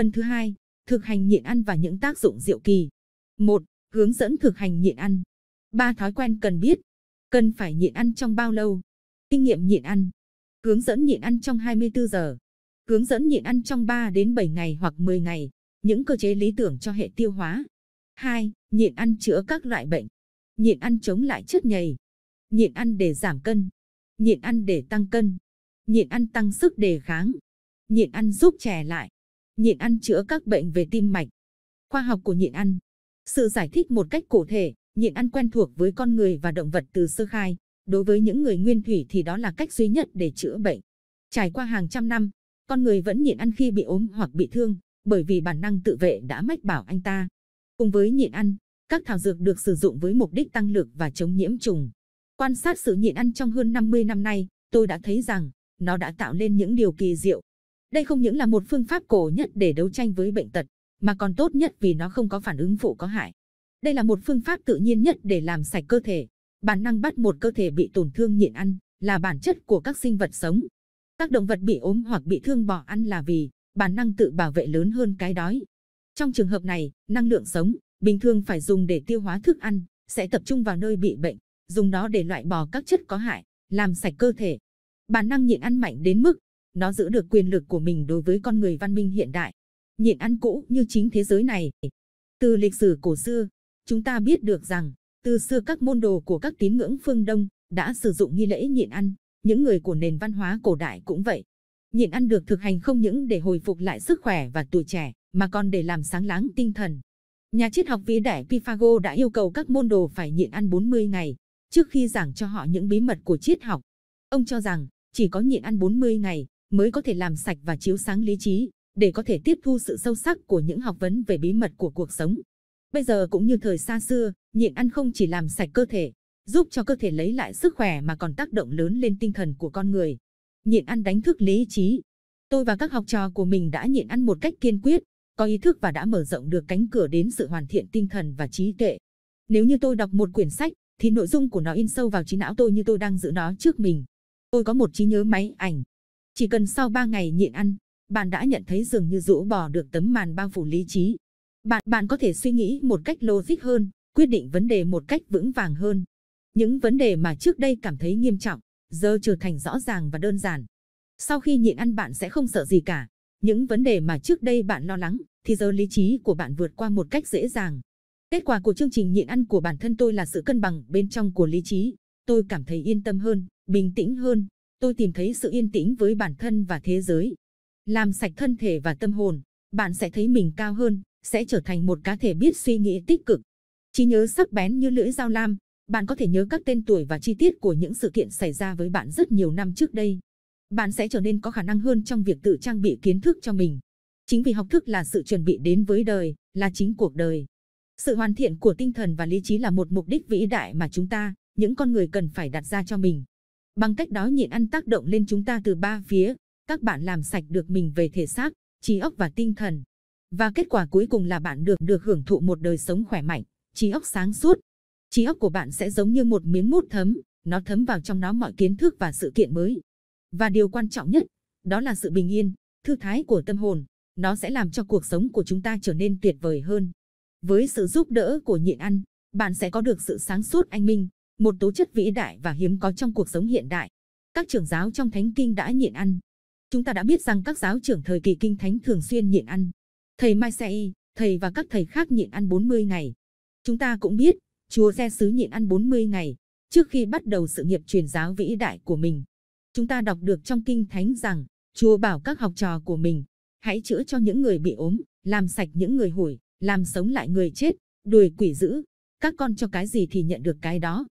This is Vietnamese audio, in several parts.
Phần thứ hai, thực hành nhịn ăn và những tác dụng diệu kỳ. 1. Hướng dẫn thực hành nhịn ăn. Ba thói quen cần biết. Cần phải nhịn ăn trong bao lâu? Kinh nghiệm nhịn ăn. Hướng dẫn nhịn ăn trong 24 giờ. Hướng dẫn nhịn ăn trong 3 đến 7 ngày hoặc 10 ngày. Những cơ chế lý tưởng cho hệ tiêu hóa. 2. Nhịn ăn chữa các loại bệnh. Nhịn ăn chống lại chất nhầy. Nhịn ăn để giảm cân. Nhịn ăn để tăng cân. Nhịn ăn tăng sức đề kháng. Nhịn ăn giúp trẻ lại nhịn ăn chữa các bệnh về tim mạch. Khoa học của nhịn ăn. Sự giải thích một cách cụ thể, nhịn ăn quen thuộc với con người và động vật từ sơ khai. Đối với những người nguyên thủy thì đó là cách duy nhất để chữa bệnh. Trải qua hàng trăm năm, con người vẫn nhịn ăn khi bị ốm hoặc bị thương, bởi vì bản năng tự vệ đã mách bảo anh ta. Cùng với nhịn ăn, các thảo dược được sử dụng với mục đích tăng lực và chống nhiễm trùng. Quan sát sự nhịn ăn trong hơn 50 năm nay, tôi đã thấy rằng nó đã tạo nên những điều kỳ diệu, đây không những là một phương pháp cổ nhất để đấu tranh với bệnh tật, mà còn tốt nhất vì nó không có phản ứng phụ có hại. Đây là một phương pháp tự nhiên nhất để làm sạch cơ thể. Bản năng bắt một cơ thể bị tổn thương nhịn ăn là bản chất của các sinh vật sống. Các động vật bị ốm hoặc bị thương bỏ ăn là vì bản năng tự bảo vệ lớn hơn cái đói. Trong trường hợp này, năng lượng sống bình thường phải dùng để tiêu hóa thức ăn sẽ tập trung vào nơi bị bệnh, dùng nó để loại bỏ các chất có hại, làm sạch cơ thể. Bản năng nhịn ăn mạnh đến mức nó giữ được quyền lực của mình đối với con người văn minh hiện đại. Nhịn ăn cũ như chính thế giới này. Từ lịch sử cổ xưa, chúng ta biết được rằng, từ xưa các môn đồ của các tín ngưỡng phương Đông đã sử dụng nghi lễ nhịn ăn, những người của nền văn hóa cổ đại cũng vậy. Nhịn ăn được thực hành không những để hồi phục lại sức khỏe và tuổi trẻ, mà còn để làm sáng láng tinh thần. Nhà triết học vĩ đại Pythagoras đã yêu cầu các môn đồ phải nhịn ăn 40 ngày trước khi giảng cho họ những bí mật của triết học. Ông cho rằng chỉ có nhịn ăn 40 ngày mới có thể làm sạch và chiếu sáng lý trí, để có thể tiếp thu sự sâu sắc của những học vấn về bí mật của cuộc sống. Bây giờ cũng như thời xa xưa, nhịn ăn không chỉ làm sạch cơ thể, giúp cho cơ thể lấy lại sức khỏe mà còn tác động lớn lên tinh thần của con người. Nhịn ăn đánh thức lý trí. Tôi và các học trò của mình đã nhịn ăn một cách kiên quyết, có ý thức và đã mở rộng được cánh cửa đến sự hoàn thiện tinh thần và trí tuệ. Nếu như tôi đọc một quyển sách, thì nội dung của nó in sâu vào trí não tôi như tôi đang giữ nó trước mình. Tôi có một trí nhớ máy ảnh, chỉ cần sau 3 ngày nhịn ăn, bạn đã nhận thấy dường như rũ bỏ được tấm màn bao phủ lý trí. Bạn bạn có thể suy nghĩ một cách logic hơn, quyết định vấn đề một cách vững vàng hơn. Những vấn đề mà trước đây cảm thấy nghiêm trọng, giờ trở thành rõ ràng và đơn giản. Sau khi nhịn ăn bạn sẽ không sợ gì cả. Những vấn đề mà trước đây bạn lo lắng, thì giờ lý trí của bạn vượt qua một cách dễ dàng. Kết quả của chương trình nhịn ăn của bản thân tôi là sự cân bằng bên trong của lý trí. Tôi cảm thấy yên tâm hơn, bình tĩnh hơn, tôi tìm thấy sự yên tĩnh với bản thân và thế giới. Làm sạch thân thể và tâm hồn, bạn sẽ thấy mình cao hơn, sẽ trở thành một cá thể biết suy nghĩ tích cực. Trí nhớ sắc bén như lưỡi dao lam, bạn có thể nhớ các tên tuổi và chi tiết của những sự kiện xảy ra với bạn rất nhiều năm trước đây. Bạn sẽ trở nên có khả năng hơn trong việc tự trang bị kiến thức cho mình. Chính vì học thức là sự chuẩn bị đến với đời, là chính cuộc đời. Sự hoàn thiện của tinh thần và lý trí là một mục đích vĩ đại mà chúng ta, những con người cần phải đặt ra cho mình. Bằng cách đó nhịn ăn tác động lên chúng ta từ ba phía, các bạn làm sạch được mình về thể xác, trí óc và tinh thần. Và kết quả cuối cùng là bạn được được hưởng thụ một đời sống khỏe mạnh, trí óc sáng suốt. Trí óc của bạn sẽ giống như một miếng mút thấm, nó thấm vào trong nó mọi kiến thức và sự kiện mới. Và điều quan trọng nhất, đó là sự bình yên, thư thái của tâm hồn. Nó sẽ làm cho cuộc sống của chúng ta trở nên tuyệt vời hơn. Với sự giúp đỡ của nhịn ăn, bạn sẽ có được sự sáng suốt anh minh, một tố chất vĩ đại và hiếm có trong cuộc sống hiện đại. Các trưởng giáo trong thánh kinh đã nhịn ăn. Chúng ta đã biết rằng các giáo trưởng thời kỳ kinh thánh thường xuyên nhịn ăn. Thầy Mai Sai, thầy và các thầy khác nhịn ăn 40 ngày. Chúng ta cũng biết, chúa Giê Sứ nhịn ăn 40 ngày trước khi bắt đầu sự nghiệp truyền giáo vĩ đại của mình. Chúng ta đọc được trong kinh thánh rằng, Chúa bảo các học trò của mình, hãy chữa cho những người bị ốm, làm sạch những người hủi, làm sống lại người chết, đuổi quỷ dữ. Các con cho cái gì thì nhận được cái đó,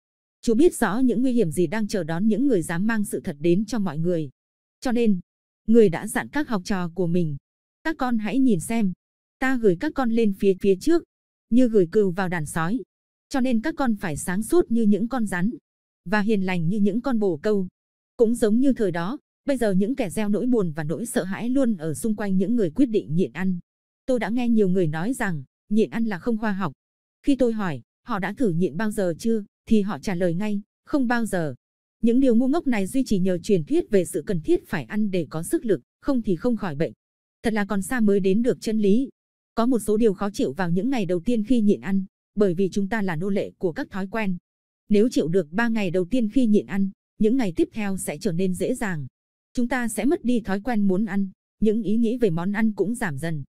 Chú biết rõ những nguy hiểm gì đang chờ đón những người dám mang sự thật đến cho mọi người. Cho nên, người đã dặn các học trò của mình. Các con hãy nhìn xem, ta gửi các con lên phía phía trước, như gửi cừu vào đàn sói. Cho nên các con phải sáng suốt như những con rắn, và hiền lành như những con bồ câu. Cũng giống như thời đó, bây giờ những kẻ gieo nỗi buồn và nỗi sợ hãi luôn ở xung quanh những người quyết định nhịn ăn. Tôi đã nghe nhiều người nói rằng, nhịn ăn là không khoa học. Khi tôi hỏi, họ đã thử nhịn bao giờ chưa? thì họ trả lời ngay, không bao giờ. Những điều ngu ngốc này duy trì nhờ truyền thuyết về sự cần thiết phải ăn để có sức lực, không thì không khỏi bệnh. Thật là còn xa mới đến được chân lý. Có một số điều khó chịu vào những ngày đầu tiên khi nhịn ăn, bởi vì chúng ta là nô lệ của các thói quen. Nếu chịu được 3 ngày đầu tiên khi nhịn ăn, những ngày tiếp theo sẽ trở nên dễ dàng. Chúng ta sẽ mất đi thói quen muốn ăn, những ý nghĩ về món ăn cũng giảm dần.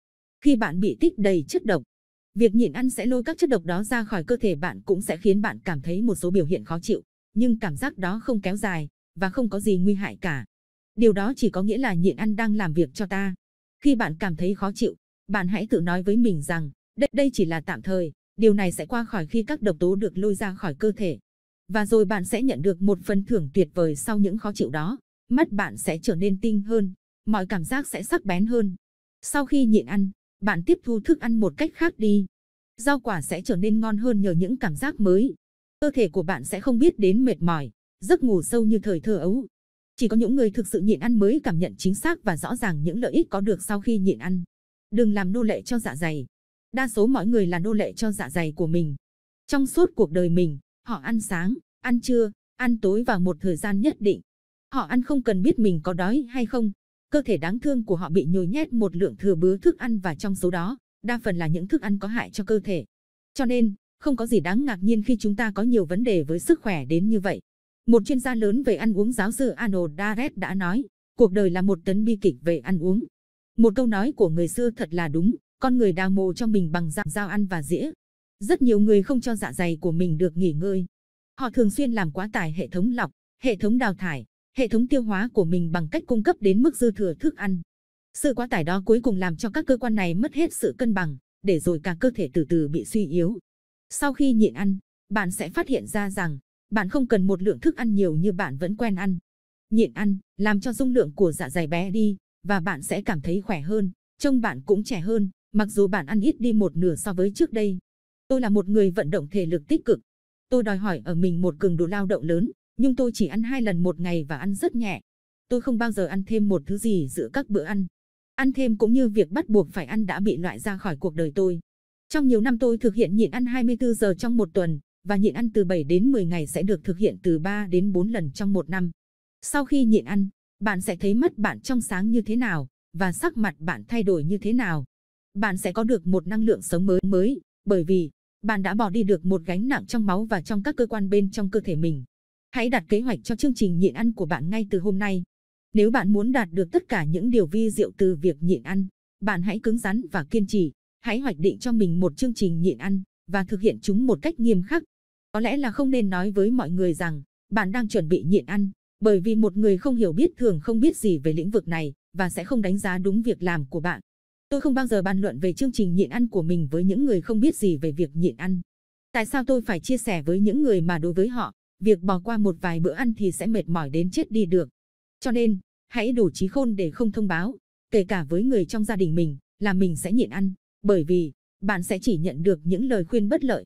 Khi bạn bị tích đầy chất độc, Việc nhịn ăn sẽ lôi các chất độc đó ra khỏi cơ thể bạn cũng sẽ khiến bạn cảm thấy một số biểu hiện khó chịu, nhưng cảm giác đó không kéo dài và không có gì nguy hại cả. Điều đó chỉ có nghĩa là nhịn ăn đang làm việc cho ta. Khi bạn cảm thấy khó chịu, bạn hãy tự nói với mình rằng, đây, đây chỉ là tạm thời, điều này sẽ qua khỏi khi các độc tố được lôi ra khỏi cơ thể. Và rồi bạn sẽ nhận được một phần thưởng tuyệt vời sau những khó chịu đó. Mắt bạn sẽ trở nên tinh hơn, mọi cảm giác sẽ sắc bén hơn. Sau khi nhịn ăn, bạn tiếp thu thức ăn một cách khác đi. Rau quả sẽ trở nên ngon hơn nhờ những cảm giác mới. Cơ thể của bạn sẽ không biết đến mệt mỏi, giấc ngủ sâu như thời thơ ấu. Chỉ có những người thực sự nhịn ăn mới cảm nhận chính xác và rõ ràng những lợi ích có được sau khi nhịn ăn. Đừng làm nô lệ cho dạ dày. Đa số mọi người là nô lệ cho dạ dày của mình. Trong suốt cuộc đời mình, họ ăn sáng, ăn trưa, ăn tối vào một thời gian nhất định. Họ ăn không cần biết mình có đói hay không, cơ thể đáng thương của họ bị nhồi nhét một lượng thừa bứa thức ăn và trong số đó, đa phần là những thức ăn có hại cho cơ thể. Cho nên, không có gì đáng ngạc nhiên khi chúng ta có nhiều vấn đề với sức khỏe đến như vậy. Một chuyên gia lớn về ăn uống giáo sư Arnold Daret đã nói, cuộc đời là một tấn bi kịch về ăn uống. Một câu nói của người xưa thật là đúng, con người đào mồ cho mình bằng dạng dao ăn và dĩa. Rất nhiều người không cho dạ dày của mình được nghỉ ngơi. Họ thường xuyên làm quá tải hệ thống lọc, hệ thống đào thải, hệ thống tiêu hóa của mình bằng cách cung cấp đến mức dư thừa thức ăn. Sự quá tải đó cuối cùng làm cho các cơ quan này mất hết sự cân bằng, để rồi cả cơ thể từ từ bị suy yếu. Sau khi nhịn ăn, bạn sẽ phát hiện ra rằng bạn không cần một lượng thức ăn nhiều như bạn vẫn quen ăn. Nhịn ăn làm cho dung lượng của dạ dày bé đi và bạn sẽ cảm thấy khỏe hơn, trông bạn cũng trẻ hơn, mặc dù bạn ăn ít đi một nửa so với trước đây. Tôi là một người vận động thể lực tích cực. Tôi đòi hỏi ở mình một cường độ lao động lớn, nhưng tôi chỉ ăn hai lần một ngày và ăn rất nhẹ. Tôi không bao giờ ăn thêm một thứ gì giữa các bữa ăn. Ăn thêm cũng như việc bắt buộc phải ăn đã bị loại ra khỏi cuộc đời tôi. Trong nhiều năm tôi thực hiện nhịn ăn 24 giờ trong một tuần và nhịn ăn từ 7 đến 10 ngày sẽ được thực hiện từ 3 đến 4 lần trong một năm. Sau khi nhịn ăn, bạn sẽ thấy mắt bạn trong sáng như thế nào và sắc mặt bạn thay đổi như thế nào. Bạn sẽ có được một năng lượng sống mới mới bởi vì bạn đã bỏ đi được một gánh nặng trong máu và trong các cơ quan bên trong cơ thể mình. Hãy đặt kế hoạch cho chương trình nhịn ăn của bạn ngay từ hôm nay. Nếu bạn muốn đạt được tất cả những điều vi diệu từ việc nhịn ăn, bạn hãy cứng rắn và kiên trì. Hãy hoạch định cho mình một chương trình nhịn ăn và thực hiện chúng một cách nghiêm khắc. Có lẽ là không nên nói với mọi người rằng bạn đang chuẩn bị nhịn ăn, bởi vì một người không hiểu biết thường không biết gì về lĩnh vực này và sẽ không đánh giá đúng việc làm của bạn. Tôi không bao giờ bàn luận về chương trình nhịn ăn của mình với những người không biết gì về việc nhịn ăn. Tại sao tôi phải chia sẻ với những người mà đối với họ, việc bỏ qua một vài bữa ăn thì sẽ mệt mỏi đến chết đi được. Cho nên, hãy đủ trí khôn để không thông báo, kể cả với người trong gia đình mình, là mình sẽ nhịn ăn, bởi vì bạn sẽ chỉ nhận được những lời khuyên bất lợi.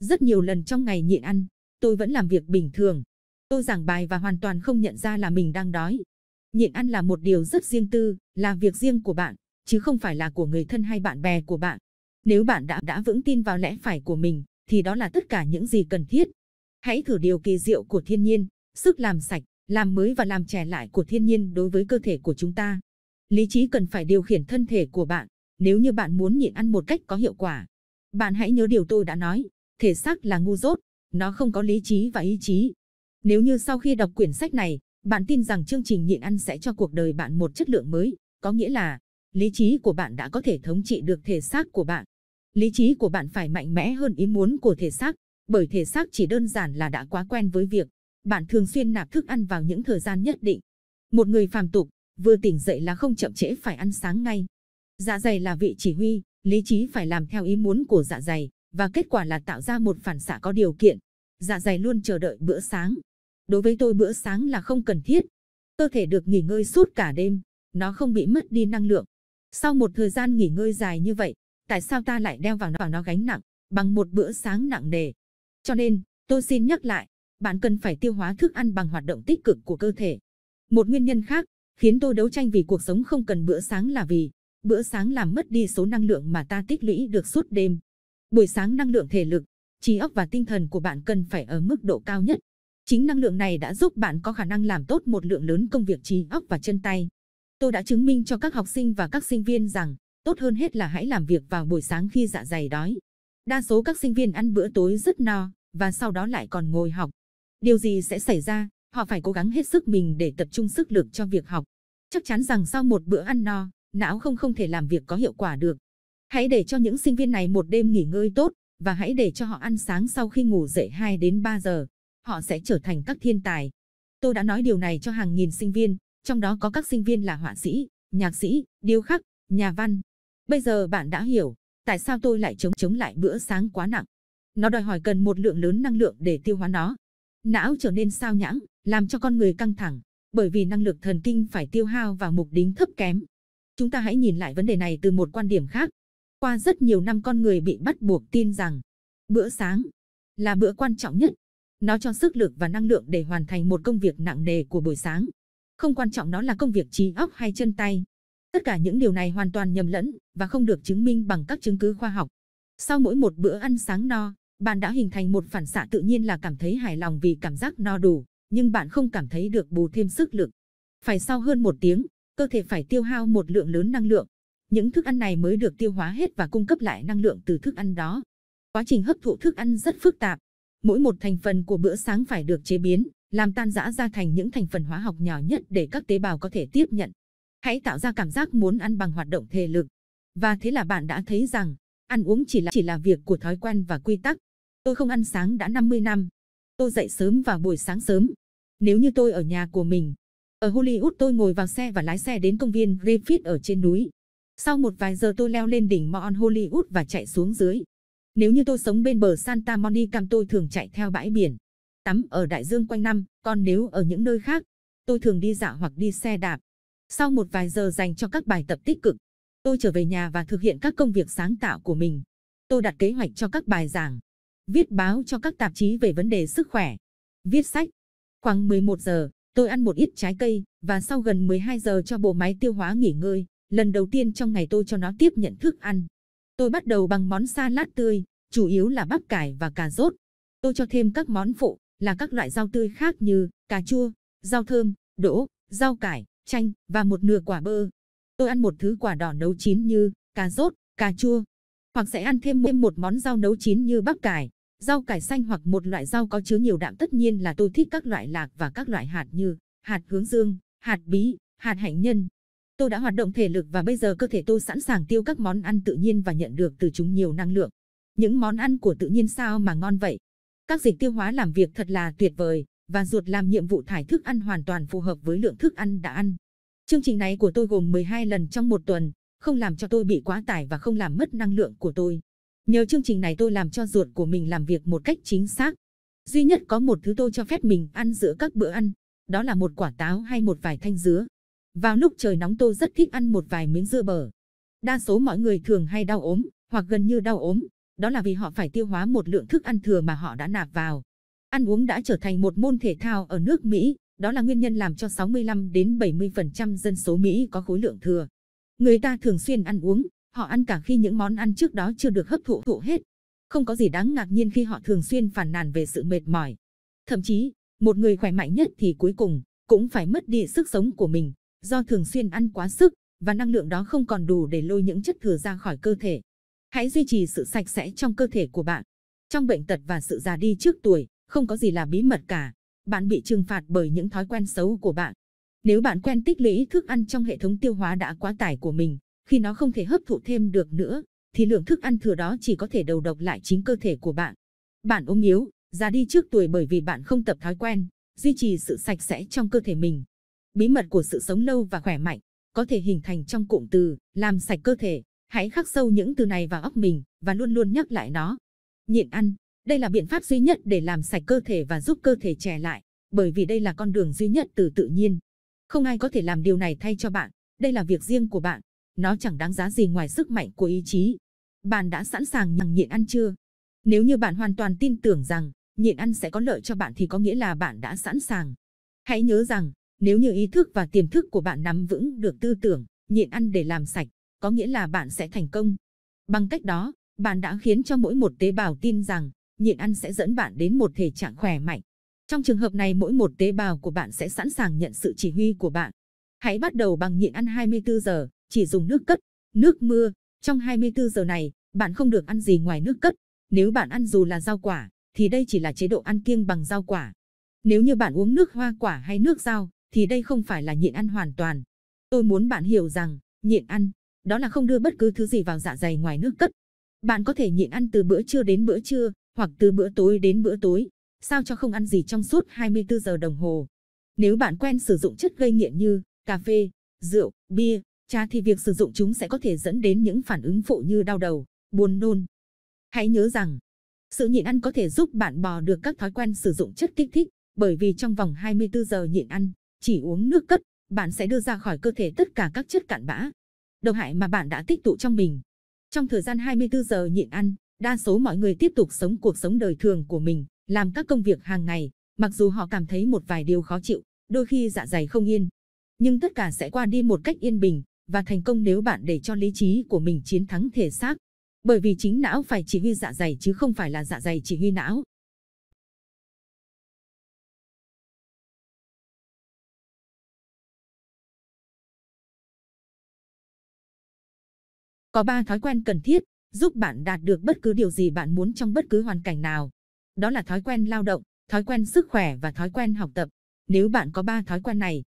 Rất nhiều lần trong ngày nhịn ăn, tôi vẫn làm việc bình thường. Tôi giảng bài và hoàn toàn không nhận ra là mình đang đói. Nhịn ăn là một điều rất riêng tư, là việc riêng của bạn, chứ không phải là của người thân hay bạn bè của bạn. Nếu bạn đã đã vững tin vào lẽ phải của mình, thì đó là tất cả những gì cần thiết. Hãy thử điều kỳ diệu của thiên nhiên, sức làm sạch, làm mới và làm trẻ lại của thiên nhiên đối với cơ thể của chúng ta. Lý trí cần phải điều khiển thân thể của bạn, nếu như bạn muốn nhịn ăn một cách có hiệu quả. Bạn hãy nhớ điều tôi đã nói, thể xác là ngu dốt, nó không có lý trí và ý chí. Nếu như sau khi đọc quyển sách này, bạn tin rằng chương trình nhịn ăn sẽ cho cuộc đời bạn một chất lượng mới, có nghĩa là lý trí của bạn đã có thể thống trị được thể xác của bạn. Lý trí của bạn phải mạnh mẽ hơn ý muốn của thể xác, bởi thể xác chỉ đơn giản là đã quá quen với việc bạn thường xuyên nạp thức ăn vào những thời gian nhất định. Một người phàm tục, vừa tỉnh dậy là không chậm trễ phải ăn sáng ngay. Dạ dày là vị chỉ huy, lý trí phải làm theo ý muốn của dạ dày, và kết quả là tạo ra một phản xạ có điều kiện. Dạ dày luôn chờ đợi bữa sáng. Đối với tôi bữa sáng là không cần thiết. Cơ thể được nghỉ ngơi suốt cả đêm, nó không bị mất đi năng lượng. Sau một thời gian nghỉ ngơi dài như vậy, tại sao ta lại đeo vào nó, vào nó gánh nặng, bằng một bữa sáng nặng nề? Cho nên, tôi xin nhắc lại, bạn cần phải tiêu hóa thức ăn bằng hoạt động tích cực của cơ thể. Một nguyên nhân khác khiến tôi đấu tranh vì cuộc sống không cần bữa sáng là vì bữa sáng làm mất đi số năng lượng mà ta tích lũy được suốt đêm. Buổi sáng năng lượng thể lực, trí óc và tinh thần của bạn cần phải ở mức độ cao nhất. Chính năng lượng này đã giúp bạn có khả năng làm tốt một lượng lớn công việc trí óc và chân tay. Tôi đã chứng minh cho các học sinh và các sinh viên rằng, tốt hơn hết là hãy làm việc vào buổi sáng khi dạ dày đói. Đa số các sinh viên ăn bữa tối rất no và sau đó lại còn ngồi học. Điều gì sẽ xảy ra? Họ phải cố gắng hết sức mình để tập trung sức lực cho việc học. Chắc chắn rằng sau một bữa ăn no, não không không thể làm việc có hiệu quả được. Hãy để cho những sinh viên này một đêm nghỉ ngơi tốt và hãy để cho họ ăn sáng sau khi ngủ dậy 2 đến 3 giờ. Họ sẽ trở thành các thiên tài. Tôi đã nói điều này cho hàng nghìn sinh viên, trong đó có các sinh viên là họa sĩ, nhạc sĩ, điêu khắc, nhà văn. Bây giờ bạn đã hiểu, tại sao tôi lại chống chống lại bữa sáng quá nặng? Nó đòi hỏi cần một lượng lớn năng lượng để tiêu hóa nó. Não trở nên sao nhãng, làm cho con người căng thẳng, bởi vì năng lực thần kinh phải tiêu hao vào mục đích thấp kém. Chúng ta hãy nhìn lại vấn đề này từ một quan điểm khác. Qua rất nhiều năm con người bị bắt buộc tin rằng bữa sáng là bữa quan trọng nhất. Nó cho sức lực và năng lượng để hoàn thành một công việc nặng nề của buổi sáng. Không quan trọng nó là công việc trí óc hay chân tay, Tất cả những điều này hoàn toàn nhầm lẫn và không được chứng minh bằng các chứng cứ khoa học. Sau mỗi một bữa ăn sáng no, bạn đã hình thành một phản xạ tự nhiên là cảm thấy hài lòng vì cảm giác no đủ, nhưng bạn không cảm thấy được bù thêm sức lực. Phải sau hơn một tiếng, cơ thể phải tiêu hao một lượng lớn năng lượng. Những thức ăn này mới được tiêu hóa hết và cung cấp lại năng lượng từ thức ăn đó. Quá trình hấp thụ thức ăn rất phức tạp. Mỗi một thành phần của bữa sáng phải được chế biến, làm tan rã ra thành những thành phần hóa học nhỏ nhất để các tế bào có thể tiếp nhận. Hãy tạo ra cảm giác muốn ăn bằng hoạt động thể lực. Và thế là bạn đã thấy rằng, ăn uống chỉ là chỉ là việc của thói quen và quy tắc. Tôi không ăn sáng đã 50 năm. Tôi dậy sớm vào buổi sáng sớm. Nếu như tôi ở nhà của mình, ở Hollywood tôi ngồi vào xe và lái xe đến công viên Griffith ở trên núi. Sau một vài giờ tôi leo lên đỉnh Mount Hollywood và chạy xuống dưới. Nếu như tôi sống bên bờ Santa Monica tôi thường chạy theo bãi biển, tắm ở đại dương quanh năm, còn nếu ở những nơi khác, tôi thường đi dạo hoặc đi xe đạp. Sau một vài giờ dành cho các bài tập tích cực, tôi trở về nhà và thực hiện các công việc sáng tạo của mình. Tôi đặt kế hoạch cho các bài giảng, viết báo cho các tạp chí về vấn đề sức khỏe, viết sách. Khoảng 11 giờ, tôi ăn một ít trái cây và sau gần 12 giờ cho bộ máy tiêu hóa nghỉ ngơi. Lần đầu tiên trong ngày tôi cho nó tiếp nhận thức ăn. Tôi bắt đầu bằng món salad tươi, chủ yếu là bắp cải và cà rốt. Tôi cho thêm các món phụ là các loại rau tươi khác như cà chua, rau thơm, đỗ, rau cải, chanh và một nửa quả bơ. Tôi ăn một thứ quả đỏ nấu chín như cà rốt, cà chua, hoặc sẽ ăn thêm thêm một món rau nấu chín như bắp cải, rau cải xanh hoặc một loại rau có chứa nhiều đạm. Tất nhiên là tôi thích các loại lạc và các loại hạt như hạt hướng dương, hạt bí, hạt hạnh nhân. Tôi đã hoạt động thể lực và bây giờ cơ thể tôi sẵn sàng tiêu các món ăn tự nhiên và nhận được từ chúng nhiều năng lượng. Những món ăn của tự nhiên sao mà ngon vậy? Các dịch tiêu hóa làm việc thật là tuyệt vời và ruột làm nhiệm vụ thải thức ăn hoàn toàn phù hợp với lượng thức ăn đã ăn. Chương trình này của tôi gồm 12 lần trong một tuần, không làm cho tôi bị quá tải và không làm mất năng lượng của tôi. Nhờ chương trình này tôi làm cho ruột của mình làm việc một cách chính xác. Duy nhất có một thứ tôi cho phép mình ăn giữa các bữa ăn, đó là một quả táo hay một vài thanh dứa. Vào lúc trời nóng tôi rất thích ăn một vài miếng dưa bở. Đa số mọi người thường hay đau ốm, hoặc gần như đau ốm, đó là vì họ phải tiêu hóa một lượng thức ăn thừa mà họ đã nạp vào. Ăn uống đã trở thành một môn thể thao ở nước Mỹ, đó là nguyên nhân làm cho 65 đến 70% dân số Mỹ có khối lượng thừa. Người ta thường xuyên ăn uống, họ ăn cả khi những món ăn trước đó chưa được hấp thụ thụ hết. Không có gì đáng ngạc nhiên khi họ thường xuyên phản nàn về sự mệt mỏi. Thậm chí, một người khỏe mạnh nhất thì cuối cùng cũng phải mất đi sức sống của mình do thường xuyên ăn quá sức và năng lượng đó không còn đủ để lôi những chất thừa ra khỏi cơ thể. Hãy duy trì sự sạch sẽ trong cơ thể của bạn. Trong bệnh tật và sự già đi trước tuổi, không có gì là bí mật cả. Bạn bị trừng phạt bởi những thói quen xấu của bạn. Nếu bạn quen tích lũy thức ăn trong hệ thống tiêu hóa đã quá tải của mình, khi nó không thể hấp thụ thêm được nữa, thì lượng thức ăn thừa đó chỉ có thể đầu độc lại chính cơ thể của bạn. Bạn ốm yếu, già đi trước tuổi bởi vì bạn không tập thói quen, duy trì sự sạch sẽ trong cơ thể mình. Bí mật của sự sống lâu và khỏe mạnh có thể hình thành trong cụm từ làm sạch cơ thể. Hãy khắc sâu những từ này vào óc mình và luôn luôn nhắc lại nó. Nhịn ăn, đây là biện pháp duy nhất để làm sạch cơ thể và giúp cơ thể trẻ lại, bởi vì đây là con đường duy nhất từ tự nhiên. Không ai có thể làm điều này thay cho bạn, đây là việc riêng của bạn, nó chẳng đáng giá gì ngoài sức mạnh của ý chí. Bạn đã sẵn sàng nhằng nhịn ăn chưa? Nếu như bạn hoàn toàn tin tưởng rằng nhịn ăn sẽ có lợi cho bạn thì có nghĩa là bạn đã sẵn sàng. Hãy nhớ rằng, nếu như ý thức và tiềm thức của bạn nắm vững được tư tưởng nhịn ăn để làm sạch, có nghĩa là bạn sẽ thành công. Bằng cách đó, bạn đã khiến cho mỗi một tế bào tin rằng nhịn ăn sẽ dẫn bạn đến một thể trạng khỏe mạnh. Trong trường hợp này mỗi một tế bào của bạn sẽ sẵn sàng nhận sự chỉ huy của bạn. Hãy bắt đầu bằng nhịn ăn 24 giờ, chỉ dùng nước cất, nước mưa. Trong 24 giờ này, bạn không được ăn gì ngoài nước cất. Nếu bạn ăn dù là rau quả, thì đây chỉ là chế độ ăn kiêng bằng rau quả. Nếu như bạn uống nước hoa quả hay nước rau, thì đây không phải là nhịn ăn hoàn toàn. Tôi muốn bạn hiểu rằng, nhịn ăn, đó là không đưa bất cứ thứ gì vào dạ dày ngoài nước cất. Bạn có thể nhịn ăn từ bữa trưa đến bữa trưa, hoặc từ bữa tối đến bữa tối, sao cho không ăn gì trong suốt 24 giờ đồng hồ. Nếu bạn quen sử dụng chất gây nghiện như cà phê, rượu, bia, trà thì việc sử dụng chúng sẽ có thể dẫn đến những phản ứng phụ như đau đầu, buồn nôn. Hãy nhớ rằng, sự nhịn ăn có thể giúp bạn bỏ được các thói quen sử dụng chất kích thích, bởi vì trong vòng 24 giờ nhịn ăn, chỉ uống nước cất, bạn sẽ đưa ra khỏi cơ thể tất cả các chất cặn bã, độc hại mà bạn đã tích tụ trong mình. Trong thời gian 24 giờ nhịn ăn, Đa số mọi người tiếp tục sống cuộc sống đời thường của mình, làm các công việc hàng ngày, mặc dù họ cảm thấy một vài điều khó chịu, đôi khi dạ dày không yên. Nhưng tất cả sẽ qua đi một cách yên bình và thành công nếu bạn để cho lý trí của mình chiến thắng thể xác. Bởi vì chính não phải chỉ huy dạ dày chứ không phải là dạ dày chỉ huy não. Có 3 thói quen cần thiết giúp bạn đạt được bất cứ điều gì bạn muốn trong bất cứ hoàn cảnh nào. Đó là thói quen lao động, thói quen sức khỏe và thói quen học tập. Nếu bạn có ba thói quen này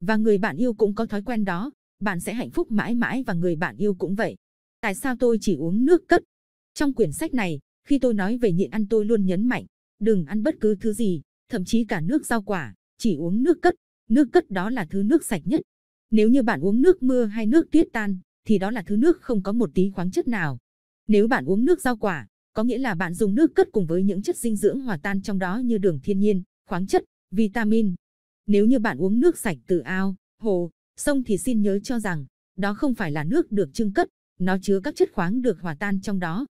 và người bạn yêu cũng có thói quen đó, bạn sẽ hạnh phúc mãi mãi và người bạn yêu cũng vậy. Tại sao tôi chỉ uống nước cất? Trong quyển sách này, khi tôi nói về nhịn ăn tôi luôn nhấn mạnh, đừng ăn bất cứ thứ gì, thậm chí cả nước rau quả, chỉ uống nước cất. Nước cất đó là thứ nước sạch nhất. Nếu như bạn uống nước mưa hay nước tuyết tan, thì đó là thứ nước không có một tí khoáng chất nào. Nếu bạn uống nước rau quả, có nghĩa là bạn dùng nước cất cùng với những chất dinh dưỡng hòa tan trong đó như đường thiên nhiên, khoáng chất, vitamin. Nếu như bạn uống nước sạch từ ao, hồ, sông thì xin nhớ cho rằng đó không phải là nước được trưng cất, nó chứa các chất khoáng được hòa tan trong đó.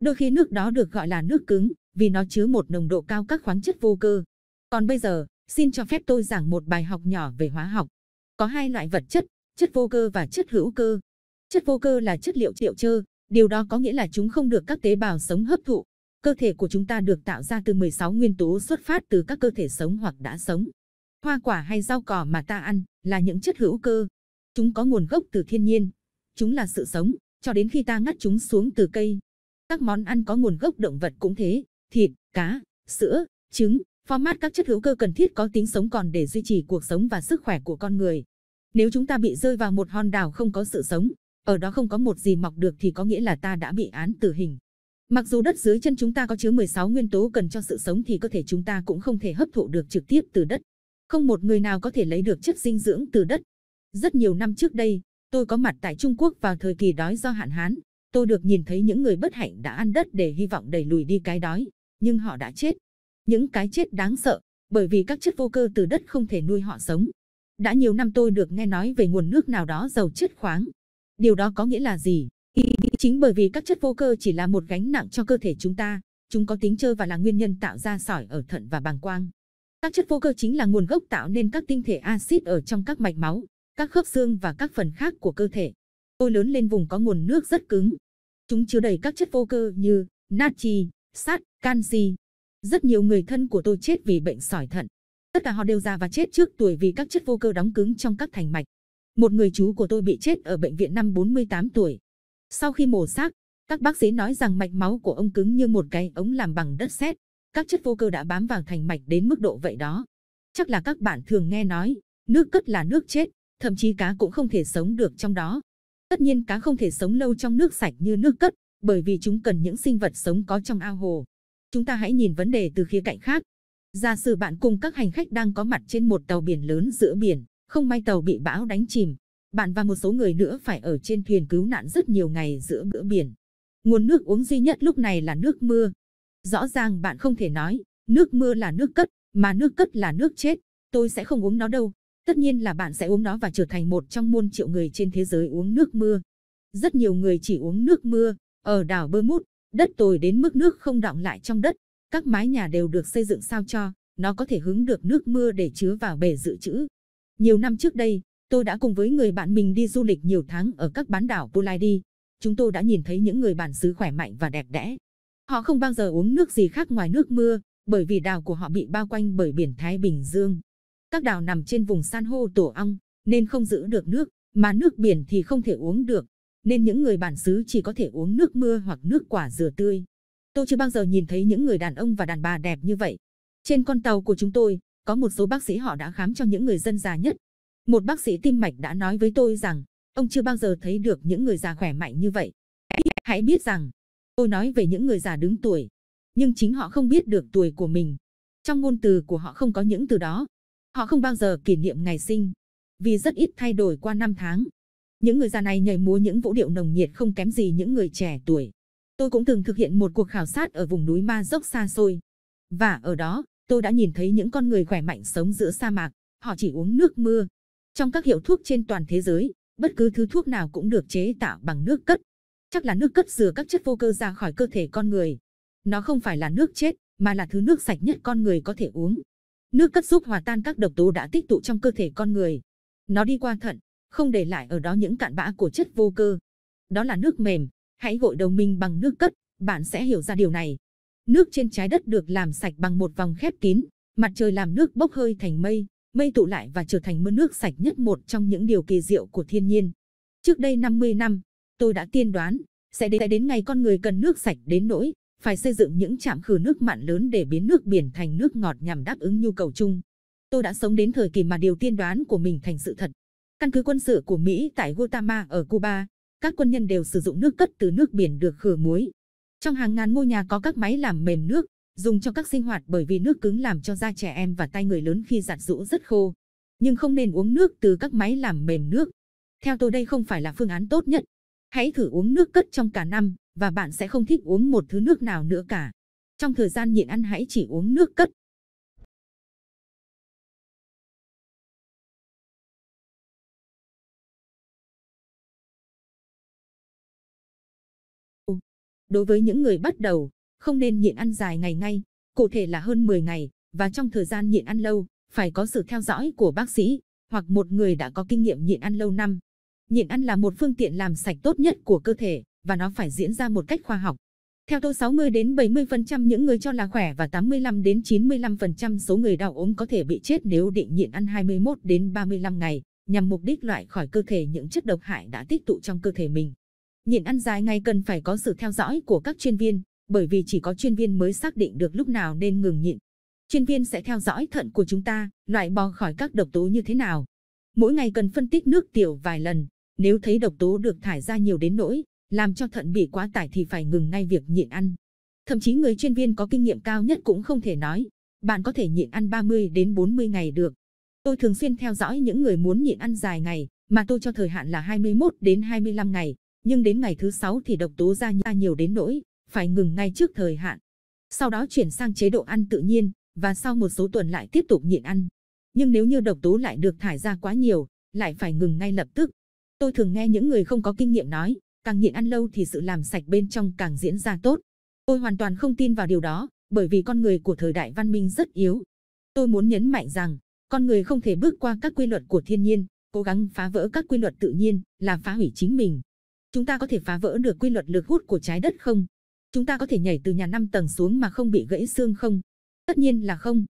Đôi khi nước đó được gọi là nước cứng vì nó chứa một nồng độ cao các khoáng chất vô cơ. Còn bây giờ, xin cho phép tôi giảng một bài học nhỏ về hóa học. Có hai loại vật chất, chất vô cơ và chất hữu cơ. Chất vô cơ là chất liệu triệu trơ, Điều đó có nghĩa là chúng không được các tế bào sống hấp thụ. Cơ thể của chúng ta được tạo ra từ 16 nguyên tố xuất phát từ các cơ thể sống hoặc đã sống. Hoa quả hay rau cỏ mà ta ăn là những chất hữu cơ. Chúng có nguồn gốc từ thiên nhiên. Chúng là sự sống, cho đến khi ta ngắt chúng xuống từ cây. Các món ăn có nguồn gốc động vật cũng thế, thịt, cá, sữa, trứng, format các chất hữu cơ cần thiết có tính sống còn để duy trì cuộc sống và sức khỏe của con người. Nếu chúng ta bị rơi vào một hòn đảo không có sự sống, ở đó không có một gì mọc được thì có nghĩa là ta đã bị án tử hình. Mặc dù đất dưới chân chúng ta có chứa 16 nguyên tố cần cho sự sống thì cơ thể chúng ta cũng không thể hấp thụ được trực tiếp từ đất. Không một người nào có thể lấy được chất dinh dưỡng từ đất. Rất nhiều năm trước đây, tôi có mặt tại Trung Quốc vào thời kỳ đói do hạn hán. Tôi được nhìn thấy những người bất hạnh đã ăn đất để hy vọng đẩy lùi đi cái đói, nhưng họ đã chết. Những cái chết đáng sợ, bởi vì các chất vô cơ từ đất không thể nuôi họ sống. Đã nhiều năm tôi được nghe nói về nguồn nước nào đó giàu chất khoáng, Điều đó có nghĩa là gì? chính bởi vì các chất vô cơ chỉ là một gánh nặng cho cơ thể chúng ta, chúng có tính chơi và là nguyên nhân tạo ra sỏi ở thận và bàng quang. Các chất vô cơ chính là nguồn gốc tạo nên các tinh thể axit ở trong các mạch máu, các khớp xương và các phần khác của cơ thể. Tôi lớn lên vùng có nguồn nước rất cứng. Chúng chứa đầy các chất vô cơ như natri, sắt, canxi. Rất nhiều người thân của tôi chết vì bệnh sỏi thận. Tất cả họ đều già và chết trước tuổi vì các chất vô cơ đóng cứng trong các thành mạch. Một người chú của tôi bị chết ở bệnh viện năm 48 tuổi. Sau khi mổ xác, các bác sĩ nói rằng mạch máu của ông cứng như một cái ống làm bằng đất sét. Các chất vô cơ đã bám vào thành mạch đến mức độ vậy đó. Chắc là các bạn thường nghe nói, nước cất là nước chết, thậm chí cá cũng không thể sống được trong đó. Tất nhiên cá không thể sống lâu trong nước sạch như nước cất, bởi vì chúng cần những sinh vật sống có trong ao hồ. Chúng ta hãy nhìn vấn đề từ khía cạnh khác. Giả sử bạn cùng các hành khách đang có mặt trên một tàu biển lớn giữa biển, không may tàu bị bão đánh chìm, bạn và một số người nữa phải ở trên thuyền cứu nạn rất nhiều ngày giữa bữa biển. Nguồn nước uống duy nhất lúc này là nước mưa. Rõ ràng bạn không thể nói, nước mưa là nước cất, mà nước cất là nước chết, tôi sẽ không uống nó đâu. Tất nhiên là bạn sẽ uống nó và trở thành một trong muôn triệu người trên thế giới uống nước mưa. Rất nhiều người chỉ uống nước mưa, ở đảo Bermud, đất tồi đến mức nước không đọng lại trong đất, các mái nhà đều được xây dựng sao cho, nó có thể hứng được nước mưa để chứa vào bể dự trữ. Nhiều năm trước đây, tôi đã cùng với người bạn mình đi du lịch nhiều tháng ở các bán đảo Polaidi. Chúng tôi đã nhìn thấy những người bản xứ khỏe mạnh và đẹp đẽ. Họ không bao giờ uống nước gì khác ngoài nước mưa, bởi vì đảo của họ bị bao quanh bởi biển Thái Bình Dương. Các đảo nằm trên vùng san hô tổ ong, nên không giữ được nước, mà nước biển thì không thể uống được, nên những người bản xứ chỉ có thể uống nước mưa hoặc nước quả dừa tươi. Tôi chưa bao giờ nhìn thấy những người đàn ông và đàn bà đẹp như vậy. Trên con tàu của chúng tôi, có một số bác sĩ họ đã khám cho những người dân già nhất. Một bác sĩ tim mạch đã nói với tôi rằng, ông chưa bao giờ thấy được những người già khỏe mạnh như vậy. Hãy biết rằng, tôi nói về những người già đứng tuổi, nhưng chính họ không biết được tuổi của mình. Trong ngôn từ của họ không có những từ đó. Họ không bao giờ kỷ niệm ngày sinh, vì rất ít thay đổi qua năm tháng. Những người già này nhảy múa những vũ điệu nồng nhiệt không kém gì những người trẻ tuổi. Tôi cũng từng thực hiện một cuộc khảo sát ở vùng núi Ma Dốc xa xôi. Và ở đó, Tôi đã nhìn thấy những con người khỏe mạnh sống giữa sa mạc, họ chỉ uống nước mưa. Trong các hiệu thuốc trên toàn thế giới, bất cứ thứ thuốc nào cũng được chế tạo bằng nước cất. Chắc là nước cất rửa các chất vô cơ ra khỏi cơ thể con người. Nó không phải là nước chết, mà là thứ nước sạch nhất con người có thể uống. Nước cất giúp hòa tan các độc tố đã tích tụ trong cơ thể con người. Nó đi qua thận, không để lại ở đó những cặn bã của chất vô cơ. Đó là nước mềm, hãy gội đầu mình bằng nước cất, bạn sẽ hiểu ra điều này. Nước trên trái đất được làm sạch bằng một vòng khép kín, mặt trời làm nước bốc hơi thành mây, mây tụ lại và trở thành mưa nước sạch nhất một trong những điều kỳ diệu của thiên nhiên. Trước đây 50 năm, tôi đã tiên đoán sẽ đến, sẽ đến ngày con người cần nước sạch đến nỗi phải xây dựng những trạm khử nước mặn lớn để biến nước biển thành nước ngọt nhằm đáp ứng nhu cầu chung. Tôi đã sống đến thời kỳ mà điều tiên đoán của mình thành sự thật. Căn cứ quân sự của Mỹ tại Guatemala ở Cuba, các quân nhân đều sử dụng nước cất từ nước biển được khử muối, trong hàng ngàn ngôi nhà có các máy làm mềm nước, dùng cho các sinh hoạt bởi vì nước cứng làm cho da trẻ em và tay người lớn khi giặt rũ rất khô. Nhưng không nên uống nước từ các máy làm mềm nước. Theo tôi đây không phải là phương án tốt nhất. Hãy thử uống nước cất trong cả năm và bạn sẽ không thích uống một thứ nước nào nữa cả. Trong thời gian nhịn ăn hãy chỉ uống nước cất Đối với những người bắt đầu, không nên nhịn ăn dài ngày ngay, cụ thể là hơn 10 ngày, và trong thời gian nhịn ăn lâu, phải có sự theo dõi của bác sĩ hoặc một người đã có kinh nghiệm nhịn ăn lâu năm. Nhịn ăn là một phương tiện làm sạch tốt nhất của cơ thể và nó phải diễn ra một cách khoa học. Theo tôi 60 đến 70% những người cho là khỏe và 85 đến 95% số người đau ốm có thể bị chết nếu định nhịn ăn 21 đến 35 ngày nhằm mục đích loại khỏi cơ thể những chất độc hại đã tích tụ trong cơ thể mình. Nghiện ăn dài ngày cần phải có sự theo dõi của các chuyên viên, bởi vì chỉ có chuyên viên mới xác định được lúc nào nên ngừng nhịn. Chuyên viên sẽ theo dõi thận của chúng ta, loại bỏ khỏi các độc tố như thế nào. Mỗi ngày cần phân tích nước tiểu vài lần, nếu thấy độc tố được thải ra nhiều đến nỗi, làm cho thận bị quá tải thì phải ngừng ngay việc nhịn ăn. Thậm chí người chuyên viên có kinh nghiệm cao nhất cũng không thể nói, bạn có thể nhịn ăn 30 đến 40 ngày được. Tôi thường xuyên theo dõi những người muốn nhịn ăn dài ngày, mà tôi cho thời hạn là 21 đến 25 ngày nhưng đến ngày thứ sáu thì độc tố ra nhiều đến nỗi phải ngừng ngay trước thời hạn. Sau đó chuyển sang chế độ ăn tự nhiên và sau một số tuần lại tiếp tục nhịn ăn. Nhưng nếu như độc tố lại được thải ra quá nhiều, lại phải ngừng ngay lập tức. Tôi thường nghe những người không có kinh nghiệm nói, càng nhịn ăn lâu thì sự làm sạch bên trong càng diễn ra tốt. Tôi hoàn toàn không tin vào điều đó, bởi vì con người của thời đại văn minh rất yếu. Tôi muốn nhấn mạnh rằng, con người không thể bước qua các quy luật của thiên nhiên, cố gắng phá vỡ các quy luật tự nhiên là phá hủy chính mình. Chúng ta có thể phá vỡ được quy luật lực hút của trái đất không? Chúng ta có thể nhảy từ nhà 5 tầng xuống mà không bị gãy xương không? Tất nhiên là không.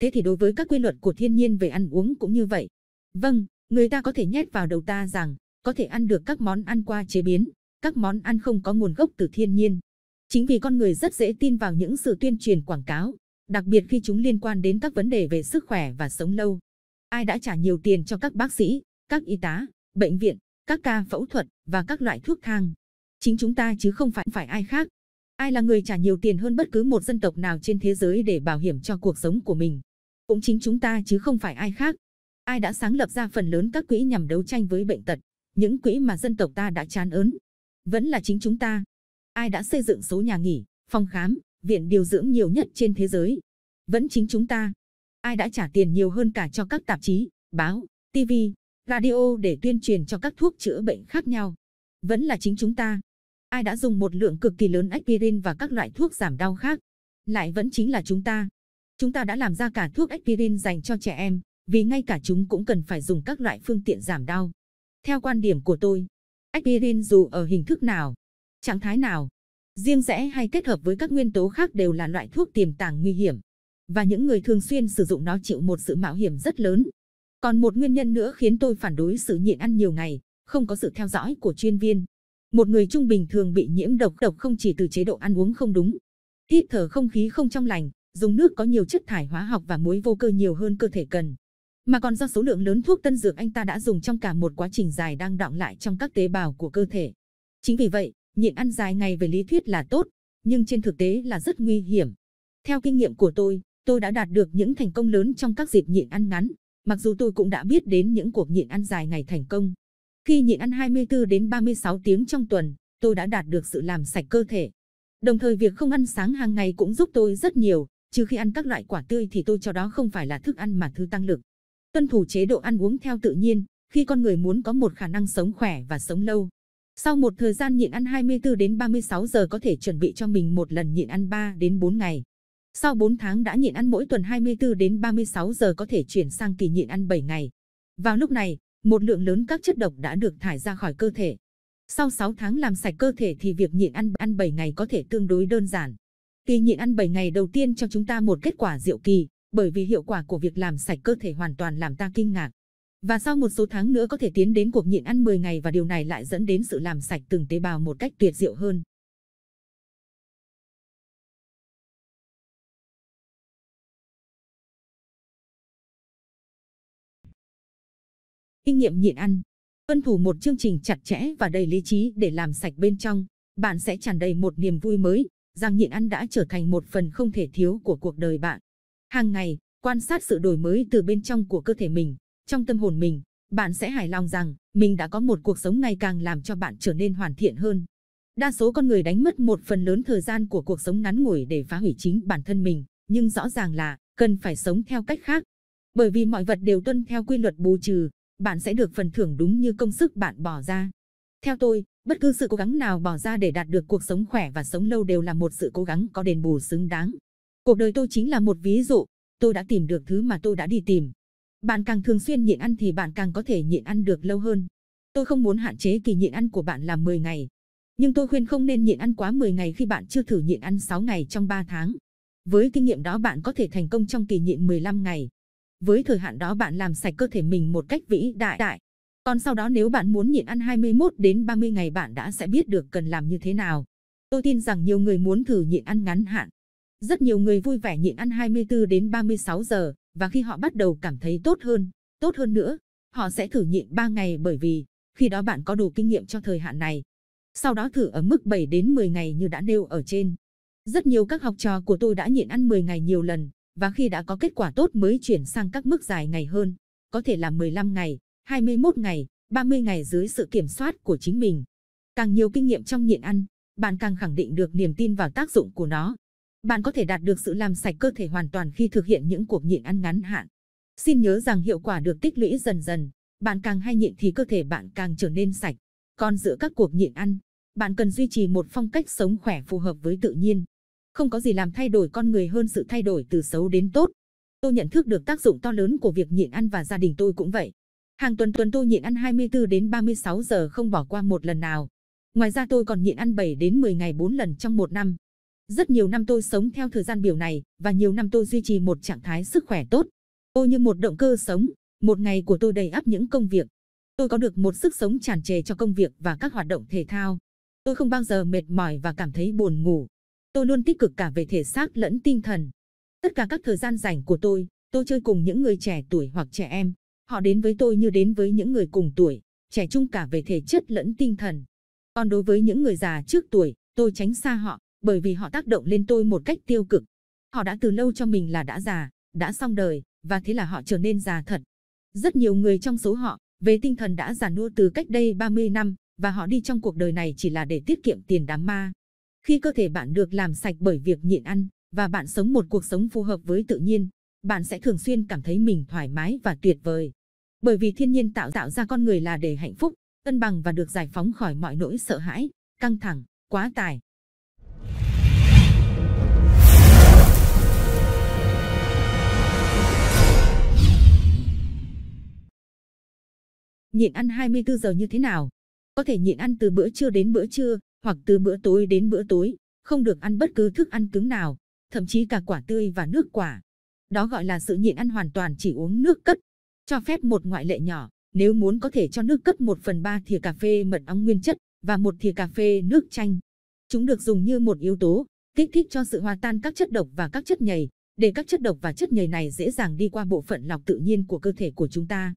Thế thì đối với các quy luật của thiên nhiên về ăn uống cũng như vậy. Vâng, người ta có thể nhét vào đầu ta rằng có thể ăn được các món ăn qua chế biến, các món ăn không có nguồn gốc từ thiên nhiên. Chính vì con người rất dễ tin vào những sự tuyên truyền quảng cáo, đặc biệt khi chúng liên quan đến các vấn đề về sức khỏe và sống lâu. Ai đã trả nhiều tiền cho các bác sĩ, các y tá, bệnh viện, các ca phẫu thuật và các loại thuốc thang. Chính chúng ta chứ không phải phải ai khác. Ai là người trả nhiều tiền hơn bất cứ một dân tộc nào trên thế giới để bảo hiểm cho cuộc sống của mình? Cũng chính chúng ta chứ không phải ai khác. Ai đã sáng lập ra phần lớn các quỹ nhằm đấu tranh với bệnh tật, những quỹ mà dân tộc ta đã chán ớn? Vẫn là chính chúng ta. Ai đã xây dựng số nhà nghỉ, phòng khám, viện điều dưỡng nhiều nhất trên thế giới? Vẫn chính chúng ta. Ai đã trả tiền nhiều hơn cả cho các tạp chí, báo, TV, radio để tuyên truyền cho các thuốc chữa bệnh khác nhau. Vẫn là chính chúng ta. Ai đã dùng một lượng cực kỳ lớn aspirin và các loại thuốc giảm đau khác? Lại vẫn chính là chúng ta. Chúng ta đã làm ra cả thuốc aspirin dành cho trẻ em, vì ngay cả chúng cũng cần phải dùng các loại phương tiện giảm đau. Theo quan điểm của tôi, aspirin dù ở hình thức nào, trạng thái nào, riêng rẽ hay kết hợp với các nguyên tố khác đều là loại thuốc tiềm tàng nguy hiểm. Và những người thường xuyên sử dụng nó chịu một sự mạo hiểm rất lớn, còn một nguyên nhân nữa khiến tôi phản đối sự nhịn ăn nhiều ngày, không có sự theo dõi của chuyên viên. Một người trung bình thường bị nhiễm độc độc không chỉ từ chế độ ăn uống không đúng, hít thở không khí không trong lành, dùng nước có nhiều chất thải hóa học và muối vô cơ nhiều hơn cơ thể cần, mà còn do số lượng lớn thuốc tân dược anh ta đã dùng trong cả một quá trình dài đang đọng lại trong các tế bào của cơ thể. Chính vì vậy, nhịn ăn dài ngày về lý thuyết là tốt, nhưng trên thực tế là rất nguy hiểm. Theo kinh nghiệm của tôi, tôi đã đạt được những thành công lớn trong các dịp nhịn ăn ngắn, Mặc dù tôi cũng đã biết đến những cuộc nhịn ăn dài ngày thành công. Khi nhịn ăn 24 đến 36 tiếng trong tuần, tôi đã đạt được sự làm sạch cơ thể. Đồng thời việc không ăn sáng hàng ngày cũng giúp tôi rất nhiều, trừ khi ăn các loại quả tươi thì tôi cho đó không phải là thức ăn mà thứ tăng lực. Tuân thủ chế độ ăn uống theo tự nhiên, khi con người muốn có một khả năng sống khỏe và sống lâu. Sau một thời gian nhịn ăn 24 đến 36 giờ có thể chuẩn bị cho mình một lần nhịn ăn 3 đến 4 ngày. Sau 4 tháng đã nhịn ăn mỗi tuần 24 đến 36 giờ có thể chuyển sang kỳ nhịn ăn 7 ngày. Vào lúc này, một lượng lớn các chất độc đã được thải ra khỏi cơ thể. Sau 6 tháng làm sạch cơ thể thì việc nhịn ăn ăn 7 ngày có thể tương đối đơn giản. Kỳ nhịn ăn 7 ngày đầu tiên cho chúng ta một kết quả diệu kỳ, bởi vì hiệu quả của việc làm sạch cơ thể hoàn toàn làm ta kinh ngạc. Và sau một số tháng nữa có thể tiến đến cuộc nhịn ăn 10 ngày và điều này lại dẫn đến sự làm sạch từng tế bào một cách tuyệt diệu hơn. kinh nghiệm nhịn ăn. Tuân thủ một chương trình chặt chẽ và đầy lý trí để làm sạch bên trong, bạn sẽ tràn đầy một niềm vui mới, rằng nhịn ăn đã trở thành một phần không thể thiếu của cuộc đời bạn. Hàng ngày, quan sát sự đổi mới từ bên trong của cơ thể mình, trong tâm hồn mình, bạn sẽ hài lòng rằng mình đã có một cuộc sống ngày càng làm cho bạn trở nên hoàn thiện hơn. Đa số con người đánh mất một phần lớn thời gian của cuộc sống ngắn ngủi để phá hủy chính bản thân mình, nhưng rõ ràng là cần phải sống theo cách khác. Bởi vì mọi vật đều tuân theo quy luật bù trừ, bạn sẽ được phần thưởng đúng như công sức bạn bỏ ra. Theo tôi, bất cứ sự cố gắng nào bỏ ra để đạt được cuộc sống khỏe và sống lâu đều là một sự cố gắng có đền bù xứng đáng. Cuộc đời tôi chính là một ví dụ, tôi đã tìm được thứ mà tôi đã đi tìm. Bạn càng thường xuyên nhịn ăn thì bạn càng có thể nhịn ăn được lâu hơn. Tôi không muốn hạn chế kỳ nhịn ăn của bạn là 10 ngày. Nhưng tôi khuyên không nên nhịn ăn quá 10 ngày khi bạn chưa thử nhịn ăn 6 ngày trong 3 tháng. Với kinh nghiệm đó bạn có thể thành công trong kỳ nhịn 15 ngày với thời hạn đó bạn làm sạch cơ thể mình một cách vĩ đại đại. Còn sau đó nếu bạn muốn nhịn ăn 21 đến 30 ngày bạn đã sẽ biết được cần làm như thế nào. Tôi tin rằng nhiều người muốn thử nhịn ăn ngắn hạn. Rất nhiều người vui vẻ nhịn ăn 24 đến 36 giờ và khi họ bắt đầu cảm thấy tốt hơn, tốt hơn nữa, họ sẽ thử nhịn 3 ngày bởi vì khi đó bạn có đủ kinh nghiệm cho thời hạn này. Sau đó thử ở mức 7 đến 10 ngày như đã nêu ở trên. Rất nhiều các học trò của tôi đã nhịn ăn 10 ngày nhiều lần và khi đã có kết quả tốt mới chuyển sang các mức dài ngày hơn, có thể là 15 ngày, 21 ngày, 30 ngày dưới sự kiểm soát của chính mình. Càng nhiều kinh nghiệm trong nhịn ăn, bạn càng khẳng định được niềm tin vào tác dụng của nó. Bạn có thể đạt được sự làm sạch cơ thể hoàn toàn khi thực hiện những cuộc nhịn ăn ngắn hạn. Xin nhớ rằng hiệu quả được tích lũy dần dần, bạn càng hay nhịn thì cơ thể bạn càng trở nên sạch. Còn giữa các cuộc nhịn ăn, bạn cần duy trì một phong cách sống khỏe phù hợp với tự nhiên. Không có gì làm thay đổi con người hơn sự thay đổi từ xấu đến tốt. Tôi nhận thức được tác dụng to lớn của việc nhịn ăn và gia đình tôi cũng vậy. Hàng tuần tuần tôi nhịn ăn 24 đến 36 giờ không bỏ qua một lần nào. Ngoài ra tôi còn nhịn ăn 7 đến 10 ngày 4 lần trong một năm. Rất nhiều năm tôi sống theo thời gian biểu này và nhiều năm tôi duy trì một trạng thái sức khỏe tốt. Tôi như một động cơ sống, một ngày của tôi đầy ắp những công việc. Tôi có được một sức sống tràn trề cho công việc và các hoạt động thể thao. Tôi không bao giờ mệt mỏi và cảm thấy buồn ngủ. Tôi luôn tích cực cả về thể xác lẫn tinh thần. Tất cả các thời gian rảnh của tôi, tôi chơi cùng những người trẻ tuổi hoặc trẻ em. Họ đến với tôi như đến với những người cùng tuổi, trẻ trung cả về thể chất lẫn tinh thần. Còn đối với những người già trước tuổi, tôi tránh xa họ, bởi vì họ tác động lên tôi một cách tiêu cực. Họ đã từ lâu cho mình là đã già, đã xong đời, và thế là họ trở nên già thật. Rất nhiều người trong số họ, về tinh thần đã già nua từ cách đây 30 năm, và họ đi trong cuộc đời này chỉ là để tiết kiệm tiền đám ma, khi cơ thể bạn được làm sạch bởi việc nhịn ăn và bạn sống một cuộc sống phù hợp với tự nhiên, bạn sẽ thường xuyên cảm thấy mình thoải mái và tuyệt vời. Bởi vì thiên nhiên tạo tạo ra con người là để hạnh phúc, cân bằng và được giải phóng khỏi mọi nỗi sợ hãi, căng thẳng, quá tải. Nhịn ăn 24 giờ như thế nào? Có thể nhịn ăn từ bữa trưa đến bữa trưa, hoặc từ bữa tối đến bữa tối, không được ăn bất cứ thức ăn cứng nào, thậm chí cả quả tươi và nước quả. Đó gọi là sự nhịn ăn hoàn toàn chỉ uống nước cất. Cho phép một ngoại lệ nhỏ, nếu muốn có thể cho nước cất 1 phần 3 thìa cà phê mật ong nguyên chất và một thìa cà phê nước chanh. Chúng được dùng như một yếu tố kích thích cho sự hòa tan các chất độc và các chất nhầy, để các chất độc và chất nhầy này dễ dàng đi qua bộ phận lọc tự nhiên của cơ thể của chúng ta.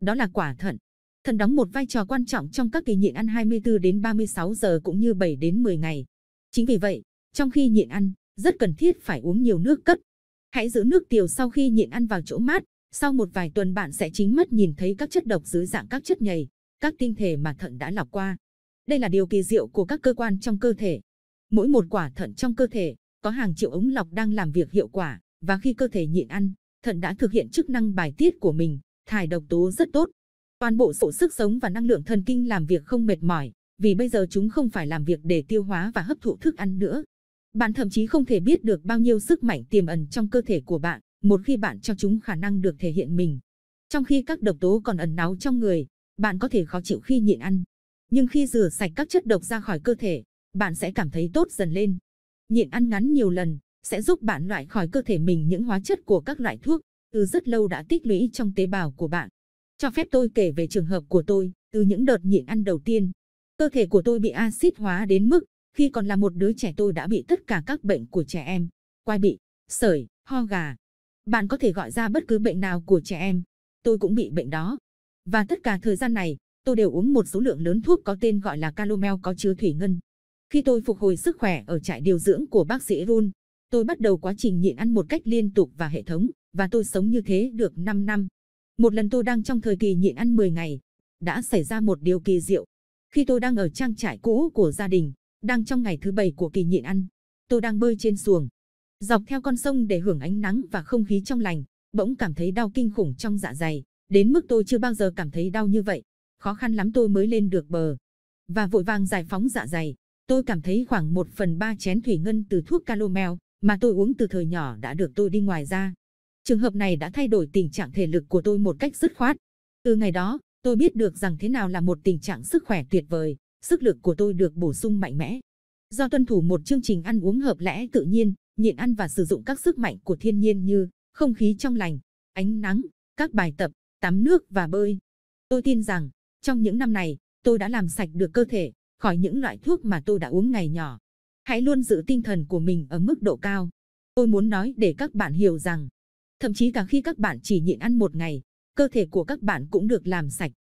Đó là quả thận, Thận đóng một vai trò quan trọng trong các kỳ nhịn ăn 24 đến 36 giờ cũng như 7 đến 10 ngày. Chính vì vậy, trong khi nhịn ăn, rất cần thiết phải uống nhiều nước cất. Hãy giữ nước tiểu sau khi nhịn ăn vào chỗ mát, sau một vài tuần bạn sẽ chính mắt nhìn thấy các chất độc dưới dạng các chất nhầy, các tinh thể mà thận đã lọc qua. Đây là điều kỳ diệu của các cơ quan trong cơ thể. Mỗi một quả thận trong cơ thể có hàng triệu ống lọc đang làm việc hiệu quả và khi cơ thể nhịn ăn, thận đã thực hiện chức năng bài tiết của mình, thải độc tố rất tốt. Toàn bộ sự sức sống và năng lượng thần kinh làm việc không mệt mỏi, vì bây giờ chúng không phải làm việc để tiêu hóa và hấp thụ thức ăn nữa. Bạn thậm chí không thể biết được bao nhiêu sức mạnh tiềm ẩn trong cơ thể của bạn, một khi bạn cho chúng khả năng được thể hiện mình. Trong khi các độc tố còn ẩn náu trong người, bạn có thể khó chịu khi nhịn ăn. Nhưng khi rửa sạch các chất độc ra khỏi cơ thể, bạn sẽ cảm thấy tốt dần lên. Nhịn ăn ngắn nhiều lần sẽ giúp bạn loại khỏi cơ thể mình những hóa chất của các loại thuốc từ rất lâu đã tích lũy trong tế bào của bạn. Cho phép tôi kể về trường hợp của tôi, từ những đợt nhịn ăn đầu tiên. Cơ thể của tôi bị axit hóa đến mức, khi còn là một đứa trẻ tôi đã bị tất cả các bệnh của trẻ em, quai bị, sởi, ho gà. Bạn có thể gọi ra bất cứ bệnh nào của trẻ em. Tôi cũng bị bệnh đó. Và tất cả thời gian này, tôi đều uống một số lượng lớn thuốc có tên gọi là calomel có chứa thủy ngân. Khi tôi phục hồi sức khỏe ở trại điều dưỡng của bác sĩ Run, tôi bắt đầu quá trình nhịn ăn một cách liên tục và hệ thống, và tôi sống như thế được 5 năm. Một lần tôi đang trong thời kỳ nhịn ăn 10 ngày, đã xảy ra một điều kỳ diệu. Khi tôi đang ở trang trại cũ của gia đình, đang trong ngày thứ bảy của kỳ nhịn ăn, tôi đang bơi trên xuồng, dọc theo con sông để hưởng ánh nắng và không khí trong lành, bỗng cảm thấy đau kinh khủng trong dạ dày, đến mức tôi chưa bao giờ cảm thấy đau như vậy. Khó khăn lắm tôi mới lên được bờ và vội vàng giải phóng dạ dày. Tôi cảm thấy khoảng 1 phần 3 chén thủy ngân từ thuốc calomel mà tôi uống từ thời nhỏ đã được tôi đi ngoài ra. Trường hợp này đã thay đổi tình trạng thể lực của tôi một cách dứt khoát. Từ ngày đó, tôi biết được rằng thế nào là một tình trạng sức khỏe tuyệt vời, sức lực của tôi được bổ sung mạnh mẽ. Do tuân thủ một chương trình ăn uống hợp lẽ tự nhiên, nhịn ăn và sử dụng các sức mạnh của thiên nhiên như không khí trong lành, ánh nắng, các bài tập, tắm nước và bơi. Tôi tin rằng, trong những năm này, tôi đã làm sạch được cơ thể, khỏi những loại thuốc mà tôi đã uống ngày nhỏ. Hãy luôn giữ tinh thần của mình ở mức độ cao. Tôi muốn nói để các bạn hiểu rằng, Thậm chí cả khi các bạn chỉ nhịn ăn một ngày, cơ thể của các bạn cũng được làm sạch.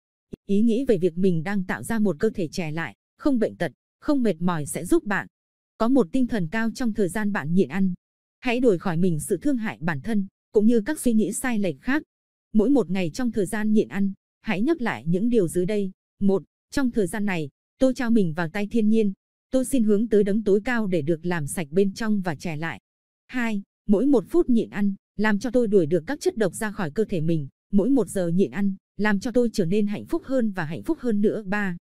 Ý nghĩ về việc mình đang tạo ra một cơ thể trẻ lại, không bệnh tật, không mệt mỏi sẽ giúp bạn có một tinh thần cao trong thời gian bạn nhịn ăn. Hãy đổi khỏi mình sự thương hại bản thân, cũng như các suy nghĩ sai lệch khác. Mỗi một ngày trong thời gian nhịn ăn, hãy nhắc lại những điều dưới đây. Một, Trong thời gian này, tôi trao mình vào tay thiên nhiên. Tôi xin hướng tới đấng tối cao để được làm sạch bên trong và trẻ lại. 2. Mỗi một phút nhịn ăn, làm cho tôi đuổi được các chất độc ra khỏi cơ thể mình, mỗi một giờ nhịn ăn, làm cho tôi trở nên hạnh phúc hơn và hạnh phúc hơn nữa. 3.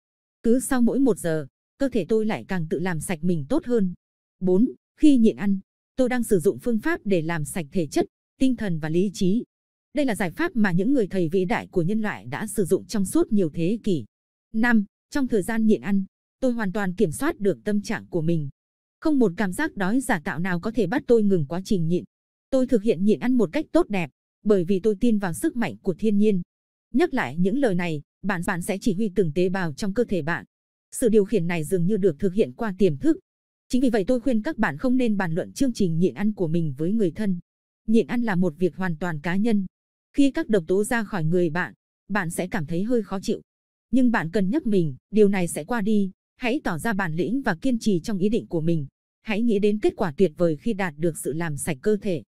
Cứ sau mỗi một giờ, cơ thể tôi lại càng tự làm sạch mình tốt hơn. 4. Khi nhịn ăn, tôi đang sử dụng phương pháp để làm sạch thể chất, tinh thần và lý trí. Đây là giải pháp mà những người thầy vĩ đại của nhân loại đã sử dụng trong suốt nhiều thế kỷ. 5. Trong thời gian nhịn ăn, tôi hoàn toàn kiểm soát được tâm trạng của mình. Không một cảm giác đói giả tạo nào có thể bắt tôi ngừng quá trình nhịn. Tôi thực hiện nhịn ăn một cách tốt đẹp, bởi vì tôi tin vào sức mạnh của thiên nhiên. Nhắc lại những lời này, bạn bạn sẽ chỉ huy từng tế bào trong cơ thể bạn. Sự điều khiển này dường như được thực hiện qua tiềm thức. Chính vì vậy tôi khuyên các bạn không nên bàn luận chương trình nhịn ăn của mình với người thân. Nhịn ăn là một việc hoàn toàn cá nhân. Khi các độc tố ra khỏi người bạn, bạn sẽ cảm thấy hơi khó chịu. Nhưng bạn cần nhắc mình, điều này sẽ qua đi. Hãy tỏ ra bản lĩnh và kiên trì trong ý định của mình. Hãy nghĩ đến kết quả tuyệt vời khi đạt được sự làm sạch cơ thể.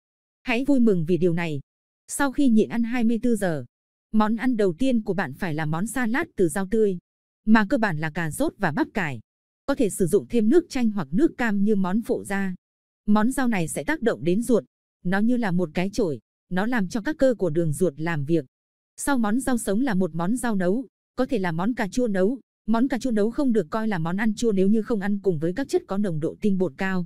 Hãy vui mừng vì điều này. Sau khi nhịn ăn 24 giờ, món ăn đầu tiên của bạn phải là món salad từ rau tươi, mà cơ bản là cà rốt và bắp cải. Có thể sử dụng thêm nước chanh hoặc nước cam như món phụ gia. Món rau này sẽ tác động đến ruột, nó như là một cái chổi, nó làm cho các cơ của đường ruột làm việc. Sau món rau sống là một món rau nấu, có thể là món cà chua nấu. Món cà chua nấu không được coi là món ăn chua nếu như không ăn cùng với các chất có nồng độ tinh bột cao.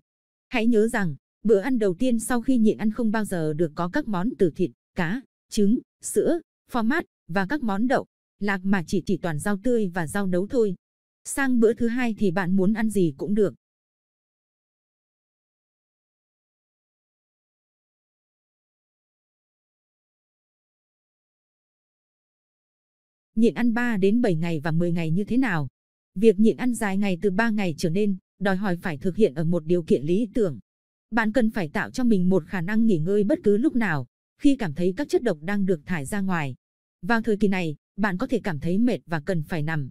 Hãy nhớ rằng, Bữa ăn đầu tiên sau khi nhịn ăn không bao giờ được có các món từ thịt, cá, trứng, sữa, format và các món đậu, lạc mà chỉ chỉ toàn rau tươi và rau nấu thôi. Sang bữa thứ hai thì bạn muốn ăn gì cũng được. Nhịn ăn 3 đến 7 ngày và 10 ngày như thế nào? Việc nhịn ăn dài ngày từ 3 ngày trở nên đòi hỏi phải thực hiện ở một điều kiện lý tưởng, bạn cần phải tạo cho mình một khả năng nghỉ ngơi bất cứ lúc nào, khi cảm thấy các chất độc đang được thải ra ngoài. Vào thời kỳ này, bạn có thể cảm thấy mệt và cần phải nằm.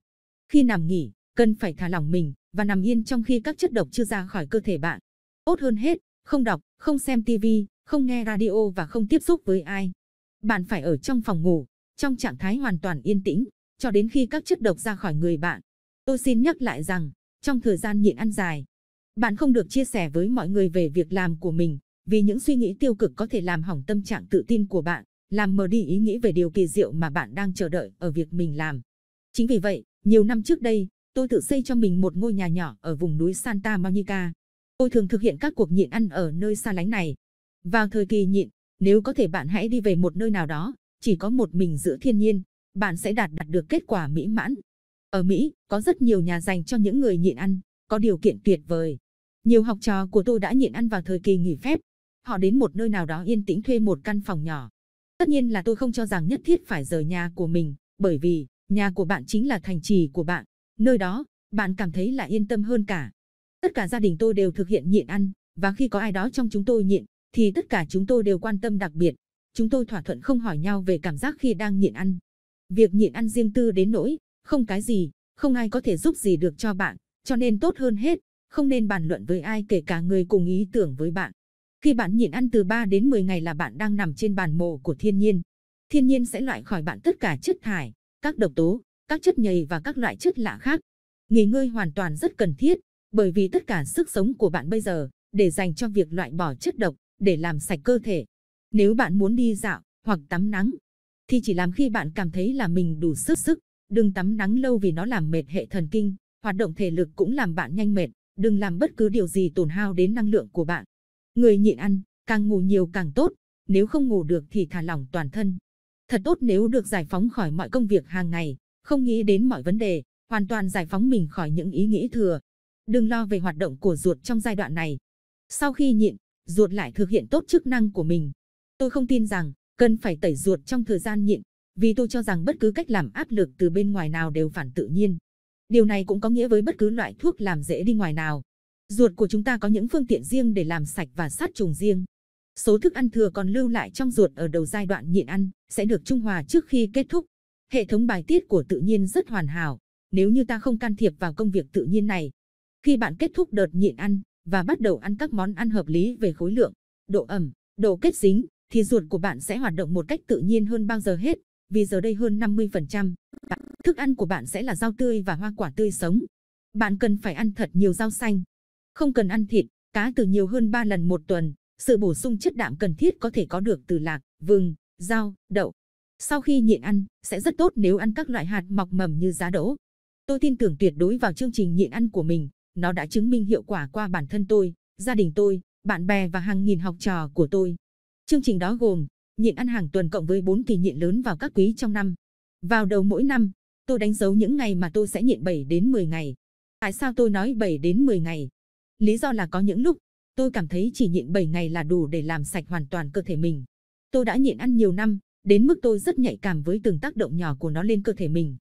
Khi nằm nghỉ, cần phải thả lỏng mình và nằm yên trong khi các chất độc chưa ra khỏi cơ thể bạn. Tốt hơn hết, không đọc, không xem TV, không nghe radio và không tiếp xúc với ai. Bạn phải ở trong phòng ngủ, trong trạng thái hoàn toàn yên tĩnh, cho đến khi các chất độc ra khỏi người bạn. Tôi xin nhắc lại rằng, trong thời gian nhịn ăn dài, bạn không được chia sẻ với mọi người về việc làm của mình, vì những suy nghĩ tiêu cực có thể làm hỏng tâm trạng tự tin của bạn, làm mờ đi ý nghĩ về điều kỳ diệu mà bạn đang chờ đợi ở việc mình làm. Chính vì vậy, nhiều năm trước đây, tôi tự xây cho mình một ngôi nhà nhỏ ở vùng núi Santa Monica. Tôi thường thực hiện các cuộc nhịn ăn ở nơi xa lánh này. Vào thời kỳ nhịn, nếu có thể bạn hãy đi về một nơi nào đó, chỉ có một mình giữa thiên nhiên, bạn sẽ đạt đạt được kết quả mỹ mãn. Ở Mỹ, có rất nhiều nhà dành cho những người nhịn ăn, có điều kiện tuyệt vời. Nhiều học trò của tôi đã nhịn ăn vào thời kỳ nghỉ phép. Họ đến một nơi nào đó yên tĩnh thuê một căn phòng nhỏ. Tất nhiên là tôi không cho rằng nhất thiết phải rời nhà của mình, bởi vì nhà của bạn chính là thành trì của bạn. Nơi đó, bạn cảm thấy là yên tâm hơn cả. Tất cả gia đình tôi đều thực hiện nhịn ăn, và khi có ai đó trong chúng tôi nhịn, thì tất cả chúng tôi đều quan tâm đặc biệt. Chúng tôi thỏa thuận không hỏi nhau về cảm giác khi đang nhịn ăn. Việc nhịn ăn riêng tư đến nỗi, không cái gì, không ai có thể giúp gì được cho bạn, cho nên tốt hơn hết không nên bàn luận với ai kể cả người cùng ý tưởng với bạn. Khi bạn nhịn ăn từ 3 đến 10 ngày là bạn đang nằm trên bàn mổ của thiên nhiên. Thiên nhiên sẽ loại khỏi bạn tất cả chất thải, các độc tố, các chất nhầy và các loại chất lạ khác. Nghỉ ngơi hoàn toàn rất cần thiết, bởi vì tất cả sức sống của bạn bây giờ để dành cho việc loại bỏ chất độc, để làm sạch cơ thể. Nếu bạn muốn đi dạo hoặc tắm nắng, thì chỉ làm khi bạn cảm thấy là mình đủ sức sức. Đừng tắm nắng lâu vì nó làm mệt hệ thần kinh, hoạt động thể lực cũng làm bạn nhanh mệt đừng làm bất cứ điều gì tổn hao đến năng lượng của bạn. Người nhịn ăn, càng ngủ nhiều càng tốt, nếu không ngủ được thì thả lỏng toàn thân. Thật tốt nếu được giải phóng khỏi mọi công việc hàng ngày, không nghĩ đến mọi vấn đề, hoàn toàn giải phóng mình khỏi những ý nghĩ thừa. Đừng lo về hoạt động của ruột trong giai đoạn này. Sau khi nhịn, ruột lại thực hiện tốt chức năng của mình. Tôi không tin rằng cần phải tẩy ruột trong thời gian nhịn, vì tôi cho rằng bất cứ cách làm áp lực từ bên ngoài nào đều phản tự nhiên. Điều này cũng có nghĩa với bất cứ loại thuốc làm dễ đi ngoài nào. Ruột của chúng ta có những phương tiện riêng để làm sạch và sát trùng riêng. Số thức ăn thừa còn lưu lại trong ruột ở đầu giai đoạn nhịn ăn sẽ được trung hòa trước khi kết thúc. Hệ thống bài tiết của tự nhiên rất hoàn hảo. Nếu như ta không can thiệp vào công việc tự nhiên này, khi bạn kết thúc đợt nhịn ăn và bắt đầu ăn các món ăn hợp lý về khối lượng, độ ẩm, độ kết dính, thì ruột của bạn sẽ hoạt động một cách tự nhiên hơn bao giờ hết, vì giờ đây hơn 50% Thức ăn của bạn sẽ là rau tươi và hoa quả tươi sống. Bạn cần phải ăn thật nhiều rau xanh. Không cần ăn thịt, cá từ nhiều hơn 3 lần một tuần. Sự bổ sung chất đạm cần thiết có thể có được từ lạc, vừng, rau, đậu. Sau khi nhịn ăn, sẽ rất tốt nếu ăn các loại hạt mọc mầm như giá đỗ. Tôi tin tưởng tuyệt đối vào chương trình nhịn ăn của mình. Nó đã chứng minh hiệu quả qua bản thân tôi, gia đình tôi, bạn bè và hàng nghìn học trò của tôi. Chương trình đó gồm nhịn ăn hàng tuần cộng với 4 kỳ nhịn lớn vào các quý trong năm. Vào đầu mỗi năm, tôi đánh dấu những ngày mà tôi sẽ nhịn 7 đến 10 ngày. Tại sao tôi nói 7 đến 10 ngày? Lý do là có những lúc, tôi cảm thấy chỉ nhịn 7 ngày là đủ để làm sạch hoàn toàn cơ thể mình. Tôi đã nhịn ăn nhiều năm, đến mức tôi rất nhạy cảm với từng tác động nhỏ của nó lên cơ thể mình.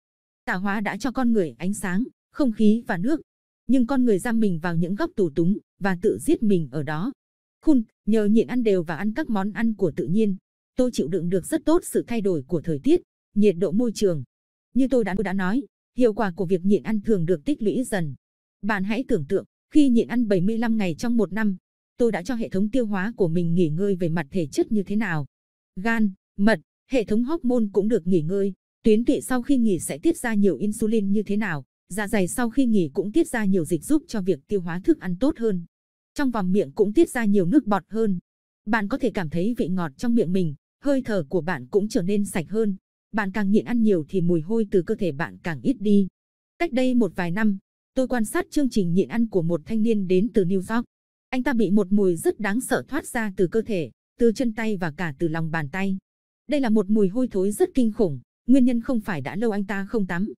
Tạo hóa đã cho con người ánh sáng, không khí và nước, nhưng con người giam mình vào những góc tù túng và tự giết mình ở đó. Khun, nhờ nhịn ăn đều và ăn các món ăn của tự nhiên, tôi chịu đựng được rất tốt sự thay đổi của thời tiết, nhiệt độ môi trường. Như tôi đã đã nói, hiệu quả của việc nhịn ăn thường được tích lũy dần. Bạn hãy tưởng tượng, khi nhịn ăn 75 ngày trong một năm, tôi đã cho hệ thống tiêu hóa của mình nghỉ ngơi về mặt thể chất như thế nào. Gan, mật, hệ thống hormone cũng được nghỉ ngơi, tuyến tụy sau khi nghỉ sẽ tiết ra nhiều insulin như thế nào, dạ dày sau khi nghỉ cũng tiết ra nhiều dịch giúp cho việc tiêu hóa thức ăn tốt hơn. Trong vòng miệng cũng tiết ra nhiều nước bọt hơn. Bạn có thể cảm thấy vị ngọt trong miệng mình, hơi thở của bạn cũng trở nên sạch hơn, bạn càng nghiện ăn nhiều thì mùi hôi từ cơ thể bạn càng ít đi. Cách đây một vài năm, tôi quan sát chương trình nghiện ăn của một thanh niên đến từ New York. Anh ta bị một mùi rất đáng sợ thoát ra từ cơ thể, từ chân tay và cả từ lòng bàn tay. Đây là một mùi hôi thối rất kinh khủng, nguyên nhân không phải đã lâu anh ta không tắm.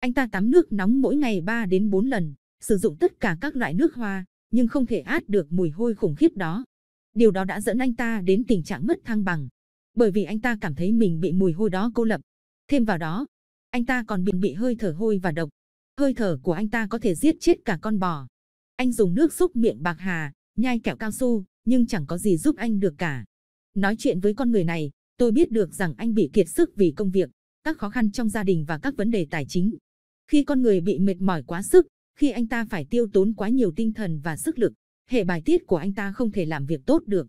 Anh ta tắm nước nóng mỗi ngày 3 đến 4 lần, sử dụng tất cả các loại nước hoa, nhưng không thể át được mùi hôi khủng khiếp đó. Điều đó đã dẫn anh ta đến tình trạng mất thăng bằng bởi vì anh ta cảm thấy mình bị mùi hôi đó cô lập. Thêm vào đó, anh ta còn bị bị hơi thở hôi và độc. Hơi thở của anh ta có thể giết chết cả con bò. Anh dùng nước xúc miệng bạc hà, nhai kẹo cao su, nhưng chẳng có gì giúp anh được cả. Nói chuyện với con người này, tôi biết được rằng anh bị kiệt sức vì công việc, các khó khăn trong gia đình và các vấn đề tài chính. Khi con người bị mệt mỏi quá sức, khi anh ta phải tiêu tốn quá nhiều tinh thần và sức lực, hệ bài tiết của anh ta không thể làm việc tốt được.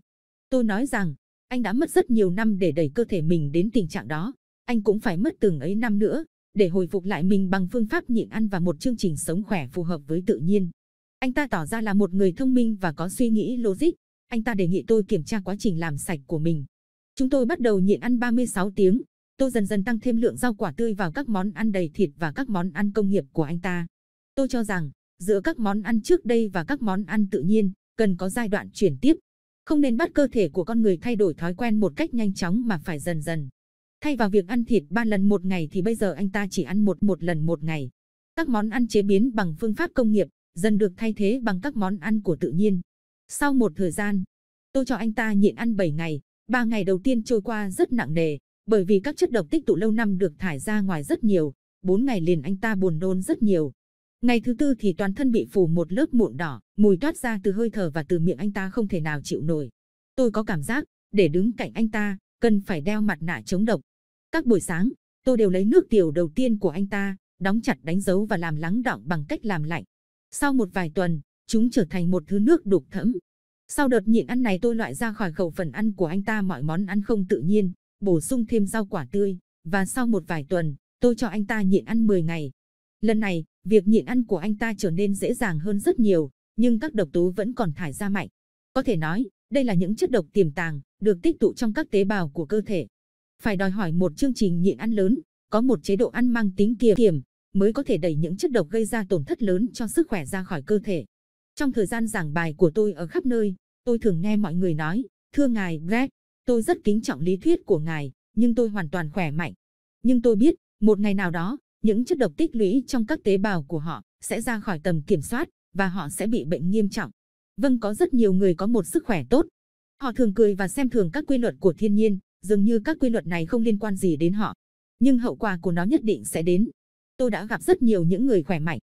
Tôi nói rằng, anh đã mất rất nhiều năm để đẩy cơ thể mình đến tình trạng đó. Anh cũng phải mất từng ấy năm nữa để hồi phục lại mình bằng phương pháp nhịn ăn và một chương trình sống khỏe phù hợp với tự nhiên. Anh ta tỏ ra là một người thông minh và có suy nghĩ logic. Anh ta đề nghị tôi kiểm tra quá trình làm sạch của mình. Chúng tôi bắt đầu nhịn ăn 36 tiếng. Tôi dần dần tăng thêm lượng rau quả tươi vào các món ăn đầy thịt và các món ăn công nghiệp của anh ta. Tôi cho rằng, giữa các món ăn trước đây và các món ăn tự nhiên, cần có giai đoạn chuyển tiếp. Không nên bắt cơ thể của con người thay đổi thói quen một cách nhanh chóng mà phải dần dần. Thay vào việc ăn thịt 3 lần một ngày thì bây giờ anh ta chỉ ăn một một lần một ngày. Các món ăn chế biến bằng phương pháp công nghiệp dần được thay thế bằng các món ăn của tự nhiên. Sau một thời gian, tôi cho anh ta nhịn ăn 7 ngày, 3 ngày đầu tiên trôi qua rất nặng nề, bởi vì các chất độc tích tụ lâu năm được thải ra ngoài rất nhiều, 4 ngày liền anh ta buồn nôn rất nhiều, Ngày thứ tư thì toàn thân bị phủ một lớp mụn đỏ, mùi toát ra từ hơi thở và từ miệng anh ta không thể nào chịu nổi. Tôi có cảm giác, để đứng cạnh anh ta, cần phải đeo mặt nạ chống độc. Các buổi sáng, tôi đều lấy nước tiểu đầu tiên của anh ta, đóng chặt đánh dấu và làm lắng đọng bằng cách làm lạnh. Sau một vài tuần, chúng trở thành một thứ nước đục thẫm. Sau đợt nhịn ăn này tôi loại ra khỏi khẩu phần ăn của anh ta mọi món ăn không tự nhiên, bổ sung thêm rau quả tươi, và sau một vài tuần, tôi cho anh ta nhịn ăn 10 ngày. Lần này, Việc nhịn ăn của anh ta trở nên dễ dàng hơn rất nhiều, nhưng các độc tố vẫn còn thải ra mạnh. Có thể nói, đây là những chất độc tiềm tàng, được tích tụ trong các tế bào của cơ thể. Phải đòi hỏi một chương trình nhịn ăn lớn, có một chế độ ăn mang tính kiềm kiểm, mới có thể đẩy những chất độc gây ra tổn thất lớn cho sức khỏe ra khỏi cơ thể. Trong thời gian giảng bài của tôi ở khắp nơi, tôi thường nghe mọi người nói, thưa ngài Brett, tôi rất kính trọng lý thuyết của ngài, nhưng tôi hoàn toàn khỏe mạnh. Nhưng tôi biết, một ngày nào đó, những chất độc tích lũy trong các tế bào của họ sẽ ra khỏi tầm kiểm soát và họ sẽ bị bệnh nghiêm trọng. Vâng có rất nhiều người có một sức khỏe tốt. Họ thường cười và xem thường các quy luật của thiên nhiên, dường như các quy luật này không liên quan gì đến họ. Nhưng hậu quả của nó nhất định sẽ đến. Tôi đã gặp rất nhiều những người khỏe mạnh.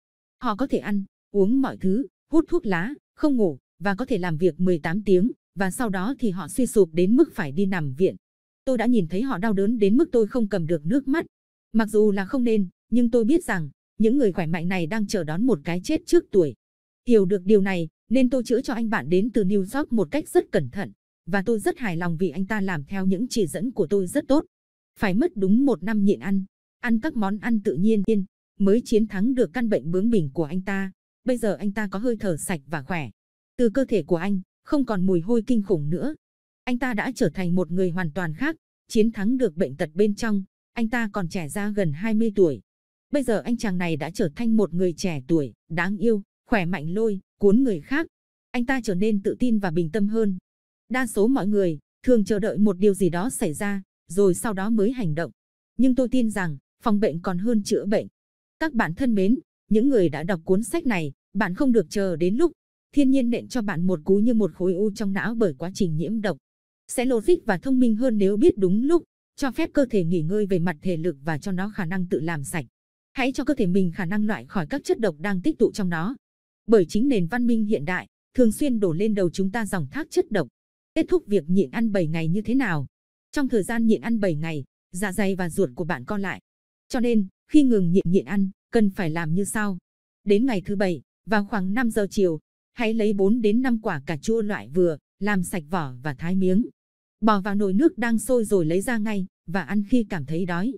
Họ có thể ăn, uống mọi thứ, hút thuốc lá, không ngủ và có thể làm việc 18 tiếng và sau đó thì họ suy sụp đến mức phải đi nằm viện. Tôi đã nhìn thấy họ đau đớn đến mức tôi không cầm được nước mắt. Mặc dù là không nên, nhưng tôi biết rằng những người khỏe mạnh này đang chờ đón một cái chết trước tuổi. Hiểu được điều này, nên tôi chữa cho anh bạn đến từ New York một cách rất cẩn thận, và tôi rất hài lòng vì anh ta làm theo những chỉ dẫn của tôi rất tốt. Phải mất đúng một năm nhịn ăn, ăn các món ăn tự nhiên yên, mới chiến thắng được căn bệnh bướng bỉnh của anh ta. Bây giờ anh ta có hơi thở sạch và khỏe. Từ cơ thể của anh, không còn mùi hôi kinh khủng nữa. Anh ta đã trở thành một người hoàn toàn khác, chiến thắng được bệnh tật bên trong. Anh ta còn trẻ ra gần 20 tuổi. Bây giờ anh chàng này đã trở thành một người trẻ tuổi, đáng yêu, khỏe mạnh lôi, cuốn người khác. Anh ta trở nên tự tin và bình tâm hơn. Đa số mọi người thường chờ đợi một điều gì đó xảy ra, rồi sau đó mới hành động. Nhưng tôi tin rằng phòng bệnh còn hơn chữa bệnh. Các bạn thân mến, những người đã đọc cuốn sách này, bạn không được chờ đến lúc thiên nhiên nện cho bạn một cú như một khối u trong não bởi quá trình nhiễm độc. Sẽ logic và thông minh hơn nếu biết đúng lúc, cho phép cơ thể nghỉ ngơi về mặt thể lực và cho nó khả năng tự làm sạch hãy cho cơ thể mình khả năng loại khỏi các chất độc đang tích tụ trong nó. Bởi chính nền văn minh hiện đại thường xuyên đổ lên đầu chúng ta dòng thác chất độc. Kết thúc việc nhịn ăn 7 ngày như thế nào? Trong thời gian nhịn ăn 7 ngày, dạ dày và ruột của bạn co lại. Cho nên, khi ngừng nhịn nhịn ăn, cần phải làm như sau. Đến ngày thứ bảy, vào khoảng 5 giờ chiều, hãy lấy 4 đến 5 quả cà chua loại vừa, làm sạch vỏ và thái miếng. Bỏ vào nồi nước đang sôi rồi lấy ra ngay và ăn khi cảm thấy đói.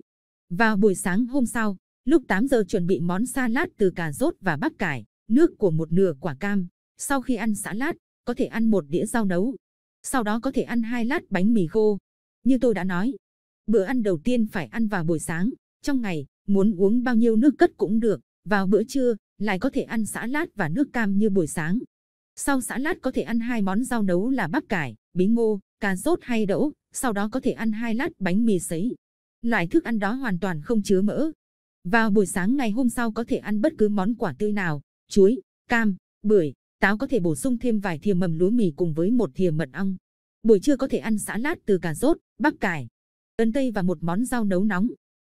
Vào buổi sáng hôm sau, Lúc 8 giờ chuẩn bị món salad từ cà rốt và bắp cải, nước của một nửa quả cam. Sau khi ăn salad, có thể ăn một đĩa rau nấu. Sau đó có thể ăn hai lát bánh mì khô. Như tôi đã nói, bữa ăn đầu tiên phải ăn vào buổi sáng. Trong ngày, muốn uống bao nhiêu nước cất cũng được. Vào bữa trưa, lại có thể ăn xã lát và nước cam như buổi sáng. Sau xã lát có thể ăn hai món rau nấu là bắp cải, bí ngô, cà rốt hay đậu. Sau đó có thể ăn hai lát bánh mì sấy. Loại thức ăn đó hoàn toàn không chứa mỡ, vào buổi sáng ngày hôm sau có thể ăn bất cứ món quả tươi nào, chuối, cam, bưởi, táo có thể bổ sung thêm vài thìa mầm lúa mì cùng với một thìa mật ong. Buổi trưa có thể ăn sã lát từ cà rốt, bắp cải, ấn tây và một món rau nấu nóng,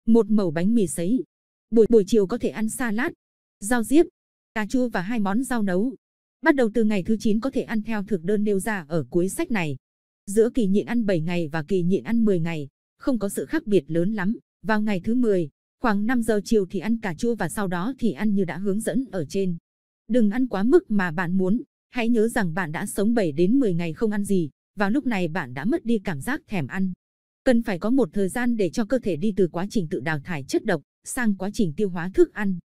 một mẩu bánh mì sấy. Buổi buổi chiều có thể ăn salad, rau diếp, cà chua và hai món rau nấu. Bắt đầu từ ngày thứ 9 có thể ăn theo thực đơn nêu ra ở cuối sách này. Giữa kỳ nhịn ăn 7 ngày và kỳ nhịn ăn 10 ngày, không có sự khác biệt lớn lắm. Vào ngày thứ 10, Khoảng 5 giờ chiều thì ăn cà chua và sau đó thì ăn như đã hướng dẫn ở trên. Đừng ăn quá mức mà bạn muốn, hãy nhớ rằng bạn đã sống 7 đến 10 ngày không ăn gì, vào lúc này bạn đã mất đi cảm giác thèm ăn. Cần phải có một thời gian để cho cơ thể đi từ quá trình tự đào thải chất độc sang quá trình tiêu hóa thức ăn.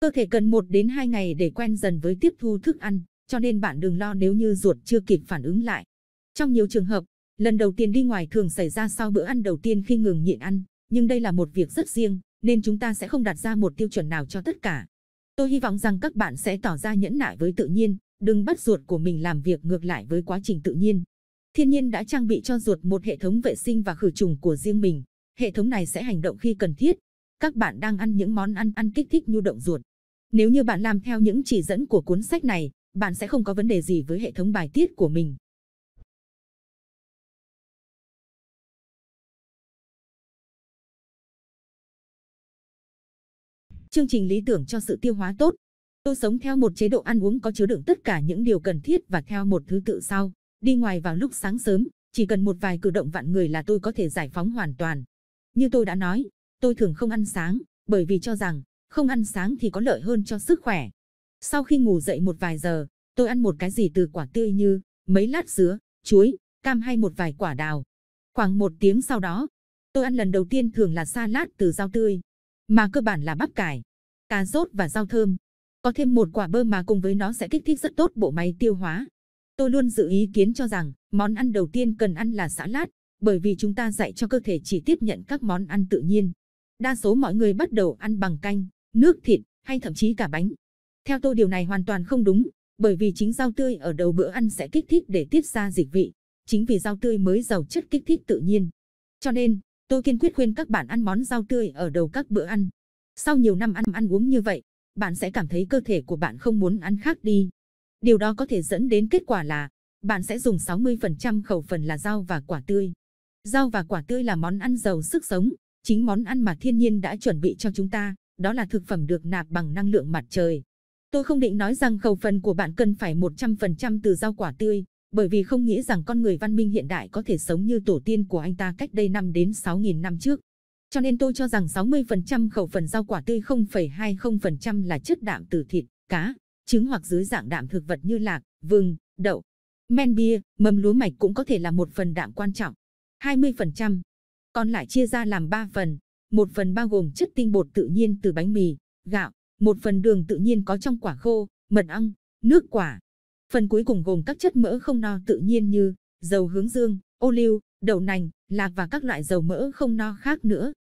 Cơ thể cần 1 đến 2 ngày để quen dần với tiếp thu thức ăn, cho nên bạn đừng lo nếu như ruột chưa kịp phản ứng lại. Trong nhiều trường hợp, lần đầu tiên đi ngoài thường xảy ra sau bữa ăn đầu tiên khi ngừng nhịn ăn, nhưng đây là một việc rất riêng, nên chúng ta sẽ không đặt ra một tiêu chuẩn nào cho tất cả. Tôi hy vọng rằng các bạn sẽ tỏ ra nhẫn nại với tự nhiên, đừng bắt ruột của mình làm việc ngược lại với quá trình tự nhiên. Thiên nhiên đã trang bị cho ruột một hệ thống vệ sinh và khử trùng của riêng mình. Hệ thống này sẽ hành động khi cần thiết. Các bạn đang ăn những món ăn ăn kích thích nhu động ruột. Nếu như bạn làm theo những chỉ dẫn của cuốn sách này, bạn sẽ không có vấn đề gì với hệ thống bài tiết của mình. chương trình lý tưởng cho sự tiêu hóa tốt. Tôi sống theo một chế độ ăn uống có chứa đựng tất cả những điều cần thiết và theo một thứ tự sau. Đi ngoài vào lúc sáng sớm, chỉ cần một vài cử động vạn người là tôi có thể giải phóng hoàn toàn. Như tôi đã nói, tôi thường không ăn sáng, bởi vì cho rằng không ăn sáng thì có lợi hơn cho sức khỏe. Sau khi ngủ dậy một vài giờ, tôi ăn một cái gì từ quả tươi như mấy lát dứa, chuối, cam hay một vài quả đào. Khoảng một tiếng sau đó, tôi ăn lần đầu tiên thường là salad từ rau tươi, mà cơ bản là bắp cải, cá rốt và rau thơm. Có thêm một quả bơ mà cùng với nó sẽ kích thích rất tốt bộ máy tiêu hóa. Tôi luôn giữ ý kiến cho rằng món ăn đầu tiên cần ăn là xả lát, bởi vì chúng ta dạy cho cơ thể chỉ tiếp nhận các món ăn tự nhiên. Đa số mọi người bắt đầu ăn bằng canh, nước thịt hay thậm chí cả bánh. Theo tôi điều này hoàn toàn không đúng, bởi vì chính rau tươi ở đầu bữa ăn sẽ kích thích để tiết ra dịch vị. Chính vì rau tươi mới giàu chất kích thích tự nhiên. Cho nên, tôi kiên quyết khuyên các bạn ăn món rau tươi ở đầu các bữa ăn. Sau nhiều năm ăn ăn uống như vậy, bạn sẽ cảm thấy cơ thể của bạn không muốn ăn khác đi. Điều đó có thể dẫn đến kết quả là bạn sẽ dùng 60% khẩu phần là rau và quả tươi. Rau và quả tươi là món ăn giàu sức sống, chính món ăn mà thiên nhiên đã chuẩn bị cho chúng ta, đó là thực phẩm được nạp bằng năng lượng mặt trời. Tôi không định nói rằng khẩu phần của bạn cần phải 100% từ rau quả tươi, bởi vì không nghĩ rằng con người văn minh hiện đại có thể sống như tổ tiên của anh ta cách đây 5 đến 6.000 năm trước. Cho nên tôi cho rằng 60% khẩu phần rau quả tươi 0,20% là chất đạm từ thịt, cá, trứng hoặc dưới dạng đạm thực vật như lạc, vừng, đậu. Men bia, mầm lúa mạch cũng có thể là một phần đạm quan trọng. 20%. Còn lại chia ra làm 3 phần. Một phần bao gồm chất tinh bột tự nhiên từ bánh mì, gạo. Một phần đường tự nhiên có trong quả khô, mật ong, nước quả. Phần cuối cùng gồm các chất mỡ không no tự nhiên như dầu hướng dương, ô liu, đậu nành, lạc và các loại dầu mỡ không no khác nữa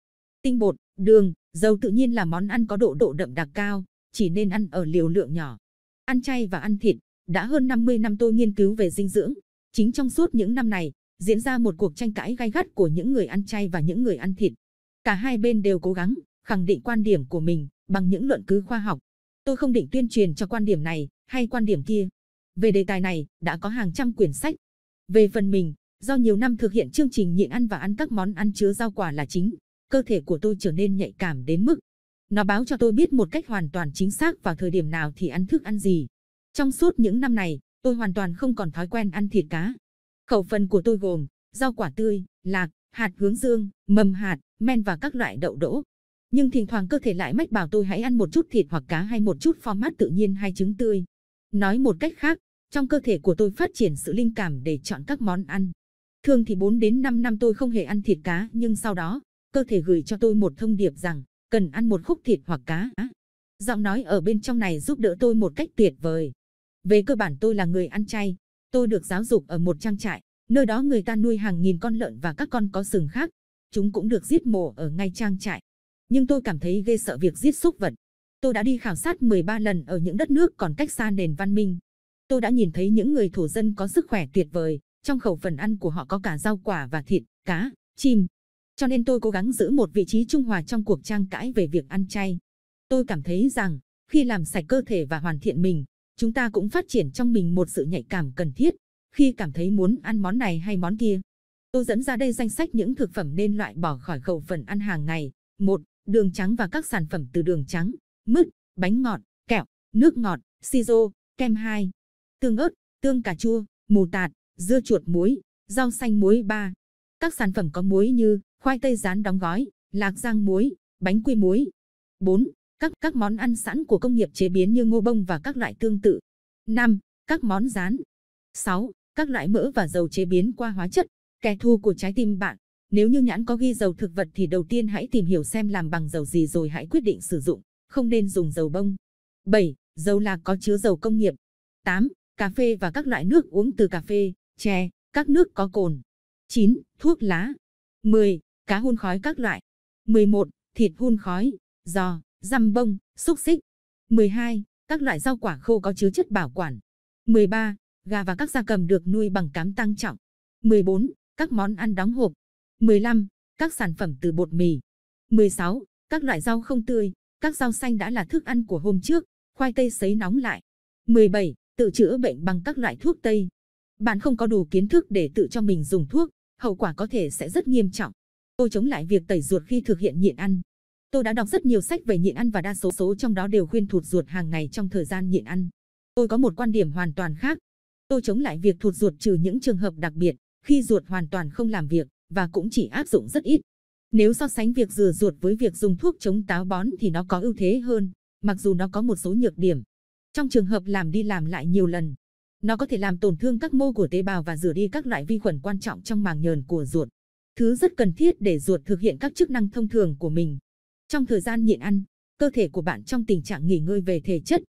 tinh bột, đường, dầu tự nhiên là món ăn có độ độ đậm đặc cao, chỉ nên ăn ở liều lượng nhỏ. Ăn chay và ăn thịt, đã hơn 50 năm tôi nghiên cứu về dinh dưỡng. Chính trong suốt những năm này, diễn ra một cuộc tranh cãi gay gắt của những người ăn chay và những người ăn thịt. Cả hai bên đều cố gắng khẳng định quan điểm của mình bằng những luận cứ khoa học. Tôi không định tuyên truyền cho quan điểm này hay quan điểm kia. Về đề tài này, đã có hàng trăm quyển sách. Về phần mình, do nhiều năm thực hiện chương trình nhịn ăn và ăn các món ăn chứa rau quả là chính, cơ thể của tôi trở nên nhạy cảm đến mức nó báo cho tôi biết một cách hoàn toàn chính xác vào thời điểm nào thì ăn thức ăn gì. Trong suốt những năm này, tôi hoàn toàn không còn thói quen ăn thịt cá. Khẩu phần của tôi gồm rau quả tươi, lạc, hạt hướng dương, mầm hạt, men và các loại đậu đỗ. Nhưng thỉnh thoảng cơ thể lại mách bảo tôi hãy ăn một chút thịt hoặc cá hay một chút format tự nhiên hay trứng tươi. Nói một cách khác, trong cơ thể của tôi phát triển sự linh cảm để chọn các món ăn. Thường thì 4 đến 5 năm tôi không hề ăn thịt cá, nhưng sau đó, cơ thể gửi cho tôi một thông điệp rằng cần ăn một khúc thịt hoặc cá. Giọng nói ở bên trong này giúp đỡ tôi một cách tuyệt vời. Về cơ bản tôi là người ăn chay, tôi được giáo dục ở một trang trại, nơi đó người ta nuôi hàng nghìn con lợn và các con có sừng khác. Chúng cũng được giết mổ ở ngay trang trại. Nhưng tôi cảm thấy ghê sợ việc giết súc vật. Tôi đã đi khảo sát 13 lần ở những đất nước còn cách xa nền văn minh. Tôi đã nhìn thấy những người thổ dân có sức khỏe tuyệt vời, trong khẩu phần ăn của họ có cả rau quả và thịt, cá, chim, cho nên tôi cố gắng giữ một vị trí trung hòa trong cuộc trang cãi về việc ăn chay. Tôi cảm thấy rằng, khi làm sạch cơ thể và hoàn thiện mình, chúng ta cũng phát triển trong mình một sự nhạy cảm cần thiết, khi cảm thấy muốn ăn món này hay món kia. Tôi dẫn ra đây danh sách những thực phẩm nên loại bỏ khỏi khẩu phần ăn hàng ngày. một, Đường trắng và các sản phẩm từ đường trắng, mứt, bánh ngọt, kẹo, nước ngọt, siro, kem 2. Tương ớt, tương cà chua, mù tạt, dưa chuột muối, rau xanh muối 3. Các sản phẩm có muối như khoai tây rán đóng gói, lạc rang muối, bánh quy muối. 4. Các các món ăn sẵn của công nghiệp chế biến như ngô bông và các loại tương tự. 5. Các món rán. 6. Các loại mỡ và dầu chế biến qua hóa chất, kẻ thù của trái tim bạn. Nếu như nhãn có ghi dầu thực vật thì đầu tiên hãy tìm hiểu xem làm bằng dầu gì rồi hãy quyết định sử dụng, không nên dùng dầu bông. 7. Dầu lạc có chứa dầu công nghiệp. 8. Cà phê và các loại nước uống từ cà phê, chè, các nước có cồn. 9. Thuốc lá. 10 cá hun khói các loại. 11. Thịt hun khói, giò, răm bông, xúc xích. 12. Các loại rau quả khô có chứa chất bảo quản. 13. Gà và các gia cầm được nuôi bằng cám tăng trọng. 14. Các món ăn đóng hộp. 15. Các sản phẩm từ bột mì. 16. Các loại rau không tươi, các rau xanh đã là thức ăn của hôm trước, khoai tây sấy nóng lại. 17. Tự chữa bệnh bằng các loại thuốc tây. Bạn không có đủ kiến thức để tự cho mình dùng thuốc, hậu quả có thể sẽ rất nghiêm trọng. Tôi chống lại việc tẩy ruột khi thực hiện nhịn ăn. Tôi đã đọc rất nhiều sách về nhịn ăn và đa số số trong đó đều khuyên thụt ruột hàng ngày trong thời gian nhịn ăn. Tôi có một quan điểm hoàn toàn khác. Tôi chống lại việc thụt ruột trừ những trường hợp đặc biệt, khi ruột hoàn toàn không làm việc và cũng chỉ áp dụng rất ít. Nếu so sánh việc rửa ruột với việc dùng thuốc chống táo bón thì nó có ưu thế hơn, mặc dù nó có một số nhược điểm. Trong trường hợp làm đi làm lại nhiều lần, nó có thể làm tổn thương các mô của tế bào và rửa đi các loại vi khuẩn quan trọng trong màng nhờn của ruột thứ rất cần thiết để ruột thực hiện các chức năng thông thường của mình. Trong thời gian nhịn ăn, cơ thể của bạn trong tình trạng nghỉ ngơi về thể chất.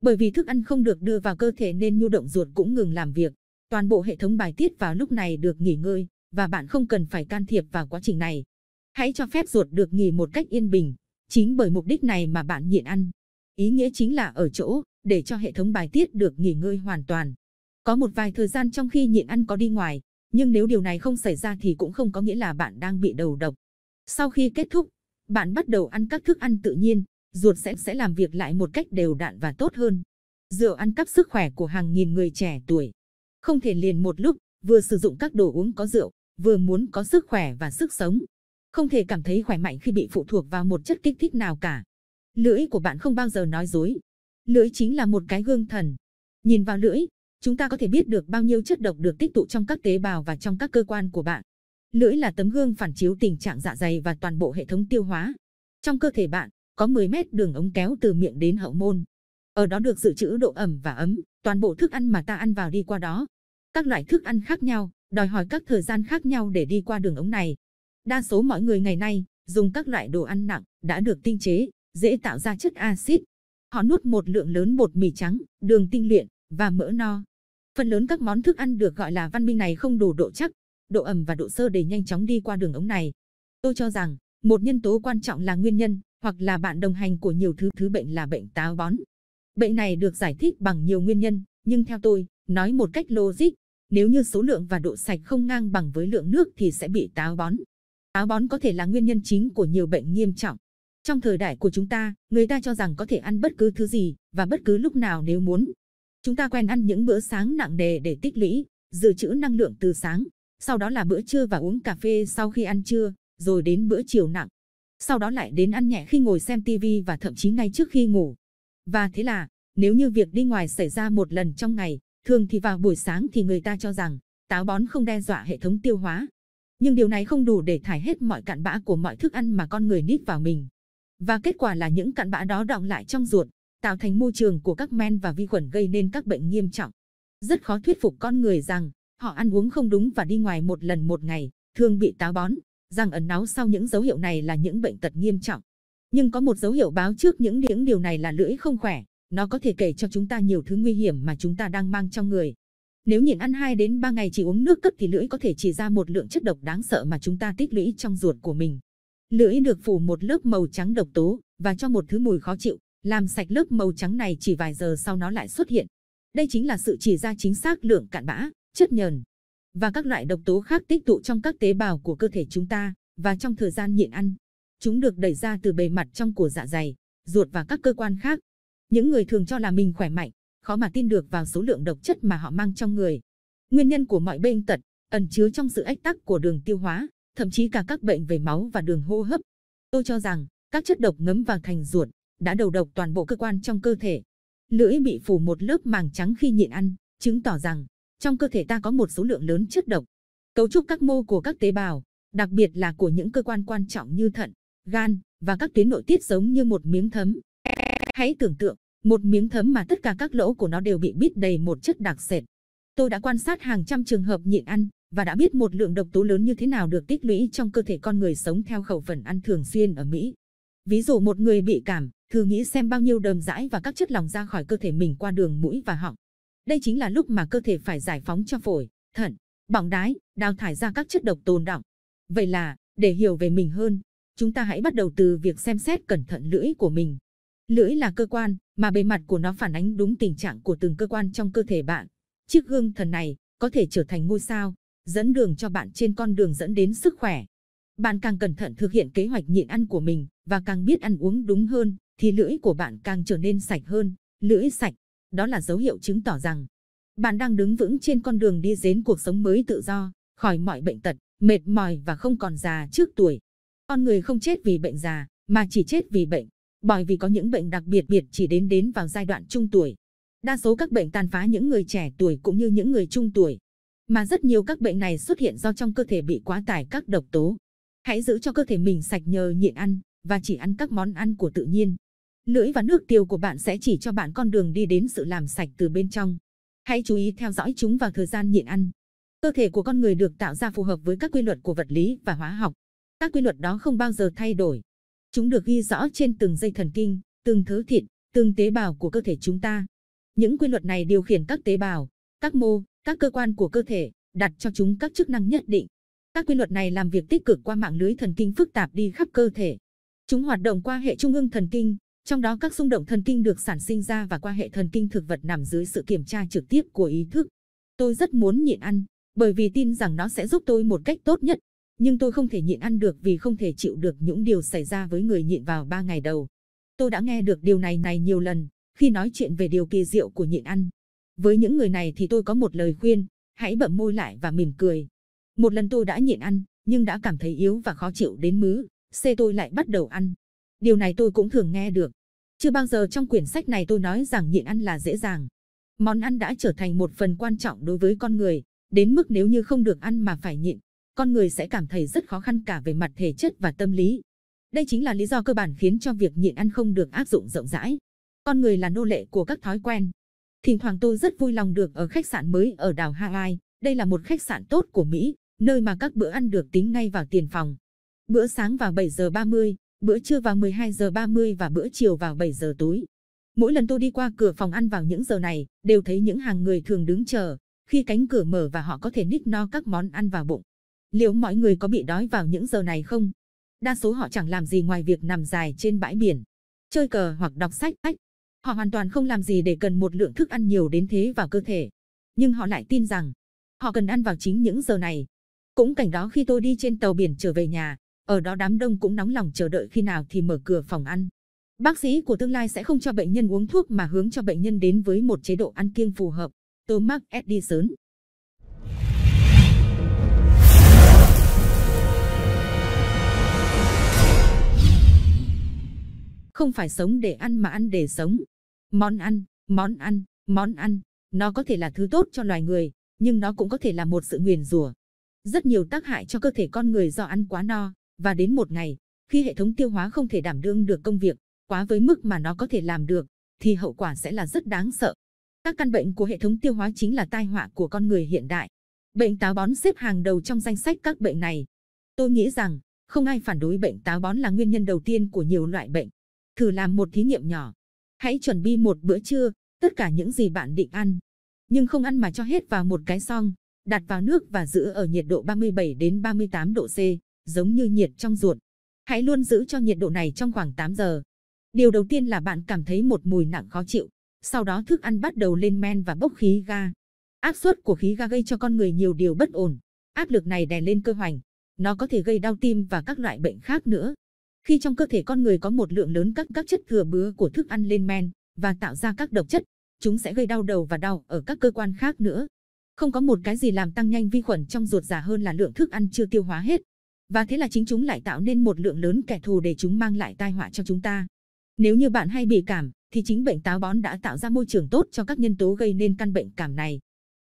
Bởi vì thức ăn không được đưa vào cơ thể nên nhu động ruột cũng ngừng làm việc. Toàn bộ hệ thống bài tiết vào lúc này được nghỉ ngơi và bạn không cần phải can thiệp vào quá trình này. Hãy cho phép ruột được nghỉ một cách yên bình, chính bởi mục đích này mà bạn nhịn ăn. Ý nghĩa chính là ở chỗ để cho hệ thống bài tiết được nghỉ ngơi hoàn toàn. Có một vài thời gian trong khi nhịn ăn có đi ngoài, nhưng nếu điều này không xảy ra thì cũng không có nghĩa là bạn đang bị đầu độc. Sau khi kết thúc, bạn bắt đầu ăn các thức ăn tự nhiên, ruột sẽ sẽ làm việc lại một cách đều đặn và tốt hơn. Rượu ăn cắp sức khỏe của hàng nghìn người trẻ tuổi. Không thể liền một lúc, vừa sử dụng các đồ uống có rượu, vừa muốn có sức khỏe và sức sống. Không thể cảm thấy khỏe mạnh khi bị phụ thuộc vào một chất kích thích nào cả. Lưỡi của bạn không bao giờ nói dối. Lưỡi chính là một cái gương thần. Nhìn vào lưỡi, chúng ta có thể biết được bao nhiêu chất độc được tích tụ trong các tế bào và trong các cơ quan của bạn. Lưỡi là tấm gương phản chiếu tình trạng dạ dày và toàn bộ hệ thống tiêu hóa. Trong cơ thể bạn, có 10 mét đường ống kéo từ miệng đến hậu môn. Ở đó được dự trữ độ ẩm và ấm, toàn bộ thức ăn mà ta ăn vào đi qua đó. Các loại thức ăn khác nhau, đòi hỏi các thời gian khác nhau để đi qua đường ống này. Đa số mọi người ngày nay dùng các loại đồ ăn nặng đã được tinh chế, dễ tạo ra chất axit. Họ nuốt một lượng lớn bột mì trắng, đường tinh luyện và mỡ no Phần lớn các món thức ăn được gọi là văn minh này không đủ độ chắc, độ ẩm và độ sơ để nhanh chóng đi qua đường ống này. Tôi cho rằng, một nhân tố quan trọng là nguyên nhân, hoặc là bạn đồng hành của nhiều thứ thứ bệnh là bệnh táo bón. Bệnh này được giải thích bằng nhiều nguyên nhân, nhưng theo tôi, nói một cách logic, nếu như số lượng và độ sạch không ngang bằng với lượng nước thì sẽ bị táo bón. Táo bón có thể là nguyên nhân chính của nhiều bệnh nghiêm trọng. Trong thời đại của chúng ta, người ta cho rằng có thể ăn bất cứ thứ gì và bất cứ lúc nào nếu muốn, Chúng ta quen ăn những bữa sáng nặng nề để tích lũy, dự trữ năng lượng từ sáng, sau đó là bữa trưa và uống cà phê sau khi ăn trưa, rồi đến bữa chiều nặng. Sau đó lại đến ăn nhẹ khi ngồi xem TV và thậm chí ngay trước khi ngủ. Và thế là, nếu như việc đi ngoài xảy ra một lần trong ngày, thường thì vào buổi sáng thì người ta cho rằng táo bón không đe dọa hệ thống tiêu hóa. Nhưng điều này không đủ để thải hết mọi cặn bã của mọi thức ăn mà con người nít vào mình. Và kết quả là những cặn bã đó đọng lại trong ruột, tạo thành môi trường của các men và vi khuẩn gây nên các bệnh nghiêm trọng. Rất khó thuyết phục con người rằng họ ăn uống không đúng và đi ngoài một lần một ngày, thường bị táo bón, rằng ẩn náu sau những dấu hiệu này là những bệnh tật nghiêm trọng. Nhưng có một dấu hiệu báo trước những những điều này là lưỡi không khỏe, nó có thể kể cho chúng ta nhiều thứ nguy hiểm mà chúng ta đang mang trong người. Nếu nhịn ăn 2 đến 3 ngày chỉ uống nước cất thì lưỡi có thể chỉ ra một lượng chất độc đáng sợ mà chúng ta tích lũy trong ruột của mình. Lưỡi được phủ một lớp màu trắng độc tố và cho một thứ mùi khó chịu, làm sạch lớp màu trắng này chỉ vài giờ sau nó lại xuất hiện. Đây chính là sự chỉ ra chính xác lượng cặn bã, chất nhờn và các loại độc tố khác tích tụ trong các tế bào của cơ thể chúng ta và trong thời gian nhịn ăn. Chúng được đẩy ra từ bề mặt trong của dạ dày, ruột và các cơ quan khác. Những người thường cho là mình khỏe mạnh, khó mà tin được vào số lượng độc chất mà họ mang trong người. Nguyên nhân của mọi bệnh tật ẩn chứa trong sự ách tắc của đường tiêu hóa, thậm chí cả các bệnh về máu và đường hô hấp. Tôi cho rằng các chất độc ngấm vào thành ruột, đã đầu độc toàn bộ cơ quan trong cơ thể. Lưỡi bị phủ một lớp màng trắng khi nhịn ăn, chứng tỏ rằng trong cơ thể ta có một số lượng lớn chất độc. Cấu trúc các mô của các tế bào, đặc biệt là của những cơ quan quan trọng như thận, gan và các tuyến nội tiết giống như một miếng thấm. Hãy tưởng tượng, một miếng thấm mà tất cả các lỗ của nó đều bị bít đầy một chất đặc sệt. Tôi đã quan sát hàng trăm trường hợp nhịn ăn và đã biết một lượng độc tố lớn như thế nào được tích lũy trong cơ thể con người sống theo khẩu phần ăn thường xuyên ở Mỹ. Ví dụ một người bị cảm, thử nghĩ xem bao nhiêu đờm rãi và các chất lỏng ra khỏi cơ thể mình qua đường mũi và họng. Đây chính là lúc mà cơ thể phải giải phóng cho phổi, thận, bỏng đái, đào thải ra các chất độc tồn đọng. Vậy là, để hiểu về mình hơn, chúng ta hãy bắt đầu từ việc xem xét cẩn thận lưỡi của mình. Lưỡi là cơ quan mà bề mặt của nó phản ánh đúng tình trạng của từng cơ quan trong cơ thể bạn. Chiếc gương thần này có thể trở thành ngôi sao, dẫn đường cho bạn trên con đường dẫn đến sức khỏe. Bạn càng cẩn thận thực hiện kế hoạch nhịn ăn của mình và càng biết ăn uống đúng hơn, thì lưỡi của bạn càng trở nên sạch hơn, lưỡi sạch, đó là dấu hiệu chứng tỏ rằng bạn đang đứng vững trên con đường đi đến cuộc sống mới tự do, khỏi mọi bệnh tật, mệt mỏi và không còn già trước tuổi. Con người không chết vì bệnh già, mà chỉ chết vì bệnh, bởi vì có những bệnh đặc biệt biệt chỉ đến đến vào giai đoạn trung tuổi. Đa số các bệnh tàn phá những người trẻ tuổi cũng như những người trung tuổi, mà rất nhiều các bệnh này xuất hiện do trong cơ thể bị quá tải các độc tố. Hãy giữ cho cơ thể mình sạch nhờ nhịn ăn và chỉ ăn các món ăn của tự nhiên. Lưỡi và nước tiêu của bạn sẽ chỉ cho bạn con đường đi đến sự làm sạch từ bên trong. Hãy chú ý theo dõi chúng vào thời gian nhịn ăn. Cơ thể của con người được tạo ra phù hợp với các quy luật của vật lý và hóa học. Các quy luật đó không bao giờ thay đổi. Chúng được ghi rõ trên từng dây thần kinh, từng thớ thịt, từng tế bào của cơ thể chúng ta. Những quy luật này điều khiển các tế bào, các mô, các cơ quan của cơ thể, đặt cho chúng các chức năng nhất định. Các quy luật này làm việc tích cực qua mạng lưới thần kinh phức tạp đi khắp cơ thể. Chúng hoạt động qua hệ trung ương thần kinh, trong đó các xung động thần kinh được sản sinh ra và qua hệ thần kinh thực vật nằm dưới sự kiểm tra trực tiếp của ý thức. Tôi rất muốn nhịn ăn, bởi vì tin rằng nó sẽ giúp tôi một cách tốt nhất, nhưng tôi không thể nhịn ăn được vì không thể chịu được những điều xảy ra với người nhịn vào ba ngày đầu. Tôi đã nghe được điều này này nhiều lần khi nói chuyện về điều kỳ diệu của nhịn ăn. Với những người này thì tôi có một lời khuyên, hãy bậm môi lại và mỉm cười. Một lần tôi đã nhịn ăn, nhưng đã cảm thấy yếu và khó chịu đến mứ, xe tôi lại bắt đầu ăn. Điều này tôi cũng thường nghe được. Chưa bao giờ trong quyển sách này tôi nói rằng nhịn ăn là dễ dàng. Món ăn đã trở thành một phần quan trọng đối với con người, đến mức nếu như không được ăn mà phải nhịn, con người sẽ cảm thấy rất khó khăn cả về mặt thể chất và tâm lý. Đây chính là lý do cơ bản khiến cho việc nhịn ăn không được áp dụng rộng rãi. Con người là nô lệ của các thói quen. Thỉnh thoảng tôi rất vui lòng được ở khách sạn mới ở đảo Hawaii. Đây là một khách sạn tốt của Mỹ, nơi mà các bữa ăn được tính ngay vào tiền phòng. Bữa sáng vào 7 giờ 30, bữa trưa vào 12 giờ 30 và bữa chiều vào 7 giờ tối. Mỗi lần tôi đi qua cửa phòng ăn vào những giờ này, đều thấy những hàng người thường đứng chờ, khi cánh cửa mở và họ có thể nít no các món ăn vào bụng. Liệu mọi người có bị đói vào những giờ này không? Đa số họ chẳng làm gì ngoài việc nằm dài trên bãi biển, chơi cờ hoặc đọc sách. Họ hoàn toàn không làm gì để cần một lượng thức ăn nhiều đến thế vào cơ thể. Nhưng họ lại tin rằng, họ cần ăn vào chính những giờ này. Cũng cảnh đó khi tôi đi trên tàu biển trở về nhà, ở đó đám đông cũng nóng lòng chờ đợi khi nào thì mở cửa phòng ăn. Bác sĩ của tương lai sẽ không cho bệnh nhân uống thuốc mà hướng cho bệnh nhân đến với một chế độ ăn kiêng phù hợp. Thomas Edison Không phải sống để ăn mà ăn để sống. Món ăn, món ăn, món ăn, nó có thể là thứ tốt cho loài người, nhưng nó cũng có thể là một sự nguyền rủa. Rất nhiều tác hại cho cơ thể con người do ăn quá no. Và đến một ngày, khi hệ thống tiêu hóa không thể đảm đương được công việc, quá với mức mà nó có thể làm được, thì hậu quả sẽ là rất đáng sợ. Các căn bệnh của hệ thống tiêu hóa chính là tai họa của con người hiện đại. Bệnh táo bón xếp hàng đầu trong danh sách các bệnh này. Tôi nghĩ rằng, không ai phản đối bệnh táo bón là nguyên nhân đầu tiên của nhiều loại bệnh. Thử làm một thí nghiệm nhỏ. Hãy chuẩn bị một bữa trưa, tất cả những gì bạn định ăn. Nhưng không ăn mà cho hết vào một cái song, đặt vào nước và giữ ở nhiệt độ 37 đến 38 độ C giống như nhiệt trong ruột. Hãy luôn giữ cho nhiệt độ này trong khoảng 8 giờ. Điều đầu tiên là bạn cảm thấy một mùi nặng khó chịu, sau đó thức ăn bắt đầu lên men và bốc khí ga. Áp suất của khí ga gây cho con người nhiều điều bất ổn. Áp lực này đè lên cơ hoành, nó có thể gây đau tim và các loại bệnh khác nữa. Khi trong cơ thể con người có một lượng lớn các các chất thừa bứa của thức ăn lên men và tạo ra các độc chất, chúng sẽ gây đau đầu và đau ở các cơ quan khác nữa. Không có một cái gì làm tăng nhanh vi khuẩn trong ruột giả hơn là lượng thức ăn chưa tiêu hóa hết. Và thế là chính chúng lại tạo nên một lượng lớn kẻ thù để chúng mang lại tai họa cho chúng ta. Nếu như bạn hay bị cảm, thì chính bệnh táo bón đã tạo ra môi trường tốt cho các nhân tố gây nên căn bệnh cảm này.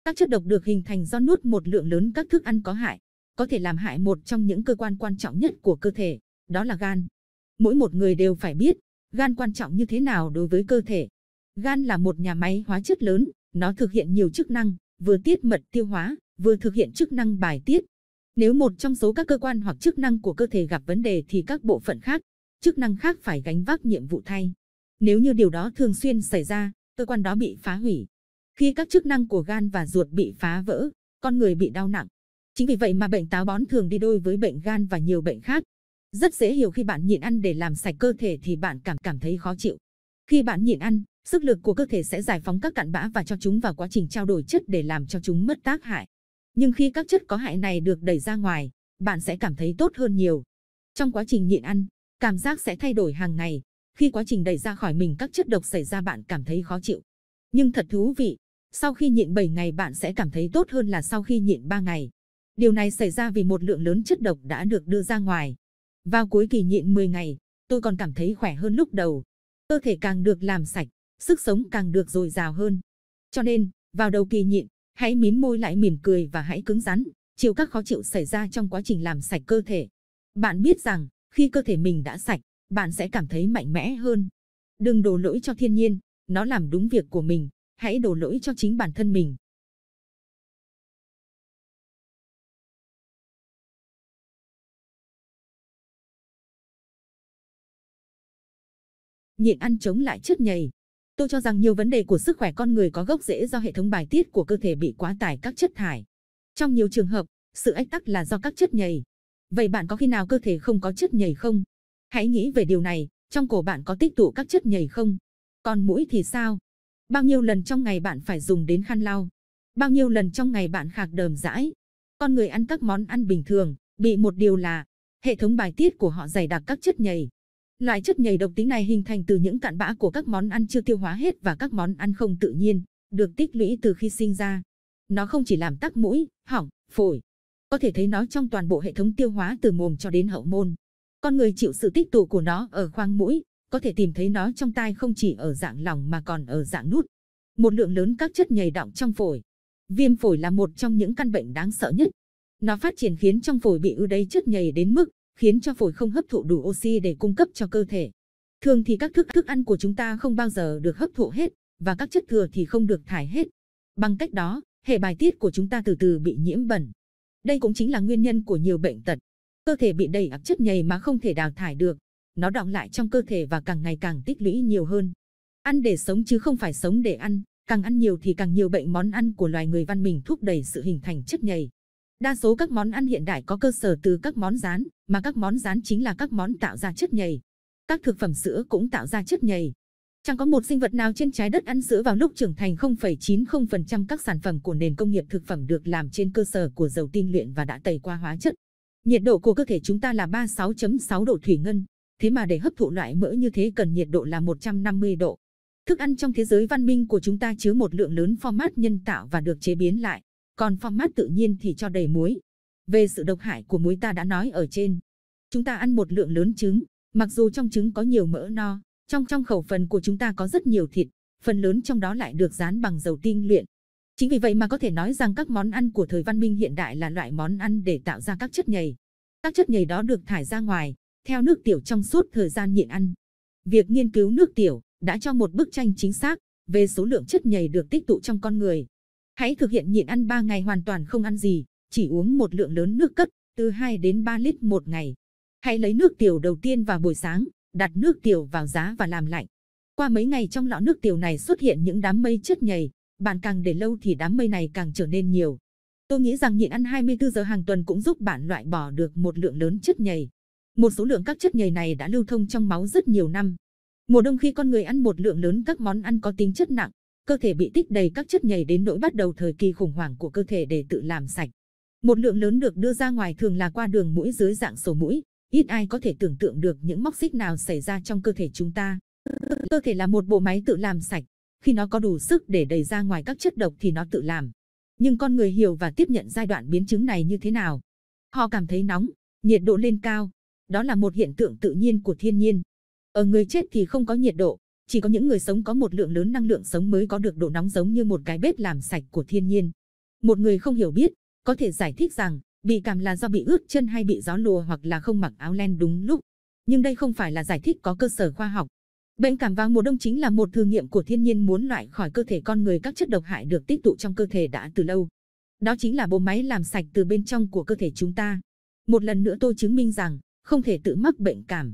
Các chất độc được hình thành do nuốt một lượng lớn các thức ăn có hại, có thể làm hại một trong những cơ quan quan trọng nhất của cơ thể, đó là gan. Mỗi một người đều phải biết, gan quan trọng như thế nào đối với cơ thể. Gan là một nhà máy hóa chất lớn, nó thực hiện nhiều chức năng, vừa tiết mật tiêu hóa, vừa thực hiện chức năng bài tiết, nếu một trong số các cơ quan hoặc chức năng của cơ thể gặp vấn đề thì các bộ phận khác, chức năng khác phải gánh vác nhiệm vụ thay. Nếu như điều đó thường xuyên xảy ra, cơ quan đó bị phá hủy. Khi các chức năng của gan và ruột bị phá vỡ, con người bị đau nặng. Chính vì vậy mà bệnh táo bón thường đi đôi với bệnh gan và nhiều bệnh khác. Rất dễ hiểu khi bạn nhịn ăn để làm sạch cơ thể thì bạn cảm cảm thấy khó chịu. Khi bạn nhịn ăn, sức lực của cơ thể sẽ giải phóng các cặn bã và cho chúng vào quá trình trao đổi chất để làm cho chúng mất tác hại. Nhưng khi các chất có hại này được đẩy ra ngoài, bạn sẽ cảm thấy tốt hơn nhiều. Trong quá trình nhịn ăn, cảm giác sẽ thay đổi hàng ngày. Khi quá trình đẩy ra khỏi mình các chất độc xảy ra bạn cảm thấy khó chịu. Nhưng thật thú vị, sau khi nhịn 7 ngày bạn sẽ cảm thấy tốt hơn là sau khi nhịn 3 ngày. Điều này xảy ra vì một lượng lớn chất độc đã được đưa ra ngoài. Vào cuối kỳ nhịn 10 ngày, tôi còn cảm thấy khỏe hơn lúc đầu. Cơ thể càng được làm sạch, sức sống càng được dồi dào hơn. Cho nên, vào đầu kỳ nhịn, Hãy mím môi lại mỉm cười và hãy cứng rắn, chịu các khó chịu xảy ra trong quá trình làm sạch cơ thể. Bạn biết rằng, khi cơ thể mình đã sạch, bạn sẽ cảm thấy mạnh mẽ hơn. Đừng đổ lỗi cho thiên nhiên, nó làm đúng việc của mình, hãy đổ lỗi cho chính bản thân mình. Nhịn ăn chống lại chất nhầy. Tôi cho rằng nhiều vấn đề của sức khỏe con người có gốc rễ do hệ thống bài tiết của cơ thể bị quá tải các chất thải. Trong nhiều trường hợp, sự ách tắc là do các chất nhầy. Vậy bạn có khi nào cơ thể không có chất nhầy không? Hãy nghĩ về điều này, trong cổ bạn có tích tụ các chất nhầy không? Còn mũi thì sao? Bao nhiêu lần trong ngày bạn phải dùng đến khăn lau? Bao nhiêu lần trong ngày bạn khạc đờm rãi? Con người ăn các món ăn bình thường, bị một điều là hệ thống bài tiết của họ dày đặc các chất nhầy. Loại chất nhầy độc tính này hình thành từ những cặn bã của các món ăn chưa tiêu hóa hết và các món ăn không tự nhiên, được tích lũy từ khi sinh ra. Nó không chỉ làm tắc mũi, hỏng, phổi. Có thể thấy nó trong toàn bộ hệ thống tiêu hóa từ mồm cho đến hậu môn. Con người chịu sự tích tụ của nó ở khoang mũi, có thể tìm thấy nó trong tai không chỉ ở dạng lòng mà còn ở dạng nút. Một lượng lớn các chất nhầy đọng trong phổi. Viêm phổi là một trong những căn bệnh đáng sợ nhất. Nó phát triển khiến trong phổi bị ứ đầy chất nhầy đến mức khiến cho phổi không hấp thụ đủ oxy để cung cấp cho cơ thể. Thường thì các thức thức ăn của chúng ta không bao giờ được hấp thụ hết và các chất thừa thì không được thải hết. Bằng cách đó, hệ bài tiết của chúng ta từ từ bị nhiễm bẩn. Đây cũng chính là nguyên nhân của nhiều bệnh tật. Cơ thể bị đầy ắp chất nhầy mà không thể đào thải được. Nó đọng lại trong cơ thể và càng ngày càng tích lũy nhiều hơn. Ăn để sống chứ không phải sống để ăn. Càng ăn nhiều thì càng nhiều bệnh món ăn của loài người văn minh thúc đẩy sự hình thành chất nhầy. Đa số các món ăn hiện đại có cơ sở từ các món rán, mà các món rán chính là các món tạo ra chất nhầy. Các thực phẩm sữa cũng tạo ra chất nhầy. Chẳng có một sinh vật nào trên trái đất ăn sữa vào lúc trưởng thành 0,90% các sản phẩm của nền công nghiệp thực phẩm được làm trên cơ sở của dầu tinh luyện và đã tẩy qua hóa chất. Nhiệt độ của cơ thể chúng ta là 36.6 độ thủy ngân, thế mà để hấp thụ loại mỡ như thế cần nhiệt độ là 150 độ. Thức ăn trong thế giới văn minh của chúng ta chứa một lượng lớn format nhân tạo và được chế biến lại còn format tự nhiên thì cho đầy muối. Về sự độc hại của muối ta đã nói ở trên. Chúng ta ăn một lượng lớn trứng, mặc dù trong trứng có nhiều mỡ no, trong trong khẩu phần của chúng ta có rất nhiều thịt, phần lớn trong đó lại được rán bằng dầu tinh luyện. Chính vì vậy mà có thể nói rằng các món ăn của thời văn minh hiện đại là loại món ăn để tạo ra các chất nhầy. Các chất nhầy đó được thải ra ngoài, theo nước tiểu trong suốt thời gian nhịn ăn. Việc nghiên cứu nước tiểu đã cho một bức tranh chính xác về số lượng chất nhầy được tích tụ trong con người. Hãy thực hiện nhịn ăn 3 ngày hoàn toàn không ăn gì, chỉ uống một lượng lớn nước cất, từ 2 đến 3 lít một ngày. Hãy lấy nước tiểu đầu tiên vào buổi sáng, đặt nước tiểu vào giá và làm lạnh. Qua mấy ngày trong lọ nước tiểu này xuất hiện những đám mây chất nhầy, bạn càng để lâu thì đám mây này càng trở nên nhiều. Tôi nghĩ rằng nhịn ăn 24 giờ hàng tuần cũng giúp bạn loại bỏ được một lượng lớn chất nhầy. Một số lượng các chất nhầy này đã lưu thông trong máu rất nhiều năm. Mùa đông khi con người ăn một lượng lớn các món ăn có tính chất nặng, cơ thể bị tích đầy các chất nhầy đến nỗi bắt đầu thời kỳ khủng hoảng của cơ thể để tự làm sạch. Một lượng lớn được đưa ra ngoài thường là qua đường mũi dưới dạng sổ mũi, ít ai có thể tưởng tượng được những móc xích nào xảy ra trong cơ thể chúng ta. Cơ thể là một bộ máy tự làm sạch, khi nó có đủ sức để đẩy ra ngoài các chất độc thì nó tự làm. Nhưng con người hiểu và tiếp nhận giai đoạn biến chứng này như thế nào? Họ cảm thấy nóng, nhiệt độ lên cao. Đó là một hiện tượng tự nhiên của thiên nhiên. Ở người chết thì không có nhiệt độ, chỉ có những người sống có một lượng lớn năng lượng sống mới có được độ nóng giống như một cái bếp làm sạch của thiên nhiên. Một người không hiểu biết, có thể giải thích rằng bị cảm là do bị ướt chân hay bị gió lùa hoặc là không mặc áo len đúng lúc. Nhưng đây không phải là giải thích có cơ sở khoa học. Bệnh cảm vào mùa đông chính là một thử nghiệm của thiên nhiên muốn loại khỏi cơ thể con người các chất độc hại được tích tụ trong cơ thể đã từ lâu. Đó chính là bộ máy làm sạch từ bên trong của cơ thể chúng ta. Một lần nữa tôi chứng minh rằng không thể tự mắc bệnh cảm.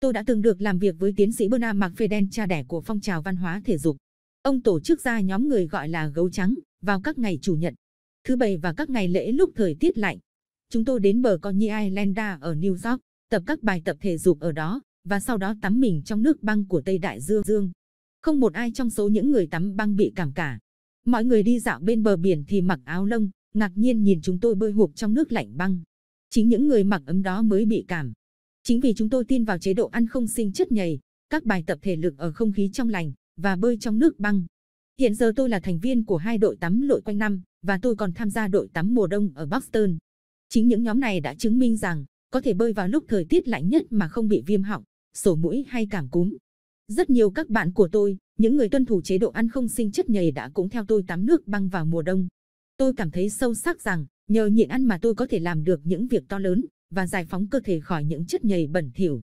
Tôi đã từng được làm việc với tiến sĩ Bernard McFadden cha đẻ của phong trào văn hóa thể dục. Ông tổ chức ra nhóm người gọi là gấu trắng vào các ngày chủ nhật, thứ bảy và các ngày lễ lúc thời tiết lạnh. Chúng tôi đến bờ Coney Islanda ở New York, tập các bài tập thể dục ở đó và sau đó tắm mình trong nước băng của Tây Đại Dương Dương. Không một ai trong số những người tắm băng bị cảm cả. Mọi người đi dạo bên bờ biển thì mặc áo lông, ngạc nhiên nhìn chúng tôi bơi hụp trong nước lạnh băng. Chính những người mặc ấm đó mới bị cảm. Chính vì chúng tôi tin vào chế độ ăn không sinh chất nhầy, các bài tập thể lực ở không khí trong lành và bơi trong nước băng. Hiện giờ tôi là thành viên của hai đội tắm lội quanh năm và tôi còn tham gia đội tắm mùa đông ở Boston. Chính những nhóm này đã chứng minh rằng có thể bơi vào lúc thời tiết lạnh nhất mà không bị viêm họng, sổ mũi hay cảm cúm. Rất nhiều các bạn của tôi, những người tuân thủ chế độ ăn không sinh chất nhầy đã cũng theo tôi tắm nước băng vào mùa đông. Tôi cảm thấy sâu sắc rằng nhờ nhịn ăn mà tôi có thể làm được những việc to lớn, và giải phóng cơ thể khỏi những chất nhầy bẩn thỉu.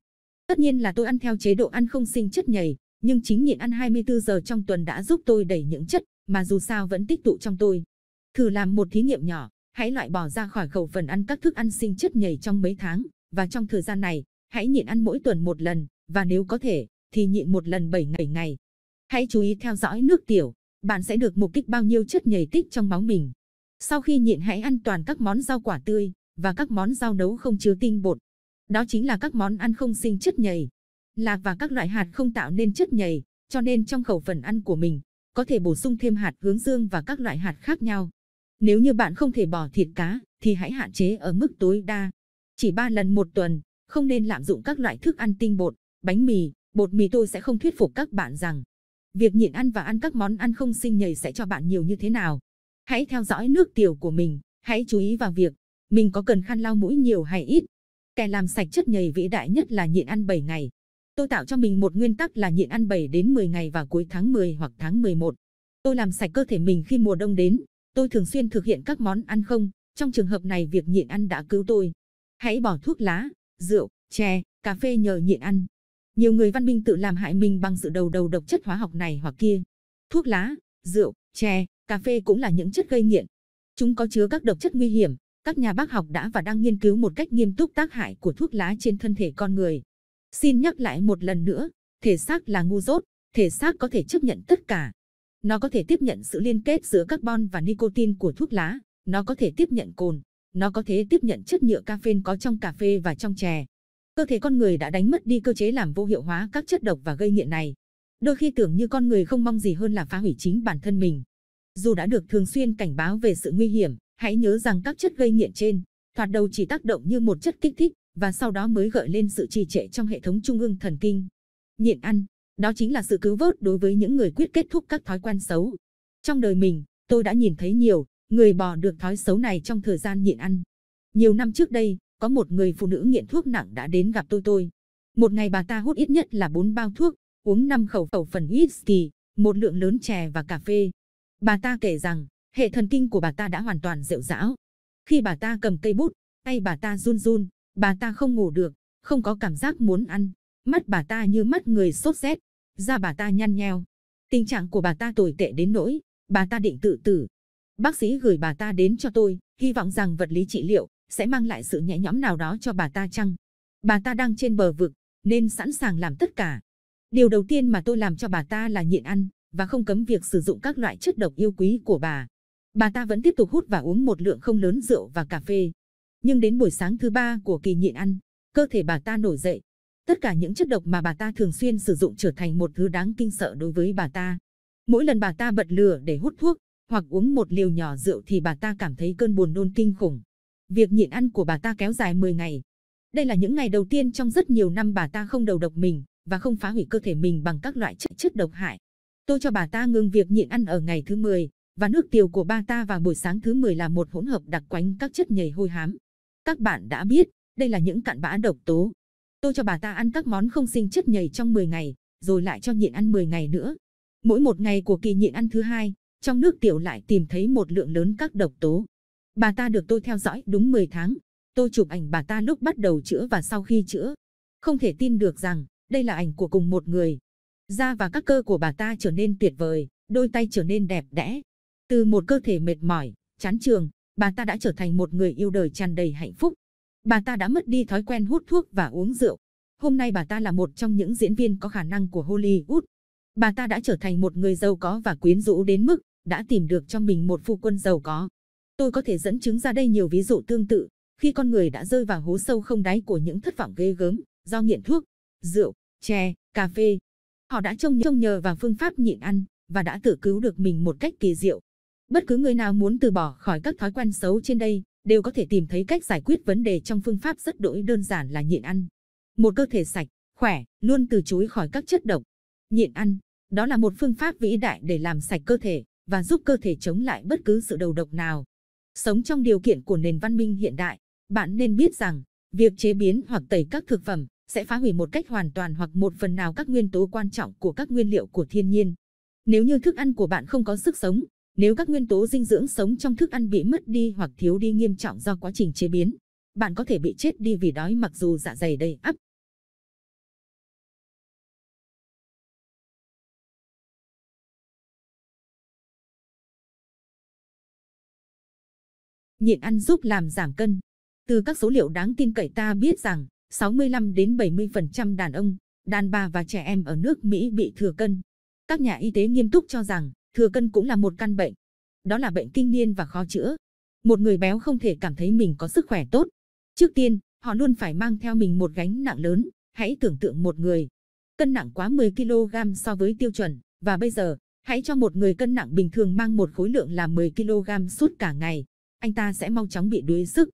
Tất nhiên là tôi ăn theo chế độ ăn không sinh chất nhầy, nhưng chính nhịn ăn 24 giờ trong tuần đã giúp tôi đẩy những chất mà dù sao vẫn tích tụ trong tôi. Thử làm một thí nghiệm nhỏ, hãy loại bỏ ra khỏi khẩu phần ăn các thức ăn sinh chất nhầy trong mấy tháng và trong thời gian này, hãy nhịn ăn mỗi tuần một lần và nếu có thể thì nhịn một lần 7 ngày ngày. Hãy chú ý theo dõi nước tiểu, bạn sẽ được mục kích bao nhiêu chất nhầy tích trong máu mình. Sau khi nhịn hãy ăn toàn các món rau quả tươi, và các món rau nấu không chứa tinh bột. Đó chính là các món ăn không sinh chất nhầy. Lạc và các loại hạt không tạo nên chất nhầy, cho nên trong khẩu phần ăn của mình, có thể bổ sung thêm hạt hướng dương và các loại hạt khác nhau. Nếu như bạn không thể bỏ thịt cá, thì hãy hạn chế ở mức tối đa. Chỉ 3 lần một tuần, không nên lạm dụng các loại thức ăn tinh bột, bánh mì, bột mì tôi sẽ không thuyết phục các bạn rằng việc nhịn ăn và ăn các món ăn không sinh nhầy sẽ cho bạn nhiều như thế nào. Hãy theo dõi nước tiểu của mình, hãy chú ý vào việc mình có cần khăn lau mũi nhiều hay ít. Kẻ làm sạch chất nhầy vĩ đại nhất là nhịn ăn 7 ngày. Tôi tạo cho mình một nguyên tắc là nhịn ăn 7 đến 10 ngày vào cuối tháng 10 hoặc tháng 11. Tôi làm sạch cơ thể mình khi mùa đông đến. Tôi thường xuyên thực hiện các món ăn không. Trong trường hợp này việc nhịn ăn đã cứu tôi. Hãy bỏ thuốc lá, rượu, chè, cà phê nhờ nhịn ăn. Nhiều người văn minh tự làm hại mình bằng sự đầu đầu độc chất hóa học này hoặc kia. Thuốc lá, rượu, chè, cà phê cũng là những chất gây nghiện. Chúng có chứa các độc chất nguy hiểm, các nhà bác học đã và đang nghiên cứu một cách nghiêm túc tác hại của thuốc lá trên thân thể con người. Xin nhắc lại một lần nữa, thể xác là ngu dốt, thể xác có thể chấp nhận tất cả. Nó có thể tiếp nhận sự liên kết giữa carbon và nicotine của thuốc lá, nó có thể tiếp nhận cồn, nó có thể tiếp nhận chất nhựa caffeine có trong cà phê và trong chè. Cơ thể con người đã đánh mất đi cơ chế làm vô hiệu hóa các chất độc và gây nghiện này. Đôi khi tưởng như con người không mong gì hơn là phá hủy chính bản thân mình. Dù đã được thường xuyên cảnh báo về sự nguy hiểm, Hãy nhớ rằng các chất gây nghiện trên, thoạt đầu chỉ tác động như một chất kích thích, và sau đó mới gợi lên sự trì trệ trong hệ thống trung ương thần kinh. Nghiện ăn, đó chính là sự cứu vớt đối với những người quyết kết thúc các thói quen xấu. Trong đời mình, tôi đã nhìn thấy nhiều người bỏ được thói xấu này trong thời gian nghiện ăn. Nhiều năm trước đây, có một người phụ nữ nghiện thuốc nặng đã đến gặp tôi tôi. Một ngày bà ta hút ít nhất là 4 bao thuốc, uống 5 khẩu khẩu phần whisky, một lượng lớn chè và cà phê. Bà ta kể rằng, Hệ thần kinh của bà ta đã hoàn toàn rệu rã. Khi bà ta cầm cây bút, tay bà ta run run, bà ta không ngủ được, không có cảm giác muốn ăn. Mắt bà ta như mắt người sốt rét, da bà ta nhăn nheo. Tình trạng của bà ta tồi tệ đến nỗi, bà ta định tự tử. Bác sĩ gửi bà ta đến cho tôi, hy vọng rằng vật lý trị liệu sẽ mang lại sự nhẹ nhõm nào đó cho bà ta chăng. Bà ta đang trên bờ vực, nên sẵn sàng làm tất cả. Điều đầu tiên mà tôi làm cho bà ta là nhịn ăn và không cấm việc sử dụng các loại chất độc yêu quý của bà. Bà ta vẫn tiếp tục hút và uống một lượng không lớn rượu và cà phê. Nhưng đến buổi sáng thứ ba của kỳ nhịn ăn, cơ thể bà ta nổi dậy. Tất cả những chất độc mà bà ta thường xuyên sử dụng trở thành một thứ đáng kinh sợ đối với bà ta. Mỗi lần bà ta bật lửa để hút thuốc hoặc uống một liều nhỏ rượu thì bà ta cảm thấy cơn buồn nôn kinh khủng. Việc nhịn ăn của bà ta kéo dài 10 ngày. Đây là những ngày đầu tiên trong rất nhiều năm bà ta không đầu độc mình và không phá hủy cơ thể mình bằng các loại chất chất độc hại. Tôi cho bà ta ngừng việc nhịn ăn ở ngày thứ 10 và nước tiểu của ba ta vào buổi sáng thứ 10 là một hỗn hợp đặc quánh các chất nhầy hôi hám. Các bạn đã biết, đây là những cặn bã độc tố. Tôi cho bà ta ăn các món không sinh chất nhầy trong 10 ngày, rồi lại cho nhịn ăn 10 ngày nữa. Mỗi một ngày của kỳ nhịn ăn thứ hai, trong nước tiểu lại tìm thấy một lượng lớn các độc tố. Bà ta được tôi theo dõi đúng 10 tháng. Tôi chụp ảnh bà ta lúc bắt đầu chữa và sau khi chữa. Không thể tin được rằng đây là ảnh của cùng một người. Da và các cơ của bà ta trở nên tuyệt vời, đôi tay trở nên đẹp đẽ, từ một cơ thể mệt mỏi, chán trường, bà ta đã trở thành một người yêu đời tràn đầy hạnh phúc. Bà ta đã mất đi thói quen hút thuốc và uống rượu. Hôm nay bà ta là một trong những diễn viên có khả năng của Hollywood. Bà ta đã trở thành một người giàu có và quyến rũ đến mức đã tìm được cho mình một phu quân giàu có. Tôi có thể dẫn chứng ra đây nhiều ví dụ tương tự, khi con người đã rơi vào hố sâu không đáy của những thất vọng ghê gớm do nghiện thuốc, rượu, chè, cà phê. Họ đã trông nhờ, trông nhờ vào phương pháp nhịn ăn và đã tự cứu được mình một cách kỳ diệu. Bất cứ người nào muốn từ bỏ khỏi các thói quen xấu trên đây, đều có thể tìm thấy cách giải quyết vấn đề trong phương pháp rất đổi đơn giản là nhịn ăn. Một cơ thể sạch, khỏe, luôn từ chối khỏi các chất độc. Nhịn ăn, đó là một phương pháp vĩ đại để làm sạch cơ thể và giúp cơ thể chống lại bất cứ sự đầu độc nào. Sống trong điều kiện của nền văn minh hiện đại, bạn nên biết rằng, việc chế biến hoặc tẩy các thực phẩm sẽ phá hủy một cách hoàn toàn hoặc một phần nào các nguyên tố quan trọng của các nguyên liệu của thiên nhiên. Nếu như thức ăn của bạn không có sức sống, nếu các nguyên tố dinh dưỡng sống trong thức ăn bị mất đi hoặc thiếu đi nghiêm trọng do quá trình chế biến, bạn có thể bị chết đi vì đói mặc dù dạ dày đầy ắp. Nhịn ăn giúp làm giảm cân. Từ các số liệu đáng tin cậy ta biết rằng 65 đến 70% đàn ông, đàn bà và trẻ em ở nước Mỹ bị thừa cân. Các nhà y tế nghiêm túc cho rằng Thừa cân cũng là một căn bệnh. Đó là bệnh kinh niên và khó chữa. Một người béo không thể cảm thấy mình có sức khỏe tốt. Trước tiên, họ luôn phải mang theo mình một gánh nặng lớn. Hãy tưởng tượng một người cân nặng quá 10 kg so với tiêu chuẩn và bây giờ, hãy cho một người cân nặng bình thường mang một khối lượng là 10 kg suốt cả ngày, anh ta sẽ mau chóng bị đuối sức.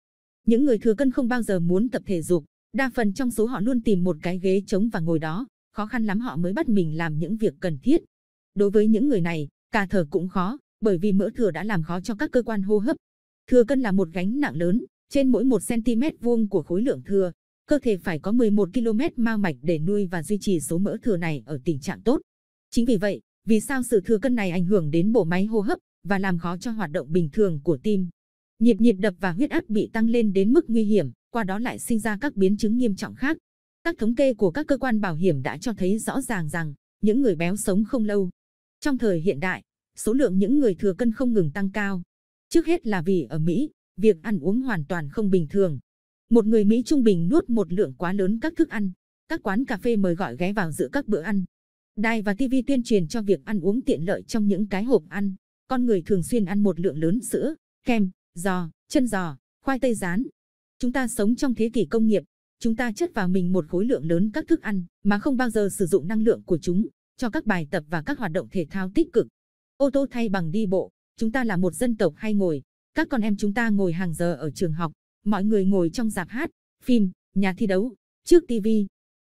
Những người thừa cân không bao giờ muốn tập thể dục, đa phần trong số họ luôn tìm một cái ghế chống và ngồi đó, khó khăn lắm họ mới bắt mình làm những việc cần thiết. Đối với những người này, Cả thở cũng khó, bởi vì mỡ thừa đã làm khó cho các cơ quan hô hấp. Thừa cân là một gánh nặng lớn, trên mỗi 1 cm vuông của khối lượng thừa, cơ thể phải có 11 km mang mạch để nuôi và duy trì số mỡ thừa này ở tình trạng tốt. Chính vì vậy, vì sao sự thừa cân này ảnh hưởng đến bộ máy hô hấp và làm khó cho hoạt động bình thường của tim. Nhịp nhịp đập và huyết áp bị tăng lên đến mức nguy hiểm, qua đó lại sinh ra các biến chứng nghiêm trọng khác. Các thống kê của các cơ quan bảo hiểm đã cho thấy rõ ràng rằng những người béo sống không lâu trong thời hiện đại, số lượng những người thừa cân không ngừng tăng cao. Trước hết là vì ở Mỹ, việc ăn uống hoàn toàn không bình thường. Một người Mỹ trung bình nuốt một lượng quá lớn các thức ăn, các quán cà phê mời gọi ghé vào giữa các bữa ăn. Đài và TV tuyên truyền cho việc ăn uống tiện lợi trong những cái hộp ăn. Con người thường xuyên ăn một lượng lớn sữa, kem, giò, chân giò, khoai tây rán. Chúng ta sống trong thế kỷ công nghiệp, chúng ta chất vào mình một khối lượng lớn các thức ăn mà không bao giờ sử dụng năng lượng của chúng cho các bài tập và các hoạt động thể thao tích cực. Ô tô thay bằng đi bộ, chúng ta là một dân tộc hay ngồi. Các con em chúng ta ngồi hàng giờ ở trường học, mọi người ngồi trong dạp hát, phim, nhà thi đấu, trước TV.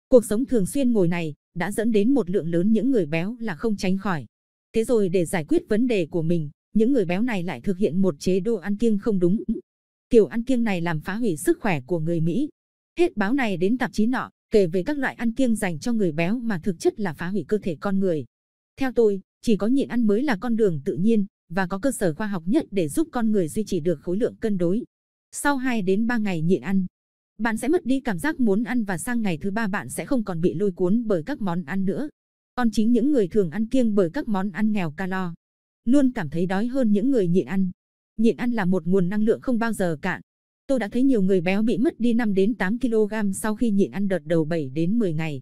Cuộc sống thường xuyên ngồi này đã dẫn đến một lượng lớn những người béo là không tránh khỏi. Thế rồi để giải quyết vấn đề của mình, những người béo này lại thực hiện một chế độ ăn kiêng không đúng. Kiểu ăn kiêng này làm phá hủy sức khỏe của người Mỹ. Hết báo này đến tạp chí nọ, kể về các loại ăn kiêng dành cho người béo mà thực chất là phá hủy cơ thể con người. Theo tôi, chỉ có nhịn ăn mới là con đường tự nhiên và có cơ sở khoa học nhất để giúp con người duy trì được khối lượng cân đối. Sau 2 đến 3 ngày nhịn ăn, bạn sẽ mất đi cảm giác muốn ăn và sang ngày thứ ba bạn sẽ không còn bị lôi cuốn bởi các món ăn nữa. Còn chính những người thường ăn kiêng bởi các món ăn nghèo calo luôn cảm thấy đói hơn những người nhịn ăn. Nhịn ăn là một nguồn năng lượng không bao giờ cạn Tôi đã thấy nhiều người béo bị mất đi 5 đến 8 kg sau khi nhịn ăn đợt đầu 7 đến 10 ngày.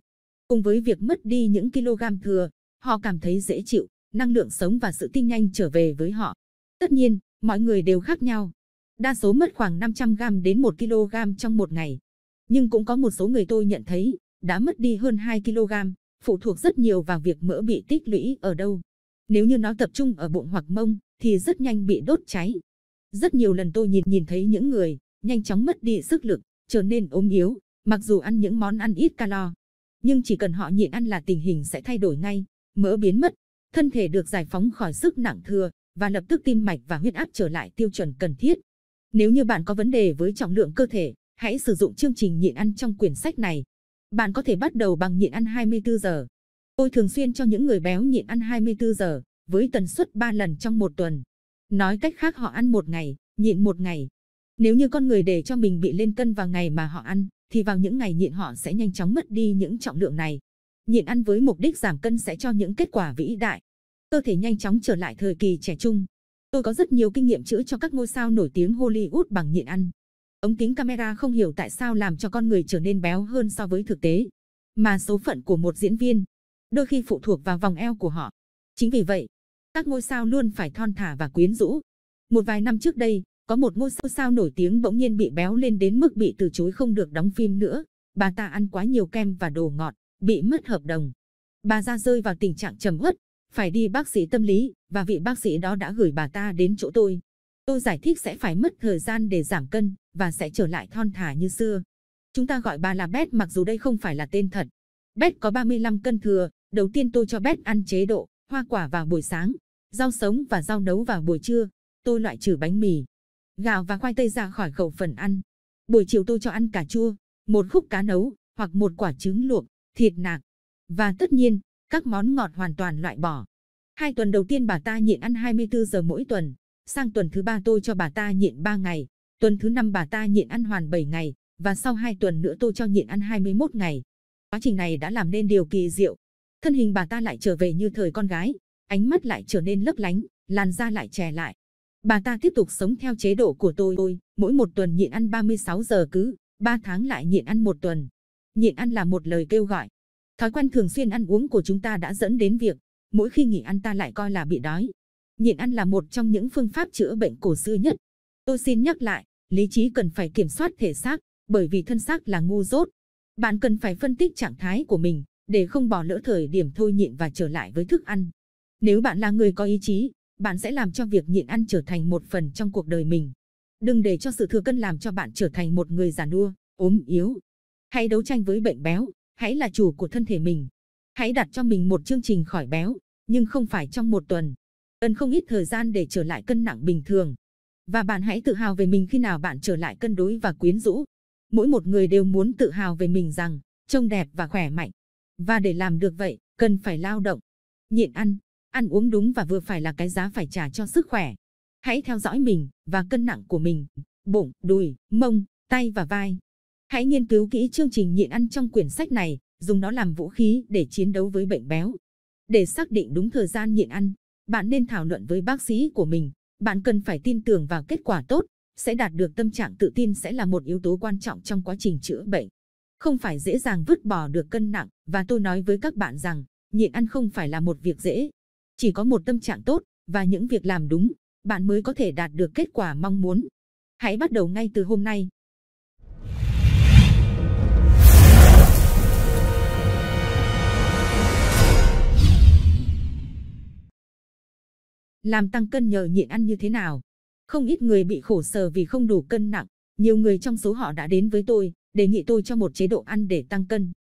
Cùng với việc mất đi những kg thừa, họ cảm thấy dễ chịu, năng lượng sống và sự tinh nhanh trở về với họ. Tất nhiên, mọi người đều khác nhau. Đa số mất khoảng 500 g đến 1 kg trong một ngày. Nhưng cũng có một số người tôi nhận thấy đã mất đi hơn 2 kg, phụ thuộc rất nhiều vào việc mỡ bị tích lũy ở đâu. Nếu như nó tập trung ở bụng hoặc mông thì rất nhanh bị đốt cháy. Rất nhiều lần tôi nhìn nhìn thấy những người nhanh chóng mất đi sức lực, trở nên ốm yếu, mặc dù ăn những món ăn ít calo, nhưng chỉ cần họ nhịn ăn là tình hình sẽ thay đổi ngay, mỡ biến mất, thân thể được giải phóng khỏi sức nặng thừa và lập tức tim mạch và huyết áp trở lại tiêu chuẩn cần thiết. Nếu như bạn có vấn đề với trọng lượng cơ thể, hãy sử dụng chương trình nhịn ăn trong quyển sách này. Bạn có thể bắt đầu bằng nhịn ăn 24 giờ. Tôi thường xuyên cho những người béo nhịn ăn 24 giờ với tần suất 3 lần trong một tuần. Nói cách khác họ ăn một ngày, nhịn một ngày, nếu như con người để cho mình bị lên cân vào ngày mà họ ăn, thì vào những ngày nhịn họ sẽ nhanh chóng mất đi những trọng lượng này. Nhịn ăn với mục đích giảm cân sẽ cho những kết quả vĩ đại. Cơ thể nhanh chóng trở lại thời kỳ trẻ trung. Tôi có rất nhiều kinh nghiệm chữa cho các ngôi sao nổi tiếng Hollywood bằng nhịn ăn. Ống kính camera không hiểu tại sao làm cho con người trở nên béo hơn so với thực tế. Mà số phận của một diễn viên đôi khi phụ thuộc vào vòng eo của họ. Chính vì vậy, các ngôi sao luôn phải thon thả và quyến rũ. Một vài năm trước đây, có một ngôi sao sao nổi tiếng bỗng nhiên bị béo lên đến mức bị từ chối không được đóng phim nữa. Bà ta ăn quá nhiều kem và đồ ngọt, bị mất hợp đồng. Bà ra rơi vào tình trạng trầm uất, phải đi bác sĩ tâm lý và vị bác sĩ đó đã gửi bà ta đến chỗ tôi. Tôi giải thích sẽ phải mất thời gian để giảm cân và sẽ trở lại thon thả như xưa. Chúng ta gọi bà là Beth mặc dù đây không phải là tên thật. Beth có 35 cân thừa, đầu tiên tôi cho Beth ăn chế độ hoa quả vào buổi sáng, rau sống và rau nấu vào buổi trưa. Tôi loại trừ bánh mì, gạo và khoai tây ra khỏi khẩu phần ăn. Buổi chiều tôi cho ăn cà chua, một khúc cá nấu, hoặc một quả trứng luộc, thịt nạc. Và tất nhiên, các món ngọt hoàn toàn loại bỏ. Hai tuần đầu tiên bà ta nhịn ăn 24 giờ mỗi tuần. Sang tuần thứ ba tôi cho bà ta nhịn 3 ngày. Tuần thứ năm bà ta nhịn ăn hoàn 7 ngày. Và sau 2 tuần nữa tôi cho nhịn ăn 21 ngày. Quá trình này đã làm nên điều kỳ diệu. Thân hình bà ta lại trở về như thời con gái. Ánh mắt lại trở nên lấp lánh, làn da lại trẻ lại. Bà ta tiếp tục sống theo chế độ của tôi, tôi mỗi một tuần nhịn ăn 36 giờ cứ, 3 tháng lại nhịn ăn một tuần. Nhịn ăn là một lời kêu gọi. Thói quen thường xuyên ăn uống của chúng ta đã dẫn đến việc, mỗi khi nghỉ ăn ta lại coi là bị đói. Nhịn ăn là một trong những phương pháp chữa bệnh cổ xưa nhất. Tôi xin nhắc lại, lý trí cần phải kiểm soát thể xác, bởi vì thân xác là ngu dốt. Bạn cần phải phân tích trạng thái của mình, để không bỏ lỡ thời điểm thôi nhịn và trở lại với thức ăn. Nếu bạn là người có ý chí, bạn sẽ làm cho việc nhịn ăn trở thành một phần trong cuộc đời mình. Đừng để cho sự thừa cân làm cho bạn trở thành một người già nua, ốm yếu. Hãy đấu tranh với bệnh béo, hãy là chủ của thân thể mình. Hãy đặt cho mình một chương trình khỏi béo, nhưng không phải trong một tuần. Cần không ít thời gian để trở lại cân nặng bình thường. Và bạn hãy tự hào về mình khi nào bạn trở lại cân đối và quyến rũ. Mỗi một người đều muốn tự hào về mình rằng trông đẹp và khỏe mạnh. Và để làm được vậy, cần phải lao động, nhịn ăn, Ăn uống đúng và vừa phải là cái giá phải trả cho sức khỏe. Hãy theo dõi mình và cân nặng của mình, bụng, đùi, mông, tay và vai. Hãy nghiên cứu kỹ chương trình nhịn ăn trong quyển sách này, dùng nó làm vũ khí để chiến đấu với bệnh béo. Để xác định đúng thời gian nhịn ăn, bạn nên thảo luận với bác sĩ của mình. Bạn cần phải tin tưởng vào kết quả tốt, sẽ đạt được tâm trạng tự tin sẽ là một yếu tố quan trọng trong quá trình chữa bệnh. Không phải dễ dàng vứt bỏ được cân nặng và tôi nói với các bạn rằng, nhịn ăn không phải là một việc dễ, chỉ có một tâm trạng tốt và những việc làm đúng, bạn mới có thể đạt được kết quả mong muốn. Hãy bắt đầu ngay từ hôm nay. Làm tăng cân nhờ nhịn ăn như thế nào? Không ít người bị khổ sở vì không đủ cân nặng, nhiều người trong số họ đã đến với tôi, đề nghị tôi cho một chế độ ăn để tăng cân.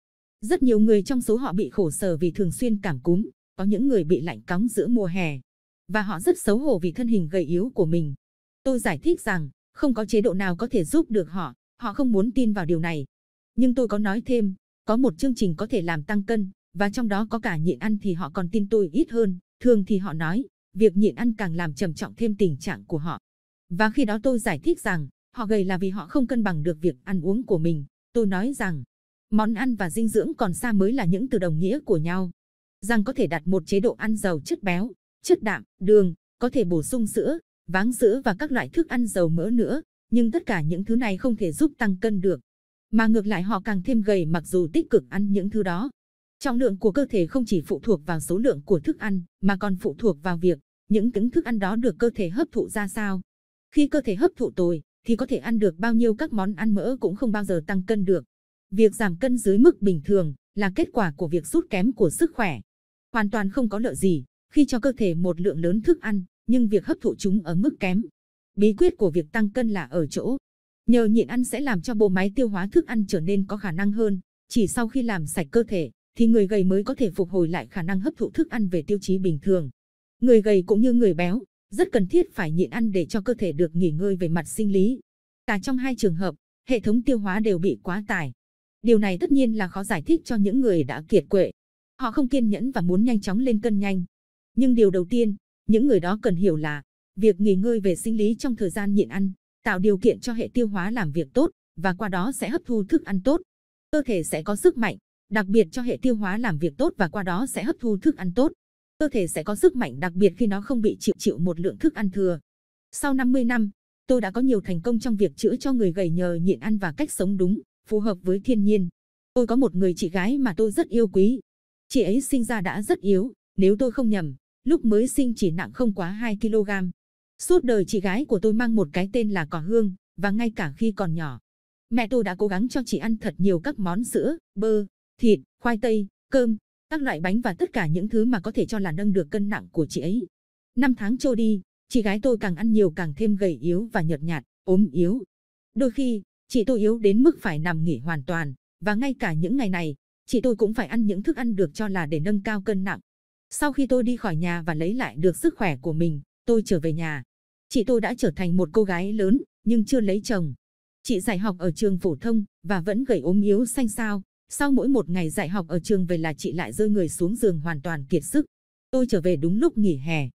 Rất nhiều người trong số họ bị khổ sở vì thường xuyên cảm cúm, có những người bị lạnh cóng giữa mùa hè. Và họ rất xấu hổ vì thân hình gầy yếu của mình. Tôi giải thích rằng, không có chế độ nào có thể giúp được họ, họ không muốn tin vào điều này. Nhưng tôi có nói thêm, có một chương trình có thể làm tăng cân, và trong đó có cả nhịn ăn thì họ còn tin tôi ít hơn. Thường thì họ nói, việc nhịn ăn càng làm trầm trọng thêm tình trạng của họ. Và khi đó tôi giải thích rằng, họ gầy là vì họ không cân bằng được việc ăn uống của mình. Tôi nói rằng, món ăn và dinh dưỡng còn xa mới là những từ đồng nghĩa của nhau rằng có thể đặt một chế độ ăn giàu chất béo, chất đạm, đường, có thể bổ sung sữa, váng sữa và các loại thức ăn giàu mỡ nữa, nhưng tất cả những thứ này không thể giúp tăng cân được. Mà ngược lại họ càng thêm gầy mặc dù tích cực ăn những thứ đó. Trọng lượng của cơ thể không chỉ phụ thuộc vào số lượng của thức ăn, mà còn phụ thuộc vào việc những những thức ăn đó được cơ thể hấp thụ ra sao. Khi cơ thể hấp thụ tồi, thì có thể ăn được bao nhiêu các món ăn mỡ cũng không bao giờ tăng cân được. Việc giảm cân dưới mức bình thường là kết quả của việc rút kém của sức khỏe, hoàn toàn không có lợi gì khi cho cơ thể một lượng lớn thức ăn, nhưng việc hấp thụ chúng ở mức kém. Bí quyết của việc tăng cân là ở chỗ nhờ nhịn ăn sẽ làm cho bộ máy tiêu hóa thức ăn trở nên có khả năng hơn, chỉ sau khi làm sạch cơ thể thì người gầy mới có thể phục hồi lại khả năng hấp thụ thức ăn về tiêu chí bình thường. Người gầy cũng như người béo, rất cần thiết phải nhịn ăn để cho cơ thể được nghỉ ngơi về mặt sinh lý. Cả trong hai trường hợp, hệ thống tiêu hóa đều bị quá tải. Điều này tất nhiên là khó giải thích cho những người đã kiệt quệ, Họ không kiên nhẫn và muốn nhanh chóng lên cân nhanh. Nhưng điều đầu tiên, những người đó cần hiểu là việc nghỉ ngơi về sinh lý trong thời gian nhịn ăn, tạo điều kiện cho hệ tiêu hóa làm việc tốt và qua đó sẽ hấp thu thức ăn tốt. Cơ thể sẽ có sức mạnh, đặc biệt cho hệ tiêu hóa làm việc tốt và qua đó sẽ hấp thu thức ăn tốt. Cơ thể sẽ có sức mạnh đặc biệt khi nó không bị chịu chịu một lượng thức ăn thừa. Sau 50 năm, tôi đã có nhiều thành công trong việc chữa cho người gầy nhờ nhịn ăn và cách sống đúng, phù hợp với thiên nhiên. Tôi có một người chị gái mà tôi rất yêu quý, Chị ấy sinh ra đã rất yếu, nếu tôi không nhầm, lúc mới sinh chỉ nặng không quá 2 kg. Suốt đời chị gái của tôi mang một cái tên là Cỏ Hương, và ngay cả khi còn nhỏ, mẹ tôi đã cố gắng cho chị ăn thật nhiều các món sữa, bơ, thịt, khoai tây, cơm, các loại bánh và tất cả những thứ mà có thể cho là nâng được cân nặng của chị ấy. Năm tháng trôi đi, chị gái tôi càng ăn nhiều càng thêm gầy yếu và nhợt nhạt, ốm yếu. Đôi khi, chị tôi yếu đến mức phải nằm nghỉ hoàn toàn, và ngay cả những ngày này, chị tôi cũng phải ăn những thức ăn được cho là để nâng cao cân nặng. Sau khi tôi đi khỏi nhà và lấy lại được sức khỏe của mình, tôi trở về nhà. Chị tôi đã trở thành một cô gái lớn, nhưng chưa lấy chồng. Chị dạy học ở trường phổ thông và vẫn gầy ốm yếu xanh xao. Sau mỗi một ngày dạy học ở trường về là chị lại rơi người xuống giường hoàn toàn kiệt sức. Tôi trở về đúng lúc nghỉ hè.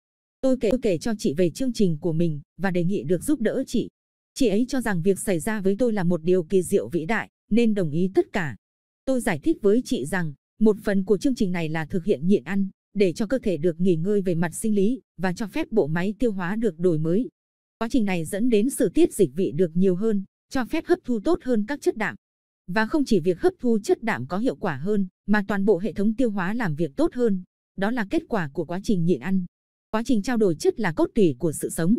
Tôi kể, tôi kể cho chị về chương trình của mình và đề nghị được giúp đỡ chị. Chị ấy cho rằng việc xảy ra với tôi là một điều kỳ diệu vĩ đại, nên đồng ý tất cả. Tôi giải thích với chị rằng, một phần của chương trình này là thực hiện nhịn ăn, để cho cơ thể được nghỉ ngơi về mặt sinh lý và cho phép bộ máy tiêu hóa được đổi mới. Quá trình này dẫn đến sự tiết dịch vị được nhiều hơn, cho phép hấp thu tốt hơn các chất đạm. Và không chỉ việc hấp thu chất đạm có hiệu quả hơn, mà toàn bộ hệ thống tiêu hóa làm việc tốt hơn. Đó là kết quả của quá trình nhịn ăn. Quá trình trao đổi chất là cốt tủy của sự sống.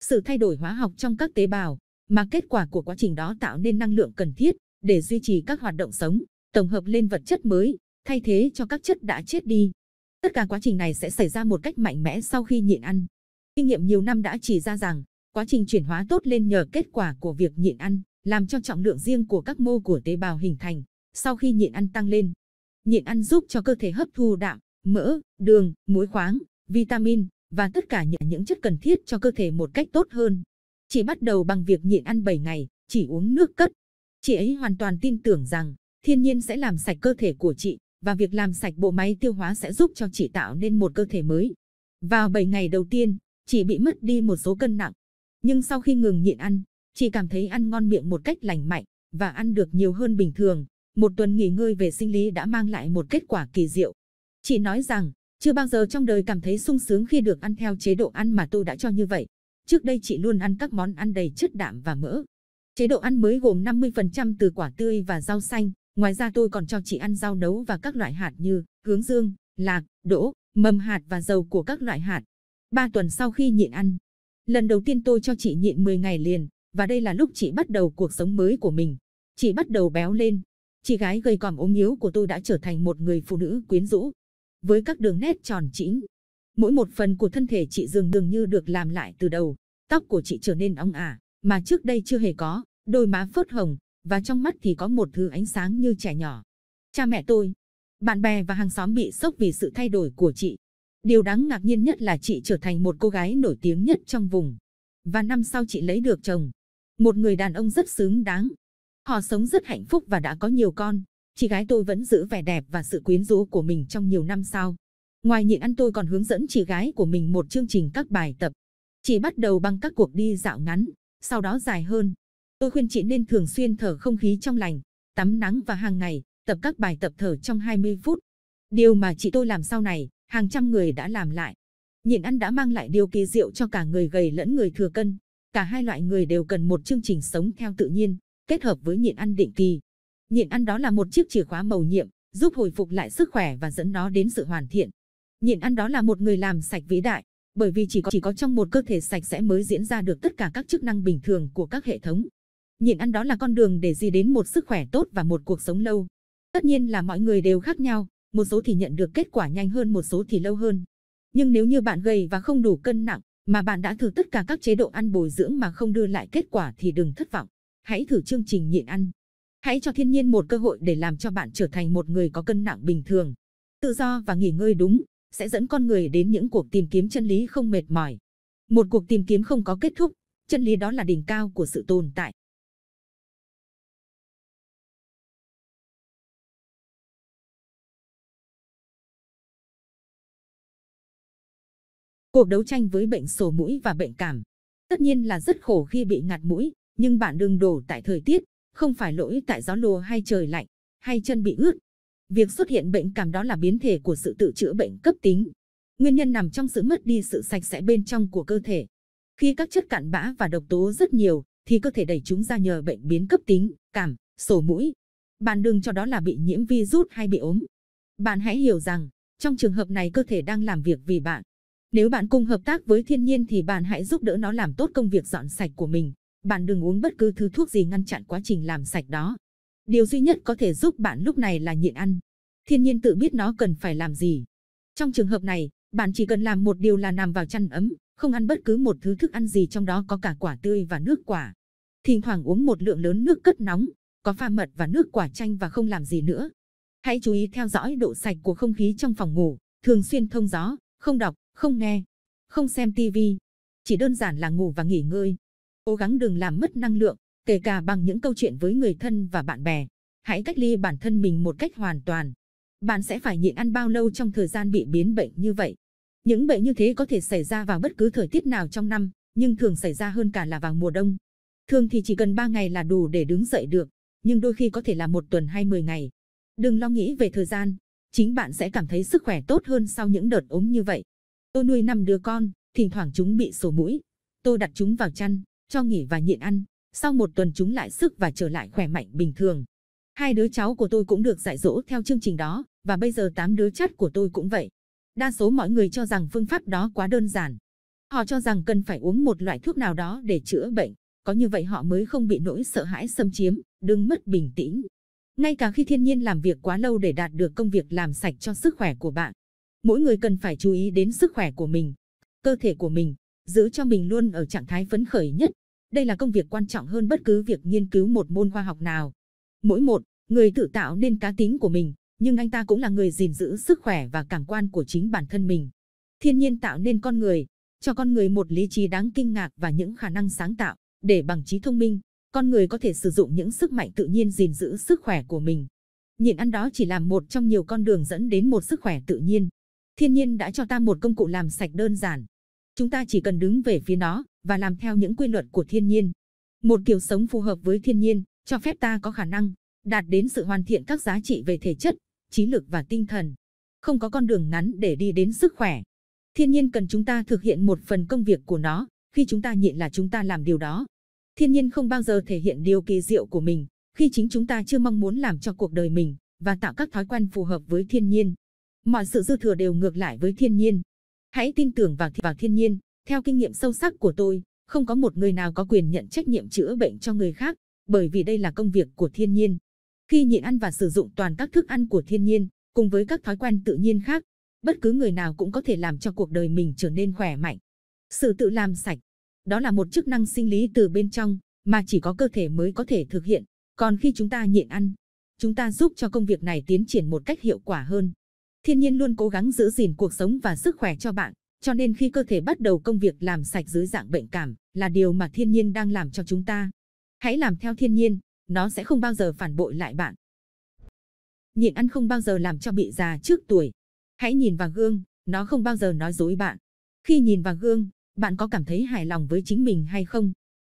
Sự thay đổi hóa học trong các tế bào, mà kết quả của quá trình đó tạo nên năng lượng cần thiết để duy trì các hoạt động sống tổng hợp lên vật chất mới, thay thế cho các chất đã chết đi. Tất cả quá trình này sẽ xảy ra một cách mạnh mẽ sau khi nhịn ăn. Kinh nghiệm nhiều năm đã chỉ ra rằng, quá trình chuyển hóa tốt lên nhờ kết quả của việc nhịn ăn, làm cho trọng lượng riêng của các mô của tế bào hình thành, sau khi nhịn ăn tăng lên. Nhịn ăn giúp cho cơ thể hấp thu đạm, mỡ, đường, muối khoáng, vitamin và tất cả những, chất cần thiết cho cơ thể một cách tốt hơn. Chỉ bắt đầu bằng việc nhịn ăn 7 ngày, chỉ uống nước cất. Chị ấy hoàn toàn tin tưởng rằng thiên nhiên sẽ làm sạch cơ thể của chị và việc làm sạch bộ máy tiêu hóa sẽ giúp cho chị tạo nên một cơ thể mới. Vào 7 ngày đầu tiên, chị bị mất đi một số cân nặng. Nhưng sau khi ngừng nhịn ăn, chị cảm thấy ăn ngon miệng một cách lành mạnh và ăn được nhiều hơn bình thường. Một tuần nghỉ ngơi về sinh lý đã mang lại một kết quả kỳ diệu. Chị nói rằng, chưa bao giờ trong đời cảm thấy sung sướng khi được ăn theo chế độ ăn mà tôi đã cho như vậy. Trước đây chị luôn ăn các món ăn đầy chất đạm và mỡ. Chế độ ăn mới gồm 50% từ quả tươi và rau xanh, Ngoài ra tôi còn cho chị ăn rau nấu và các loại hạt như hướng dương, lạc, đỗ, mầm hạt và dầu của các loại hạt. 3 tuần sau khi nhịn ăn, lần đầu tiên tôi cho chị nhịn 10 ngày liền và đây là lúc chị bắt đầu cuộc sống mới của mình. Chị bắt đầu béo lên. Chị gái gầy còm ốm yếu của tôi đã trở thành một người phụ nữ quyến rũ. Với các đường nét tròn chỉnh, mỗi một phần của thân thể chị dường dường như được làm lại từ đầu. Tóc của chị trở nên ong ả, à, mà trước đây chưa hề có. Đôi má phớt hồng, và trong mắt thì có một thứ ánh sáng như trẻ nhỏ. Cha mẹ tôi, bạn bè và hàng xóm bị sốc vì sự thay đổi của chị. Điều đáng ngạc nhiên nhất là chị trở thành một cô gái nổi tiếng nhất trong vùng. Và năm sau chị lấy được chồng, một người đàn ông rất xứng đáng. Họ sống rất hạnh phúc và đã có nhiều con. Chị gái tôi vẫn giữ vẻ đẹp và sự quyến rũ của mình trong nhiều năm sau. Ngoài nhịn ăn tôi còn hướng dẫn chị gái của mình một chương trình các bài tập. Chị bắt đầu bằng các cuộc đi dạo ngắn, sau đó dài hơn, Tôi khuyên chị nên thường xuyên thở không khí trong lành, tắm nắng và hàng ngày, tập các bài tập thở trong 20 phút. Điều mà chị tôi làm sau này, hàng trăm người đã làm lại. Nhịn ăn đã mang lại điều kỳ diệu cho cả người gầy lẫn người thừa cân. Cả hai loại người đều cần một chương trình sống theo tự nhiên, kết hợp với nhịn ăn định kỳ. Nhịn ăn đó là một chiếc chìa khóa màu nhiệm, giúp hồi phục lại sức khỏe và dẫn nó đến sự hoàn thiện. Nhịn ăn đó là một người làm sạch vĩ đại, bởi vì chỉ có chỉ có trong một cơ thể sạch sẽ mới diễn ra được tất cả các chức năng bình thường của các hệ thống. Nhịn ăn đó là con đường để gì đến một sức khỏe tốt và một cuộc sống lâu. Tất nhiên là mọi người đều khác nhau, một số thì nhận được kết quả nhanh hơn một số thì lâu hơn. Nhưng nếu như bạn gầy và không đủ cân nặng, mà bạn đã thử tất cả các chế độ ăn bồi dưỡng mà không đưa lại kết quả thì đừng thất vọng. Hãy thử chương trình nhịn ăn. Hãy cho thiên nhiên một cơ hội để làm cho bạn trở thành một người có cân nặng bình thường. Tự do và nghỉ ngơi đúng sẽ dẫn con người đến những cuộc tìm kiếm chân lý không mệt mỏi. Một cuộc tìm kiếm không có kết thúc, chân lý đó là đỉnh cao của sự tồn tại. Cuộc đấu tranh với bệnh sổ mũi và bệnh cảm. Tất nhiên là rất khổ khi bị ngạt mũi, nhưng bạn đừng đổ tại thời tiết, không phải lỗi tại gió lùa hay trời lạnh, hay chân bị ướt. Việc xuất hiện bệnh cảm đó là biến thể của sự tự chữa bệnh cấp tính. Nguyên nhân nằm trong sự mất đi sự sạch sẽ bên trong của cơ thể. Khi các chất cặn bã và độc tố rất nhiều, thì cơ thể đẩy chúng ra nhờ bệnh biến cấp tính, cảm, sổ mũi. Bạn đừng cho đó là bị nhiễm virus hay bị ốm. Bạn hãy hiểu rằng, trong trường hợp này cơ thể đang làm việc vì bạn. Nếu bạn cùng hợp tác với thiên nhiên thì bạn hãy giúp đỡ nó làm tốt công việc dọn sạch của mình. Bạn đừng uống bất cứ thứ thuốc gì ngăn chặn quá trình làm sạch đó. Điều duy nhất có thể giúp bạn lúc này là nhịn ăn. Thiên nhiên tự biết nó cần phải làm gì. Trong trường hợp này, bạn chỉ cần làm một điều là nằm vào chăn ấm, không ăn bất cứ một thứ thức ăn gì trong đó có cả quả tươi và nước quả. Thỉnh thoảng uống một lượng lớn nước cất nóng, có pha mật và nước quả chanh và không làm gì nữa. Hãy chú ý theo dõi độ sạch của không khí trong phòng ngủ, thường xuyên thông gió, không đọc, không nghe, không xem tivi, chỉ đơn giản là ngủ và nghỉ ngơi. Cố gắng đừng làm mất năng lượng, kể cả bằng những câu chuyện với người thân và bạn bè. Hãy cách ly bản thân mình một cách hoàn toàn. Bạn sẽ phải nhịn ăn bao lâu trong thời gian bị biến bệnh như vậy? Những bệnh như thế có thể xảy ra vào bất cứ thời tiết nào trong năm, nhưng thường xảy ra hơn cả là vào mùa đông. Thường thì chỉ cần 3 ngày là đủ để đứng dậy được, nhưng đôi khi có thể là một tuần hay 10 ngày. Đừng lo nghĩ về thời gian, chính bạn sẽ cảm thấy sức khỏe tốt hơn sau những đợt ốm như vậy. Tôi nuôi năm đứa con, thỉnh thoảng chúng bị sổ mũi. Tôi đặt chúng vào chăn, cho nghỉ và nhịn ăn. Sau một tuần chúng lại sức và trở lại khỏe mạnh bình thường. Hai đứa cháu của tôi cũng được dạy dỗ theo chương trình đó, và bây giờ tám đứa chắt của tôi cũng vậy. Đa số mọi người cho rằng phương pháp đó quá đơn giản. Họ cho rằng cần phải uống một loại thuốc nào đó để chữa bệnh, có như vậy họ mới không bị nỗi sợ hãi xâm chiếm, đừng mất bình tĩnh. Ngay cả khi thiên nhiên làm việc quá lâu để đạt được công việc làm sạch cho sức khỏe của bạn, mỗi người cần phải chú ý đến sức khỏe của mình, cơ thể của mình, giữ cho mình luôn ở trạng thái phấn khởi nhất. Đây là công việc quan trọng hơn bất cứ việc nghiên cứu một môn khoa học nào. Mỗi một, người tự tạo nên cá tính của mình, nhưng anh ta cũng là người gìn giữ sức khỏe và cảm quan của chính bản thân mình. Thiên nhiên tạo nên con người, cho con người một lý trí đáng kinh ngạc và những khả năng sáng tạo, để bằng trí thông minh, con người có thể sử dụng những sức mạnh tự nhiên gìn giữ sức khỏe của mình. Nhịn ăn đó chỉ là một trong nhiều con đường dẫn đến một sức khỏe tự nhiên. Thiên nhiên đã cho ta một công cụ làm sạch đơn giản. Chúng ta chỉ cần đứng về phía nó và làm theo những quy luật của thiên nhiên. Một kiểu sống phù hợp với thiên nhiên, cho phép ta có khả năng đạt đến sự hoàn thiện các giá trị về thể chất, trí lực và tinh thần. Không có con đường ngắn để đi đến sức khỏe. Thiên nhiên cần chúng ta thực hiện một phần công việc của nó, khi chúng ta nhịn là chúng ta làm điều đó. Thiên nhiên không bao giờ thể hiện điều kỳ diệu của mình, khi chính chúng ta chưa mong muốn làm cho cuộc đời mình và tạo các thói quen phù hợp với thiên nhiên mọi sự dư thừa đều ngược lại với thiên nhiên. Hãy tin tưởng vào, vào thiên nhiên, theo kinh nghiệm sâu sắc của tôi, không có một người nào có quyền nhận trách nhiệm chữa bệnh cho người khác, bởi vì đây là công việc của thiên nhiên. Khi nhịn ăn và sử dụng toàn các thức ăn của thiên nhiên, cùng với các thói quen tự nhiên khác, bất cứ người nào cũng có thể làm cho cuộc đời mình trở nên khỏe mạnh. Sự tự làm sạch, đó là một chức năng sinh lý từ bên trong mà chỉ có cơ thể mới có thể thực hiện. Còn khi chúng ta nhịn ăn, chúng ta giúp cho công việc này tiến triển một cách hiệu quả hơn. Thiên nhiên luôn cố gắng giữ gìn cuộc sống và sức khỏe cho bạn, cho nên khi cơ thể bắt đầu công việc làm sạch dưới dạng bệnh cảm là điều mà thiên nhiên đang làm cho chúng ta. Hãy làm theo thiên nhiên, nó sẽ không bao giờ phản bội lại bạn. Nhịn ăn không bao giờ làm cho bị già trước tuổi. Hãy nhìn vào gương, nó không bao giờ nói dối bạn. Khi nhìn vào gương, bạn có cảm thấy hài lòng với chính mình hay không?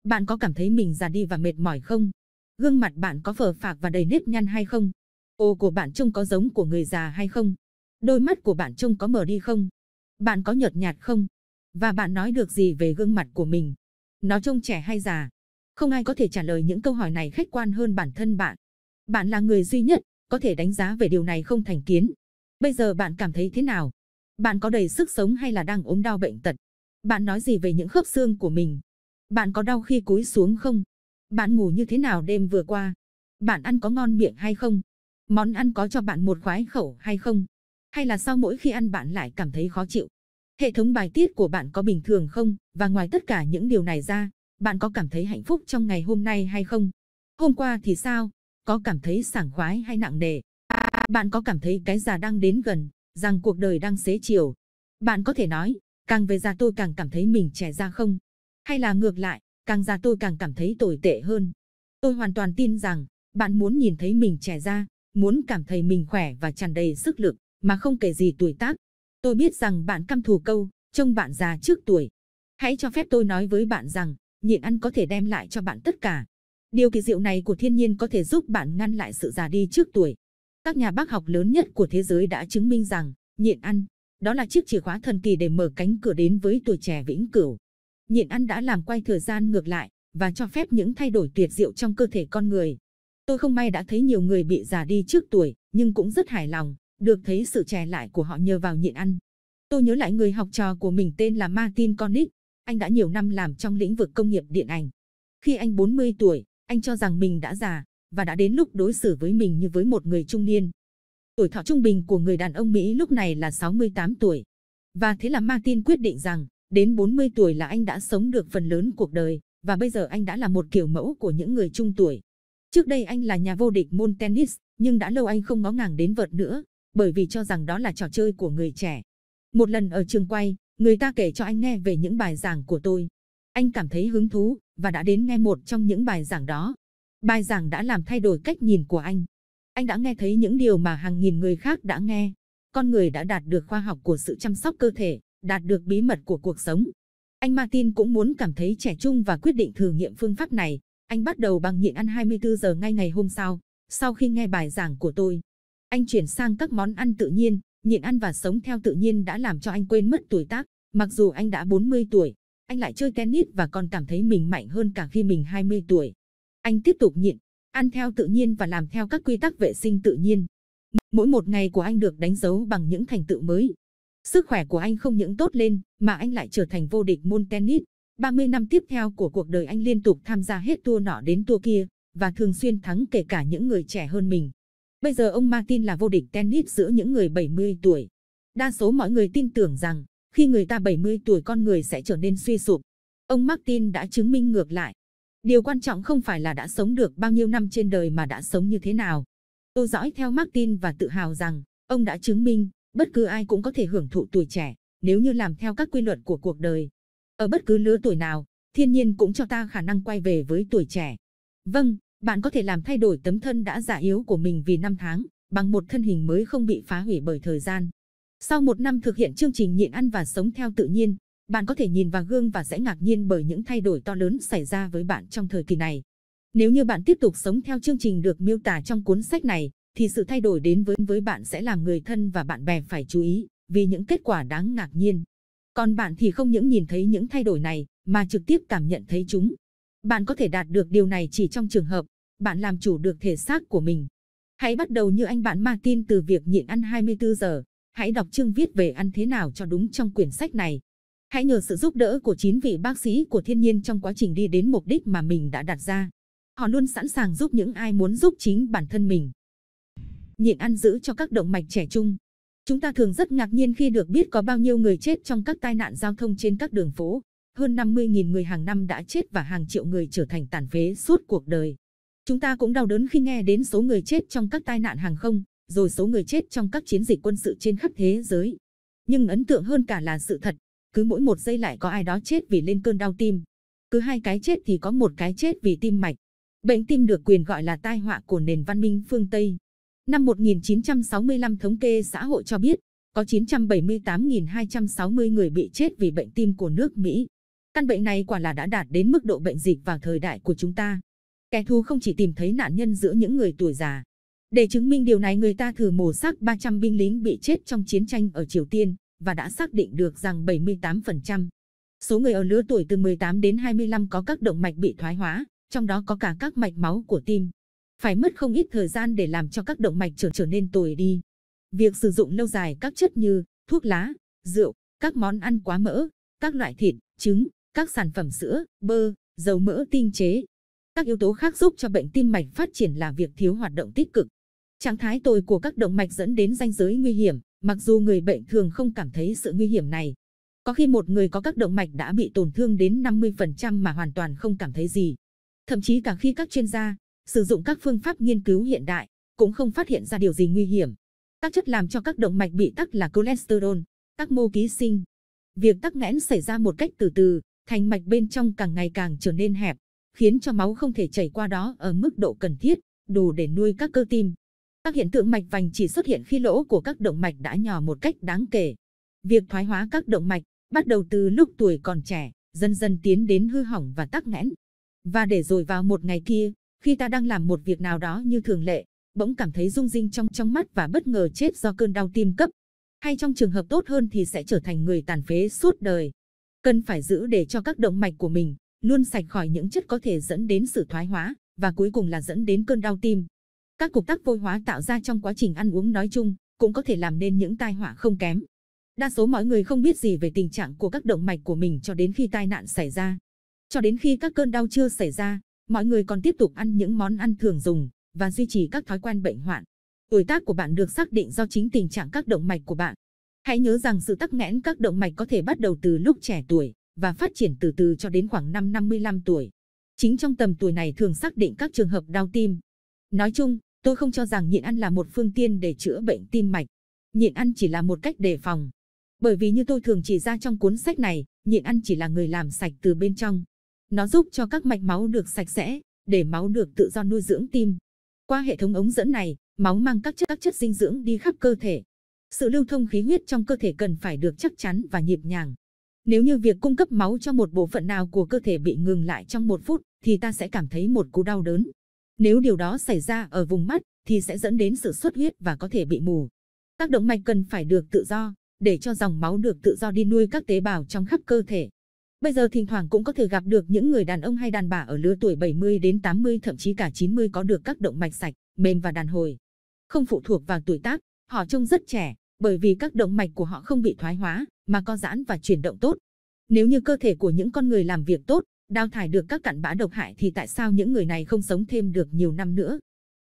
Bạn có cảm thấy mình già đi và mệt mỏi không? Gương mặt bạn có phờ phạc và đầy nếp nhăn hay không? Ô của bạn trông có giống của người già hay không? Đôi mắt của bạn trông có mở đi không? Bạn có nhợt nhạt không? Và bạn nói được gì về gương mặt của mình? Nó trông trẻ hay già? Không ai có thể trả lời những câu hỏi này khách quan hơn bản thân bạn. Bạn là người duy nhất có thể đánh giá về điều này không thành kiến. Bây giờ bạn cảm thấy thế nào? Bạn có đầy sức sống hay là đang ốm đau bệnh tật? Bạn nói gì về những khớp xương của mình? Bạn có đau khi cúi xuống không? Bạn ngủ như thế nào đêm vừa qua? Bạn ăn có ngon miệng hay không? Món ăn có cho bạn một khoái khẩu hay không? Hay là sau mỗi khi ăn bạn lại cảm thấy khó chịu? Hệ thống bài tiết của bạn có bình thường không? Và ngoài tất cả những điều này ra, bạn có cảm thấy hạnh phúc trong ngày hôm nay hay không? Hôm qua thì sao? Có cảm thấy sảng khoái hay nặng nề? bạn có cảm thấy cái già đang đến gần, rằng cuộc đời đang xế chiều? Bạn có thể nói, càng về già tôi càng cảm thấy mình trẻ ra không? Hay là ngược lại, càng già tôi càng cảm thấy tồi tệ hơn? Tôi hoàn toàn tin rằng, bạn muốn nhìn thấy mình trẻ ra, muốn cảm thấy mình khỏe và tràn đầy sức lực mà không kể gì tuổi tác. Tôi biết rằng bạn căm thù câu, trông bạn già trước tuổi. Hãy cho phép tôi nói với bạn rằng, nhịn ăn có thể đem lại cho bạn tất cả. Điều kỳ diệu này của thiên nhiên có thể giúp bạn ngăn lại sự già đi trước tuổi. Các nhà bác học lớn nhất của thế giới đã chứng minh rằng, nhịn ăn, đó là chiếc chìa khóa thần kỳ để mở cánh cửa đến với tuổi trẻ vĩnh cửu. Nhịn ăn đã làm quay thời gian ngược lại và cho phép những thay đổi tuyệt diệu trong cơ thể con người. Tôi không may đã thấy nhiều người bị già đi trước tuổi, nhưng cũng rất hài lòng được thấy sự trẻ lại của họ nhờ vào nhịn ăn. Tôi nhớ lại người học trò của mình tên là Martin Connick. Anh đã nhiều năm làm trong lĩnh vực công nghiệp điện ảnh. Khi anh 40 tuổi, anh cho rằng mình đã già và đã đến lúc đối xử với mình như với một người trung niên. Tuổi thọ trung bình của người đàn ông Mỹ lúc này là 68 tuổi. Và thế là Martin quyết định rằng, đến 40 tuổi là anh đã sống được phần lớn cuộc đời, và bây giờ anh đã là một kiểu mẫu của những người trung tuổi. Trước đây anh là nhà vô địch môn tennis, nhưng đã lâu anh không ngó ngàng đến vợt nữa, bởi vì cho rằng đó là trò chơi của người trẻ. Một lần ở trường quay, người ta kể cho anh nghe về những bài giảng của tôi. Anh cảm thấy hứng thú và đã đến nghe một trong những bài giảng đó. Bài giảng đã làm thay đổi cách nhìn của anh. Anh đã nghe thấy những điều mà hàng nghìn người khác đã nghe. Con người đã đạt được khoa học của sự chăm sóc cơ thể, đạt được bí mật của cuộc sống. Anh Martin cũng muốn cảm thấy trẻ trung và quyết định thử nghiệm phương pháp này. Anh bắt đầu bằng nhịn ăn 24 giờ ngay ngày hôm sau, sau khi nghe bài giảng của tôi. Anh chuyển sang các món ăn tự nhiên, nhịn ăn và sống theo tự nhiên đã làm cho anh quên mất tuổi tác. Mặc dù anh đã 40 tuổi, anh lại chơi tennis và còn cảm thấy mình mạnh hơn cả khi mình 20 tuổi. Anh tiếp tục nhịn, ăn theo tự nhiên và làm theo các quy tắc vệ sinh tự nhiên. Mỗi một ngày của anh được đánh dấu bằng những thành tựu mới. Sức khỏe của anh không những tốt lên mà anh lại trở thành vô địch môn tennis. 30 năm tiếp theo của cuộc đời anh liên tục tham gia hết tour nọ đến tour kia và thường xuyên thắng kể cả những người trẻ hơn mình. Bây giờ ông Martin là vô địch tennis giữa những người 70 tuổi. Đa số mọi người tin tưởng rằng khi người ta 70 tuổi con người sẽ trở nên suy sụp. Ông Martin đã chứng minh ngược lại. Điều quan trọng không phải là đã sống được bao nhiêu năm trên đời mà đã sống như thế nào. Tôi dõi theo Martin và tự hào rằng ông đã chứng minh bất cứ ai cũng có thể hưởng thụ tuổi trẻ nếu như làm theo các quy luật của cuộc đời. Ở bất cứ lứa tuổi nào, thiên nhiên cũng cho ta khả năng quay về với tuổi trẻ. Vâng, bạn có thể làm thay đổi tấm thân đã già yếu của mình vì năm tháng, bằng một thân hình mới không bị phá hủy bởi thời gian. Sau một năm thực hiện chương trình nhịn ăn và sống theo tự nhiên, bạn có thể nhìn vào gương và sẽ ngạc nhiên bởi những thay đổi to lớn xảy ra với bạn trong thời kỳ này. Nếu như bạn tiếp tục sống theo chương trình được miêu tả trong cuốn sách này, thì sự thay đổi đến với với bạn sẽ làm người thân và bạn bè phải chú ý vì những kết quả đáng ngạc nhiên. Còn bạn thì không những nhìn thấy những thay đổi này mà trực tiếp cảm nhận thấy chúng, bạn có thể đạt được điều này chỉ trong trường hợp bạn làm chủ được thể xác của mình. Hãy bắt đầu như anh bạn Martin từ việc nhịn ăn 24 giờ. Hãy đọc chương viết về ăn thế nào cho đúng trong quyển sách này. Hãy nhờ sự giúp đỡ của chín vị bác sĩ của thiên nhiên trong quá trình đi đến mục đích mà mình đã đặt ra. Họ luôn sẵn sàng giúp những ai muốn giúp chính bản thân mình. Nhịn ăn giữ cho các động mạch trẻ trung. Chúng ta thường rất ngạc nhiên khi được biết có bao nhiêu người chết trong các tai nạn giao thông trên các đường phố. Hơn 50.000 người hàng năm đã chết và hàng triệu người trở thành tàn phế suốt cuộc đời. Chúng ta cũng đau đớn khi nghe đến số người chết trong các tai nạn hàng không, rồi số người chết trong các chiến dịch quân sự trên khắp thế giới. Nhưng ấn tượng hơn cả là sự thật, cứ mỗi một giây lại có ai đó chết vì lên cơn đau tim. Cứ hai cái chết thì có một cái chết vì tim mạch. Bệnh tim được quyền gọi là tai họa của nền văn minh phương Tây. Năm 1965 thống kê xã hội cho biết, có 978.260 người bị chết vì bệnh tim của nước Mỹ. Căn bệnh này quả là đã đạt đến mức độ bệnh dịch vào thời đại của chúng ta. Kẻ thù không chỉ tìm thấy nạn nhân giữa những người tuổi già. Để chứng minh điều này người ta thử mổ xác 300 binh lính bị chết trong chiến tranh ở Triều Tiên và đã xác định được rằng 78% số người ở lứa tuổi từ 18 đến 25 có các động mạch bị thoái hóa, trong đó có cả các mạch máu của tim. Phải mất không ít thời gian để làm cho các động mạch trở trở nên tồi đi. Việc sử dụng lâu dài các chất như thuốc lá, rượu, các món ăn quá mỡ, các loại thịt, trứng, các sản phẩm sữa, bơ, dầu mỡ tinh chế. Các yếu tố khác giúp cho bệnh tim mạch phát triển là việc thiếu hoạt động tích cực. Trạng thái tồi của các động mạch dẫn đến ranh giới nguy hiểm, mặc dù người bệnh thường không cảm thấy sự nguy hiểm này. Có khi một người có các động mạch đã bị tổn thương đến 50% mà hoàn toàn không cảm thấy gì. Thậm chí cả khi các chuyên gia sử dụng các phương pháp nghiên cứu hiện đại cũng không phát hiện ra điều gì nguy hiểm. Các chất làm cho các động mạch bị tắc là cholesterol, các mô ký sinh. Việc tắc nghẽn xảy ra một cách từ từ, thành mạch bên trong càng ngày càng trở nên hẹp, khiến cho máu không thể chảy qua đó ở mức độ cần thiết, đủ để nuôi các cơ tim. Các hiện tượng mạch vành chỉ xuất hiện khi lỗ của các động mạch đã nhỏ một cách đáng kể. Việc thoái hóa các động mạch bắt đầu từ lúc tuổi còn trẻ, dần dần tiến đến hư hỏng và tắc nghẽn. Và để rồi vào một ngày kia, khi ta đang làm một việc nào đó như thường lệ, bỗng cảm thấy rung rinh trong trong mắt và bất ngờ chết do cơn đau tim cấp. Hay trong trường hợp tốt hơn thì sẽ trở thành người tàn phế suốt đời cần phải giữ để cho các động mạch của mình luôn sạch khỏi những chất có thể dẫn đến sự thoái hóa và cuối cùng là dẫn đến cơn đau tim. Các cục tắc vôi hóa tạo ra trong quá trình ăn uống nói chung cũng có thể làm nên những tai họa không kém. Đa số mọi người không biết gì về tình trạng của các động mạch của mình cho đến khi tai nạn xảy ra. Cho đến khi các cơn đau chưa xảy ra, mọi người còn tiếp tục ăn những món ăn thường dùng và duy trì các thói quen bệnh hoạn. Tuổi tác của bạn được xác định do chính tình trạng các động mạch của bạn Hãy nhớ rằng sự tắc nghẽn các động mạch có thể bắt đầu từ lúc trẻ tuổi và phát triển từ từ cho đến khoảng năm 55 tuổi. Chính trong tầm tuổi này thường xác định các trường hợp đau tim. Nói chung, tôi không cho rằng nhịn ăn là một phương tiên để chữa bệnh tim mạch. Nhịn ăn chỉ là một cách đề phòng. Bởi vì như tôi thường chỉ ra trong cuốn sách này, nhịn ăn chỉ là người làm sạch từ bên trong. Nó giúp cho các mạch máu được sạch sẽ, để máu được tự do nuôi dưỡng tim. Qua hệ thống ống dẫn này, máu mang các chất các chất dinh dưỡng đi khắp cơ thể, sự lưu thông khí huyết trong cơ thể cần phải được chắc chắn và nhịp nhàng. Nếu như việc cung cấp máu cho một bộ phận nào của cơ thể bị ngừng lại trong một phút, thì ta sẽ cảm thấy một cú đau đớn. Nếu điều đó xảy ra ở vùng mắt, thì sẽ dẫn đến sự xuất huyết và có thể bị mù. Các động mạch cần phải được tự do, để cho dòng máu được tự do đi nuôi các tế bào trong khắp cơ thể. Bây giờ thỉnh thoảng cũng có thể gặp được những người đàn ông hay đàn bà ở lứa tuổi 70 đến 80 thậm chí cả 90 có được các động mạch sạch, mềm và đàn hồi. Không phụ thuộc vào tuổi tác, họ trông rất trẻ, bởi vì các động mạch của họ không bị thoái hóa, mà co giãn và chuyển động tốt. Nếu như cơ thể của những con người làm việc tốt, đào thải được các cặn bã độc hại thì tại sao những người này không sống thêm được nhiều năm nữa?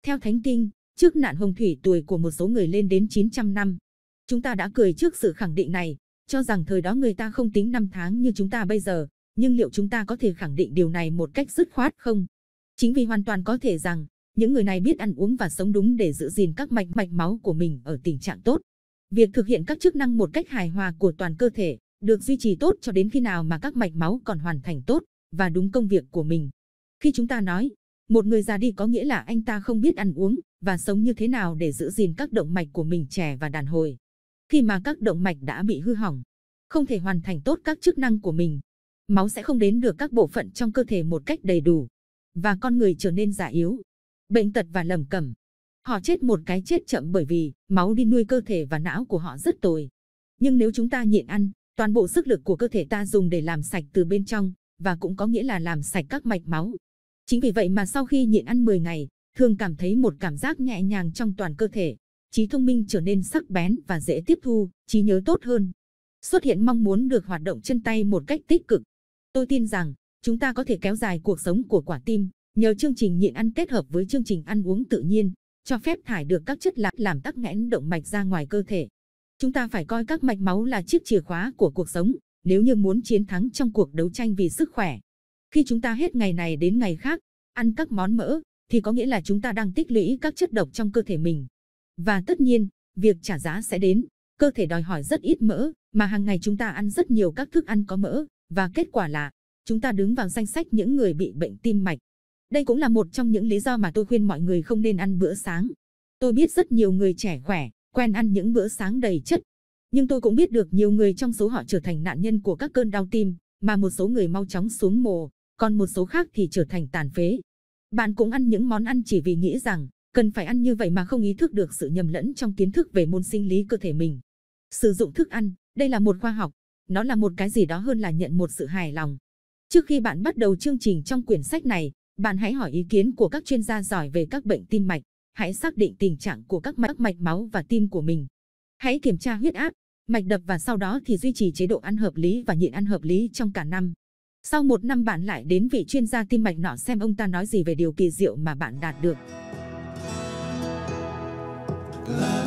Theo Thánh Kinh, trước nạn hồng thủy tuổi của một số người lên đến 900 năm. Chúng ta đã cười trước sự khẳng định này, cho rằng thời đó người ta không tính năm tháng như chúng ta bây giờ, nhưng liệu chúng ta có thể khẳng định điều này một cách dứt khoát không? Chính vì hoàn toàn có thể rằng, những người này biết ăn uống và sống đúng để giữ gìn các mạch mạch máu của mình ở tình trạng tốt. Việc thực hiện các chức năng một cách hài hòa của toàn cơ thể được duy trì tốt cho đến khi nào mà các mạch máu còn hoàn thành tốt và đúng công việc của mình. Khi chúng ta nói, một người già đi có nghĩa là anh ta không biết ăn uống và sống như thế nào để giữ gìn các động mạch của mình trẻ và đàn hồi. Khi mà các động mạch đã bị hư hỏng, không thể hoàn thành tốt các chức năng của mình, máu sẽ không đến được các bộ phận trong cơ thể một cách đầy đủ và con người trở nên già yếu, bệnh tật và lầm cẩm. Họ chết một cái chết chậm bởi vì máu đi nuôi cơ thể và não của họ rất tồi. Nhưng nếu chúng ta nhịn ăn, toàn bộ sức lực của cơ thể ta dùng để làm sạch từ bên trong, và cũng có nghĩa là làm sạch các mạch máu. Chính vì vậy mà sau khi nhịn ăn 10 ngày, thường cảm thấy một cảm giác nhẹ nhàng trong toàn cơ thể. Trí thông minh trở nên sắc bén và dễ tiếp thu, trí nhớ tốt hơn. Xuất hiện mong muốn được hoạt động chân tay một cách tích cực. Tôi tin rằng, chúng ta có thể kéo dài cuộc sống của quả tim, nhờ chương trình nhịn ăn kết hợp với chương trình ăn uống tự nhiên cho phép thải được các chất lạc làm tắc nghẽn động mạch ra ngoài cơ thể. Chúng ta phải coi các mạch máu là chiếc chìa khóa của cuộc sống, nếu như muốn chiến thắng trong cuộc đấu tranh vì sức khỏe. Khi chúng ta hết ngày này đến ngày khác, ăn các món mỡ, thì có nghĩa là chúng ta đang tích lũy các chất độc trong cơ thể mình. Và tất nhiên, việc trả giá sẽ đến, cơ thể đòi hỏi rất ít mỡ, mà hàng ngày chúng ta ăn rất nhiều các thức ăn có mỡ, và kết quả là chúng ta đứng vào danh sách những người bị bệnh tim mạch. Đây cũng là một trong những lý do mà tôi khuyên mọi người không nên ăn bữa sáng. Tôi biết rất nhiều người trẻ khỏe, quen ăn những bữa sáng đầy chất. Nhưng tôi cũng biết được nhiều người trong số họ trở thành nạn nhân của các cơn đau tim, mà một số người mau chóng xuống mồ, còn một số khác thì trở thành tàn phế. Bạn cũng ăn những món ăn chỉ vì nghĩ rằng cần phải ăn như vậy mà không ý thức được sự nhầm lẫn trong kiến thức về môn sinh lý cơ thể mình. Sử dụng thức ăn, đây là một khoa học, nó là một cái gì đó hơn là nhận một sự hài lòng. Trước khi bạn bắt đầu chương trình trong quyển sách này, bạn hãy hỏi ý kiến của các chuyên gia giỏi về các bệnh tim mạch. Hãy xác định tình trạng của các mạch mạch máu và tim của mình. Hãy kiểm tra huyết áp, mạch đập và sau đó thì duy trì chế độ ăn hợp lý và nhịn ăn hợp lý trong cả năm. Sau một năm bạn lại đến vị chuyên gia tim mạch nọ xem ông ta nói gì về điều kỳ diệu mà bạn đạt được. Love.